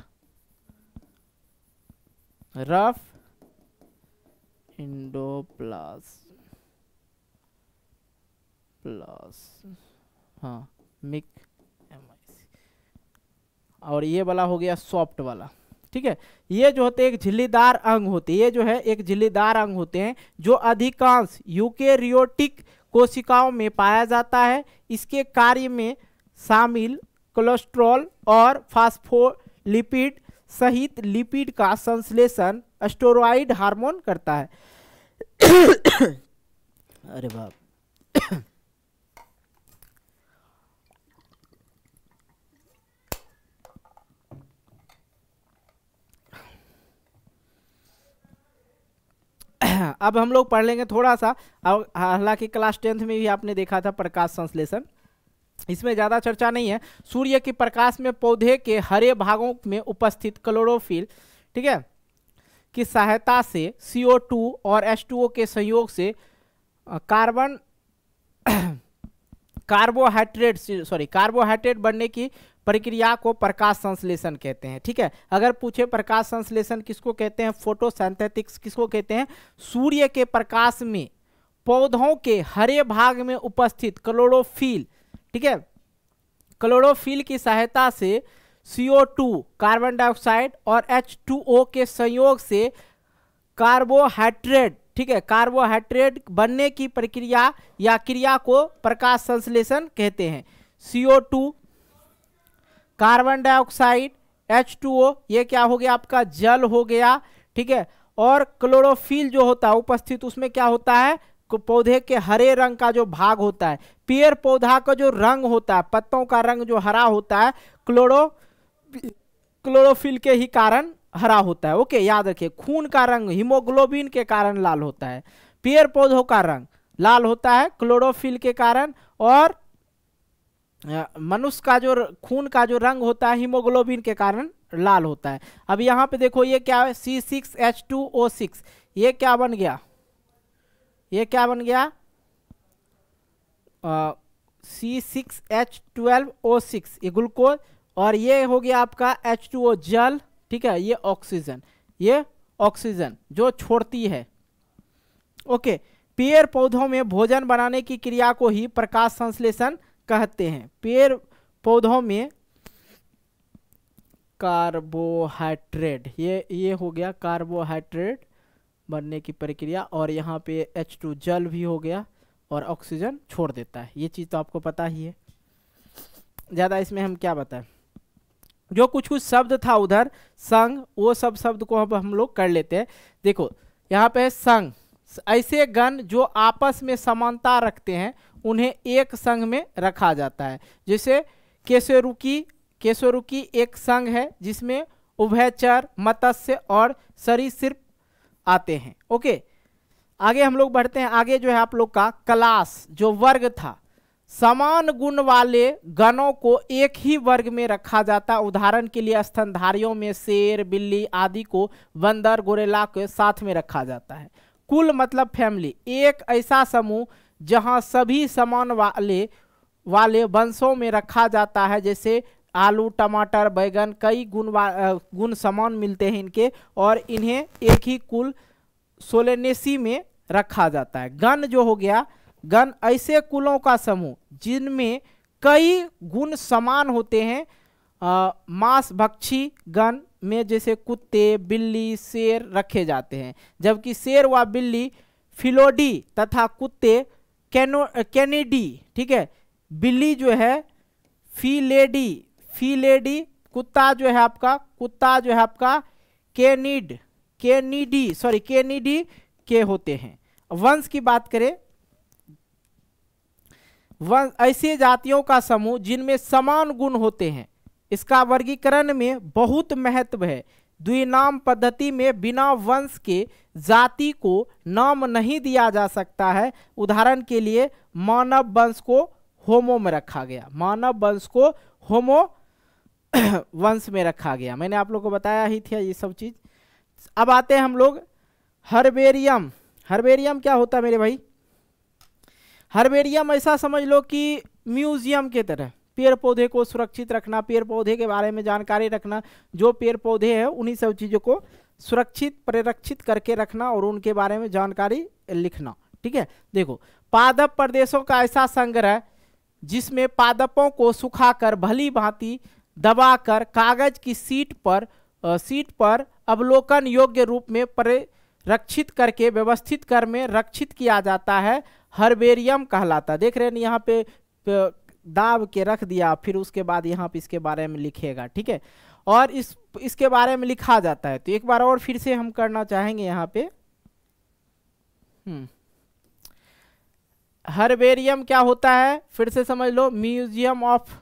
रफ प्लस प्लस हाँ मिक और ये वाला हो गया सॉफ्ट वाला ठीक है ये जो होते हैं एक झिल्लीदार अंग होते हैं ये जो है एक झिल्लीदार अंग होते हैं जो अधिकांश यूकेरियोटिक कोशिकाओं में पाया जाता है इसके कार्य में शामिल कोलेस्ट्रॉल और फास्फोलिपिड सहित लिपिड का संश्लेषण स्टोरॉइड हार्मोन करता है अरे बाप अब हम लोग पढ़ लेंगे थोड़ा सा हालांकि क्लास टेंथ में भी आपने देखा था प्रकाश संश्लेषण इसमें ज़्यादा चर्चा नहीं है सूर्य के प्रकाश में पौधे के हरे भागों में उपस्थित क्लोरोफिल ठीक है की सहायता से CO2 और H2O के सहयोग से कार्बन कार्बोहाइड्रेट सॉरी कार्बोहाइड्रेट बनने की प्रक्रिया को प्रकाश संश्लेषण कहते हैं ठीक है अगर पूछे प्रकाश संश्लेषण किसको कहते हैं फोटोसेंथेटिक्स किसको कहते हैं सूर्य के प्रकाश में पौधों के हरे भाग में उपस्थित क्लोरोफिल ठीक है क्लोरोफिल की सहायता से CO2 कार्बन डाइऑक्साइड और H2O के संयोग से कार्बोहाइड्रेट ठीक है कार्बोहाइड्रेट बनने की प्रक्रिया या क्रिया को प्रकाश संश्लेषण कहते हैं CO2 कार्बन डाइऑक्साइड H2O ये क्या हो गया आपका जल हो गया ठीक है और क्लोरोफिल जो होता है उपस्थित उसमें क्या होता है पौधे के हरे रंग का जो भाग होता है पेड़ पौधा का जो रंग होता है पत्तों का रंग जो हरा होता है क्लोरो क्लोरोफिल के ही कारण हरा होता है ओके याद रखिए खून का रंग हीमोग्लोबिन के कारण लाल होता है पेड़ पौधों का रंग लाल होता है क्लोरोफिल के कारण और मनुष्य का जो खून का जो रंग होता है हीमोग्लोबिन के कारण लाल होता है अब यहाँ पे देखो ये क्या है C six H two O six ये क्या बन गया ये क्या बन गया C six H twelve O six ये ग्लूकोज और ये हो गया आपका एच टू ओ जल ठीक है ये ऑक्सीजन ये ऑक्सीजन जो छोड़ती है ओके पेड़ पौधों में भोजन बनाने की क्रिया को ही प्रकाश संश्लेषण कहते हैं पेड़ पौधों में कार्बोहाइड्रेट ये ये हो गया कार्बोहाइड्रेट बनने की प्रक्रिया और यहाँ पे एच टू जल भी हो गया और ऑक्सीजन छोड़ देता है ये चीज़ तो आपको पता ही है ज़्यादा इसमें हम क्या बताएं जो कुछ कुछ शब्द था उधर संग वो सब शब्द को अब हम लोग कर लेते हैं देखो यहाँ पे है संग ऐसे गण जो आपस में समानता रखते हैं उन्हें एक संघ में रखा जाता है जैसे केशोरुकी केशोरुकी एक संघ है जिसमें उभयचर मत्स्य और सरीसृप आते हैं ओके आगे हम लोग बढ़ते हैं आगे जो है आप लोग का क्लास जो वर्ग था समान गुण वाले गणों को एक ही वर्ग में रखा जाता उदाहरण के लिए स्तनधारियों में शेर बिल्ली आदि को बंदर गोरेला के साथ में रखा जाता है कुल मतलब फैमिली एक ऐसा समूह जहाँ सभी समान वाले वाले वंशों में रखा जाता है जैसे आलू टमाटर बैगन कई गुण गुण समान मिलते हैं इनके और इन्हें एक ही कुल सोलेनेसी में रखा जाता है गण जो हो गया गण ऐसे कुलों का समूह जिनमें कई गुण समान होते हैं भक्षी गण में जैसे कुत्ते बिल्ली शेर रखे जाते हैं जबकि शेर व बिल्ली फिलोडी तथा कुत्ते कैनो कैनेडी ठीक है बिल्ली जो है फी लेडी फी लेडी कुत्ता जो है आपका कुत्ता जो है आपका केनिड केनिडी सॉरी केनिडी के होते हैं वंश की बात करें वंश ऐसे जातियों का समूह जिनमें समान गुण होते हैं इसका वर्गीकरण में बहुत महत्व है द्विनाम पद्धति में बिना वंश के जाति को नाम नहीं दिया जा सकता है उदाहरण के लिए मानव वंश को होमो में रखा गया मानव वंश को होमो वंश में रखा गया मैंने आप लोग को बताया ही था ये सब चीज़ अब आते हैं हम लोग हर्बेरियम हर्बेरियम क्या होता है मेरे भाई हर्बेरियम ऐसा समझ लो कि म्यूजियम के तरह पेड़ पौधे को सुरक्षित रखना पेड़ पौधे के बारे में जानकारी रखना जो पेड़ पौधे हैं उन्हीं सब चीज़ों को सुरक्षित परिरक्षित करके रखना और उनके बारे में जानकारी लिखना ठीक है देखो पादप प्रदेशों का ऐसा संग्रह जिसमें पादपों को सुखाकर भली भांति दबाकर कागज की सीट पर आ, सीट पर अवलोकन योग्य रूप में परिरक्षित करके व्यवस्थित कर में रक्षित किया जाता है हर्बेरियम कहलाता देख रहे हैं यहाँ पे, पे दाब के रख दिया फिर उसके बाद यहाँ पे इसके बारे में लिखेगा ठीक है और इस इसके बारे में लिखा जाता है तो एक बार और फिर से हम करना चाहेंगे यहाँ पे हम्म। हर्बेरियम क्या होता है फिर से समझ लो म्यूजियम ऑफ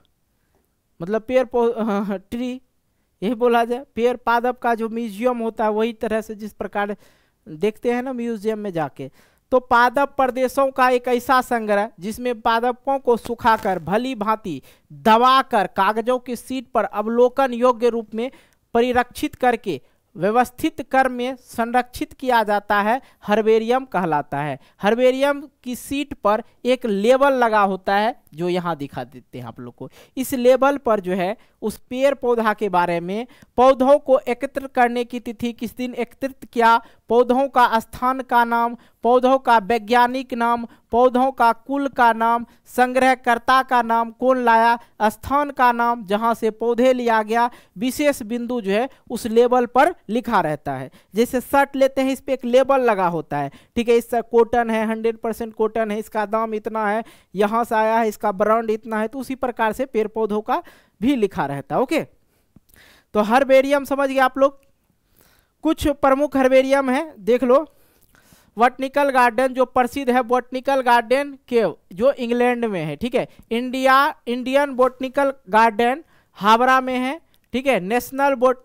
मतलब पेड़ ट्री यही बोला जाए पेड़ पादप का जो म्यूजियम होता है वही तरह से जिस प्रकार देखते हैं ना म्यूजियम में जाके तो पादप प्रदेशों का एक ऐसा संग्रह जिसमें पादपों को सुखाकर भली भांति दबाकर कागजों की सीट पर अवलोकन योग्य रूप में परिरक्षित करके व्यवस्थित कर में संरक्षित किया जाता है हर्बेरियम कहलाता है हर्बेरियम की सीट पर एक लेबल लगा होता है जो यहाँ दिखा देते हैं आप लोग को इस लेवल पर जो है उस पेड़ पौधा के बारे में पौधों को एकत्र करने की तिथि किस दिन एकत्रित किया पौधों का स्थान का नाम पौधों का वैज्ञानिक नाम पौधों का कुल का नाम संग्रहकर्ता का नाम कौन लाया स्थान का नाम जहाँ से पौधे लिया गया विशेष बिंदु जो है उस लेबल पर लिखा रहता है जैसे शर्ट लेते हैं इस पर एक लेबल लगा होता है ठीक है इसका कॉटन है हंड्रेड परसेंट कॉटन है इसका दाम इतना है यहाँ से आया है इसका उसका ब्राउंड इतना है तो उसी प्रकार से पेड़ पौधों का भी लिखा रहता है ओके तो हरबेरियम समझ गए आप लोग कुछ प्रमुख हरबेरियम है देख लो बॉटनिकल गार्डन जो प्रसिद्ध है बॉटनिकल गार्डन केव जो इंग्लैंड में है ठीक है India Indian botanical garden Howrah में है ठीक है national bot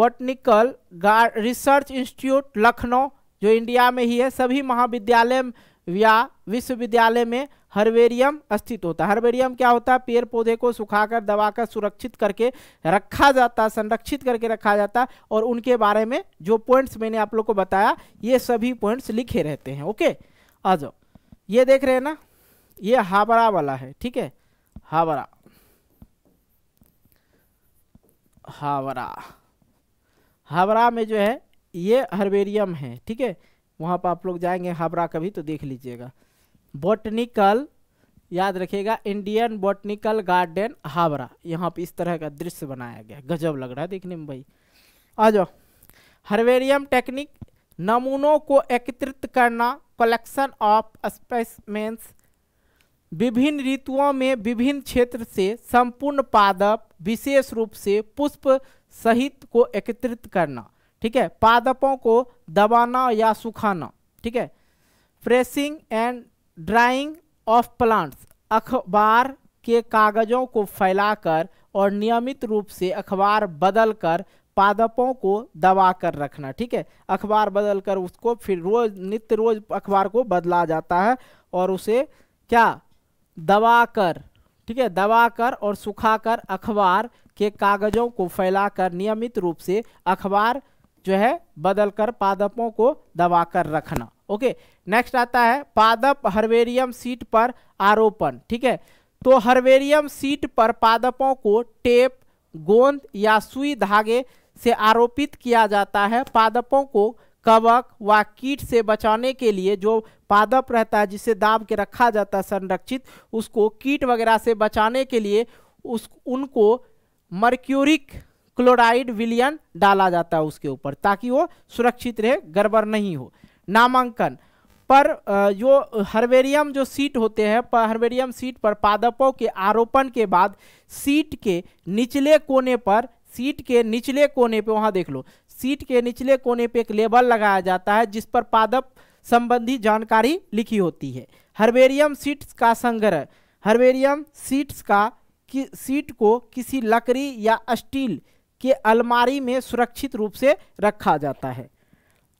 botanical research institute Lucknow जो इंडिया में ही है सभी महाविद्यालय या विश्वविद्यालय में हर्बेरियम स्थित होता है हर्बेरियम क्या होता है पेड़ पौधे को सुखाकर दबाकर सुरक्षित करके रखा जाता है संरक्षित करके रखा जाता है और उनके बारे में जो पॉइंट्स मैंने आप लोग को बताया ये सभी पॉइंट्स लिखे रहते हैं ओके आ जाओ ये देख रहे हैं ना ये हावरा वाला है ठीक है हावरा हावरा हावरा में जो है ये हर्बेरियम है ठीक है वहाँ पर आप लोग जाएंगे हाबरा कभी तो देख लीजिएगा बॉटनिकल याद रखिएगा इंडियन बॉटनिकल गार्डन हावरा यहाँ पे इस तरह का दृश्य बनाया गया गजब लग रहा है देखने में भाई आ जाओ हर्वेरियम टेक्निक नमूनों को एकत्रित करना कलेक्शन ऑफ स्पेसमेंस विभिन्न ऋतुओं में विभिन्न क्षेत्र से संपूर्ण पादप विशेष रूप से पुष्प सहित को एकत्रित करना ठीक है पादपों को दबाना या सुखाना ठीक है pressing and drying of plants अखबार के कागजों को फैलाकर और नियमित रूप से अखबार बदलकर पादपों को दबा कर रखना ठीक है अखबार बदल कर उसको फिर रोज नित्य रोज अखबार को बदला जाता है और उसे क्या दबा कर ठीक है दबा कर और सुखा कर अखबार के कागजों को फैलाकर नियमित रूप से अखबार जो है बदल कर पादपों को दबाकर रखना ओके नेक्स्ट आता है पादप हर्वेरियम सीट पर आरोपण ठीक है तो हर्वेरियम सीट पर पादपों को टेप गोंद या सुई धागे से आरोपित किया जाता है पादपों को कवक व कीट से बचाने के लिए जो पादप रहता है जिसे दाब के रखा जाता है संरक्षित उसको कीट वगैरह से बचाने के लिए उस उनको मर्क्यूरिक क्लोराइड विलियन डाला जाता है उसके ऊपर ताकि वो सुरक्षित रहे गड़बड़ नहीं हो नामांकन पर जो हर्बेरियम जो सीट होते हैं पर हर्बेरियम सीट पर पादपों के आरोपण के बाद सीट के निचले कोने पर सीट के निचले कोने पे वहाँ देख लो सीट के निचले कोने पे एक लेबल लगाया जाता है जिस पर पादप संबंधी जानकारी लिखी होती है हर्बेरियम सीट्स का संग्रह हर्बेरियम सीट्स का कि, सीट को किसी लकड़ी या स्टील कि अलमारी में सुरक्षित रूप से रखा जाता है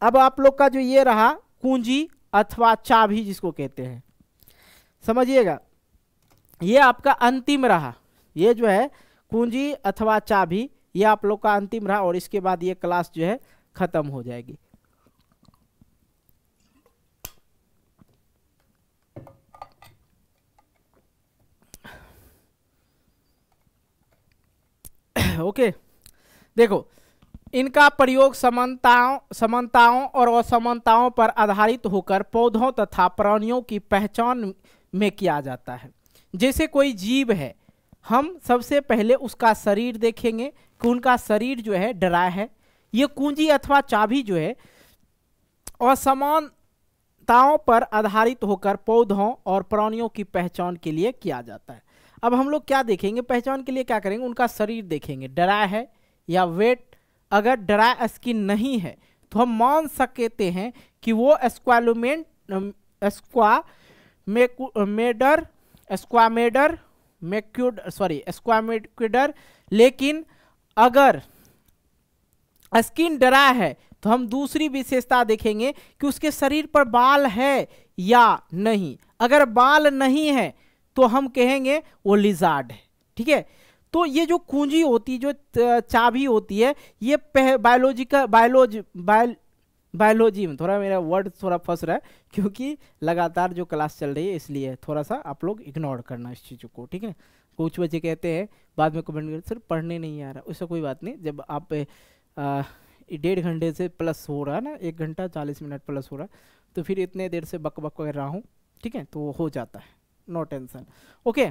अब आप लोग का जो ये रहा कुंजी अथवा चाबी जिसको कहते हैं समझिएगा ये आपका अंतिम रहा ये जो है कुंजी अथवा चाबी ये आप लोग का अंतिम रहा और इसके बाद ये क्लास जो है खत्म हो जाएगी ओके okay. देखो इनका प्रयोग समानताओं समानताओं और असमानताओं पर आधारित होकर पौधों तथा प्राणियों की पहचान में किया जाता है जैसे कोई जीव है हम सबसे पहले उसका शरीर देखेंगे कि उनका शरीर जो है डरा है ये कुंजी अथवा चाबी जो है असमानताओं पर आधारित होकर पौधों और प्राणियों की पहचान के लिए किया जाता है अब हम लोग क्या देखेंगे पहचान के लिए क्या करेंगे उनका शरीर देखेंगे डरा है या वेट अगर ड्राई स्किन नहीं है तो हम मान सकते हैं कि वो स्क्वा मेडर स्क्वामेडर मेक्यूड सॉरी स्क्वामेडर लेकिन अगर स्किन डरा है तो हम दूसरी विशेषता देखेंगे कि उसके शरीर पर बाल है या नहीं अगर बाल नहीं है तो हम कहेंगे वो लिजार्ड है ठीक है तो ये जो कुंजी होती जो चाबी होती है ये बायोलॉजी का बायोलॉजी बायो बायोलॉजी में थोड़ा मेरा वर्ड थोड़ा फंस रहा है क्योंकि लगातार जो क्लास चल रही है इसलिए थोड़ा सा आप लोग इग्नोर करना इस चीज़ को ठीक है कुछ बच्चे कहते हैं बाद में कमेंट करते सर पढ़ने नहीं आ रहा उसका कोई बात नहीं जब आप डेढ़ घंटे से प्लस हो रहा है ना एक घंटा चालीस मिनट प्लस हो रहा है तो फिर इतने देर से बक बक कर रहा हूँ ठीक है तो हो जाता है नो टेंसन ओके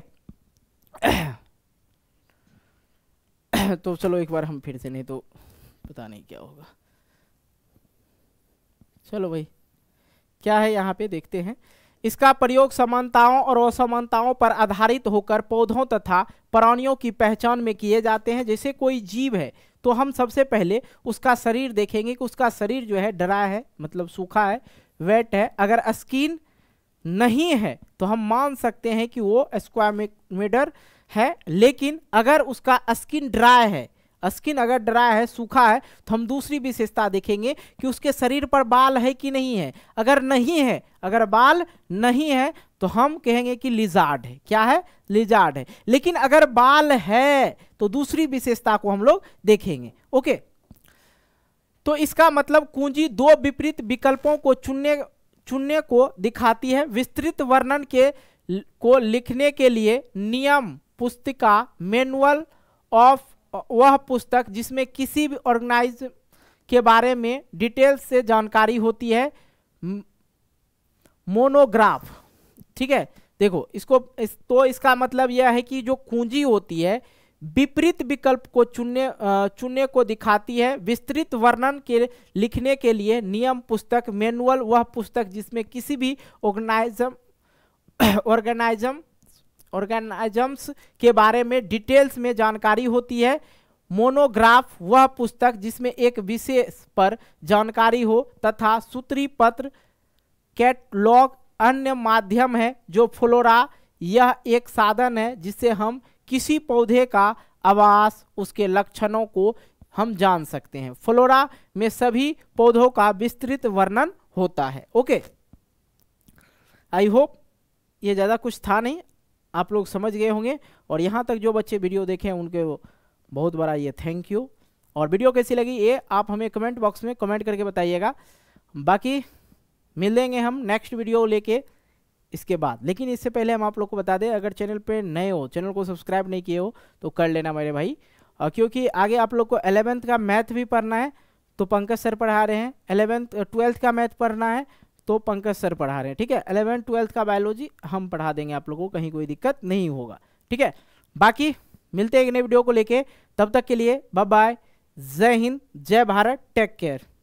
तो चलो एक बार हम फिर से नहीं तो पता नहीं क्या होगा चलो भाई क्या है यहाँ पे देखते हैं इसका प्रयोग समानताओं और असमानताओं पर आधारित होकर पौधों तथा प्राणियों की पहचान में किए जाते हैं जैसे कोई जीव है तो हम सबसे पहले उसका शरीर देखेंगे कि उसका शरीर जो है डरा है मतलब सूखा है वेट है अगर स्किन नहीं है तो हम मान सकते हैं कि वो स्क्वामेडर है लेकिन अगर उसका स्किन ड्राई है स्किन अगर ड्राई है सूखा है तो हम दूसरी विशेषता देखेंगे कि उसके शरीर पर बाल है कि नहीं है अगर नहीं है अगर बाल नहीं है तो हम कहेंगे कि लिजार्ड है क्या है लिजार्ड है लेकिन अगर बाल है तो दूसरी विशेषता को हम लोग देखेंगे ओके तो इसका मतलब कुंजी दो विपरीत विकल्पों को चुनने चुनने को दिखाती है विस्तृत वर्णन के को लिखने के लिए नियम पुस्तिका मैनुअल ऑफ वह पुस्तक जिसमें किसी भी ऑर्गेनाइज के बारे में डिटेल से जानकारी होती है मोनोग्राफ ठीक है देखो इसको इस, तो इसका मतलब यह है कि जो कुंजी होती है विपरीत विकल्प को चुनने चुनने को दिखाती है विस्तृत वर्णन के लिखने के लिए नियम पुस्तक मैनुअल वह पुस्तक जिसमें किसी भी ऑर्गेनाइजम ऑर्गेनाइजम ऑर्गेनाइजम्स के बारे में डिटेल्स में जानकारी होती है मोनोग्राफ वह पुस्तक जिसमें एक विशेष पर जानकारी हो तथा सूत्री पत्र कैटलॉग अन्य माध्यम है जो फ्लोरा यह एक साधन है जिससे हम किसी पौधे का आवास उसके लक्षणों को हम जान सकते हैं फ्लोरा में सभी पौधों का विस्तृत वर्णन होता है ओके आई होप ये ज़्यादा कुछ था नहीं आप लोग समझ गए होंगे और यहाँ तक जो बच्चे वीडियो देखें उनके बहुत बड़ा ये थैंक यू और वीडियो कैसी लगी ये आप हमें कमेंट बॉक्स में कमेंट करके बताइएगा बाकी मिलेंगे हम नेक्स्ट वीडियो लेके इसके बाद लेकिन इससे पहले हम आप लोग को बता दें अगर चैनल पे नए हो चैनल को सब्सक्राइब नहीं किए हो तो कर लेना मेरे भाई और क्योंकि आगे आप लोग को एलेवेंथ का मैथ भी पढ़ना है तो पंकज सर पढ़ा रहे हैं एलेवेंथ ट्वेल्थ का मैथ पढ़ना है तो पंकज सर पढ़ा रहे हैं ठीक है इलेवेंथ ट्वेल्थ का बायोलॉजी हम पढ़ा देंगे आप लोगों को कहीं कोई दिक्कत नहीं होगा ठीक है बाकी मिलते हैं एक नए वीडियो को लेके तब तक के लिए बाय बाय जय हिंद जय भारत टेक केयर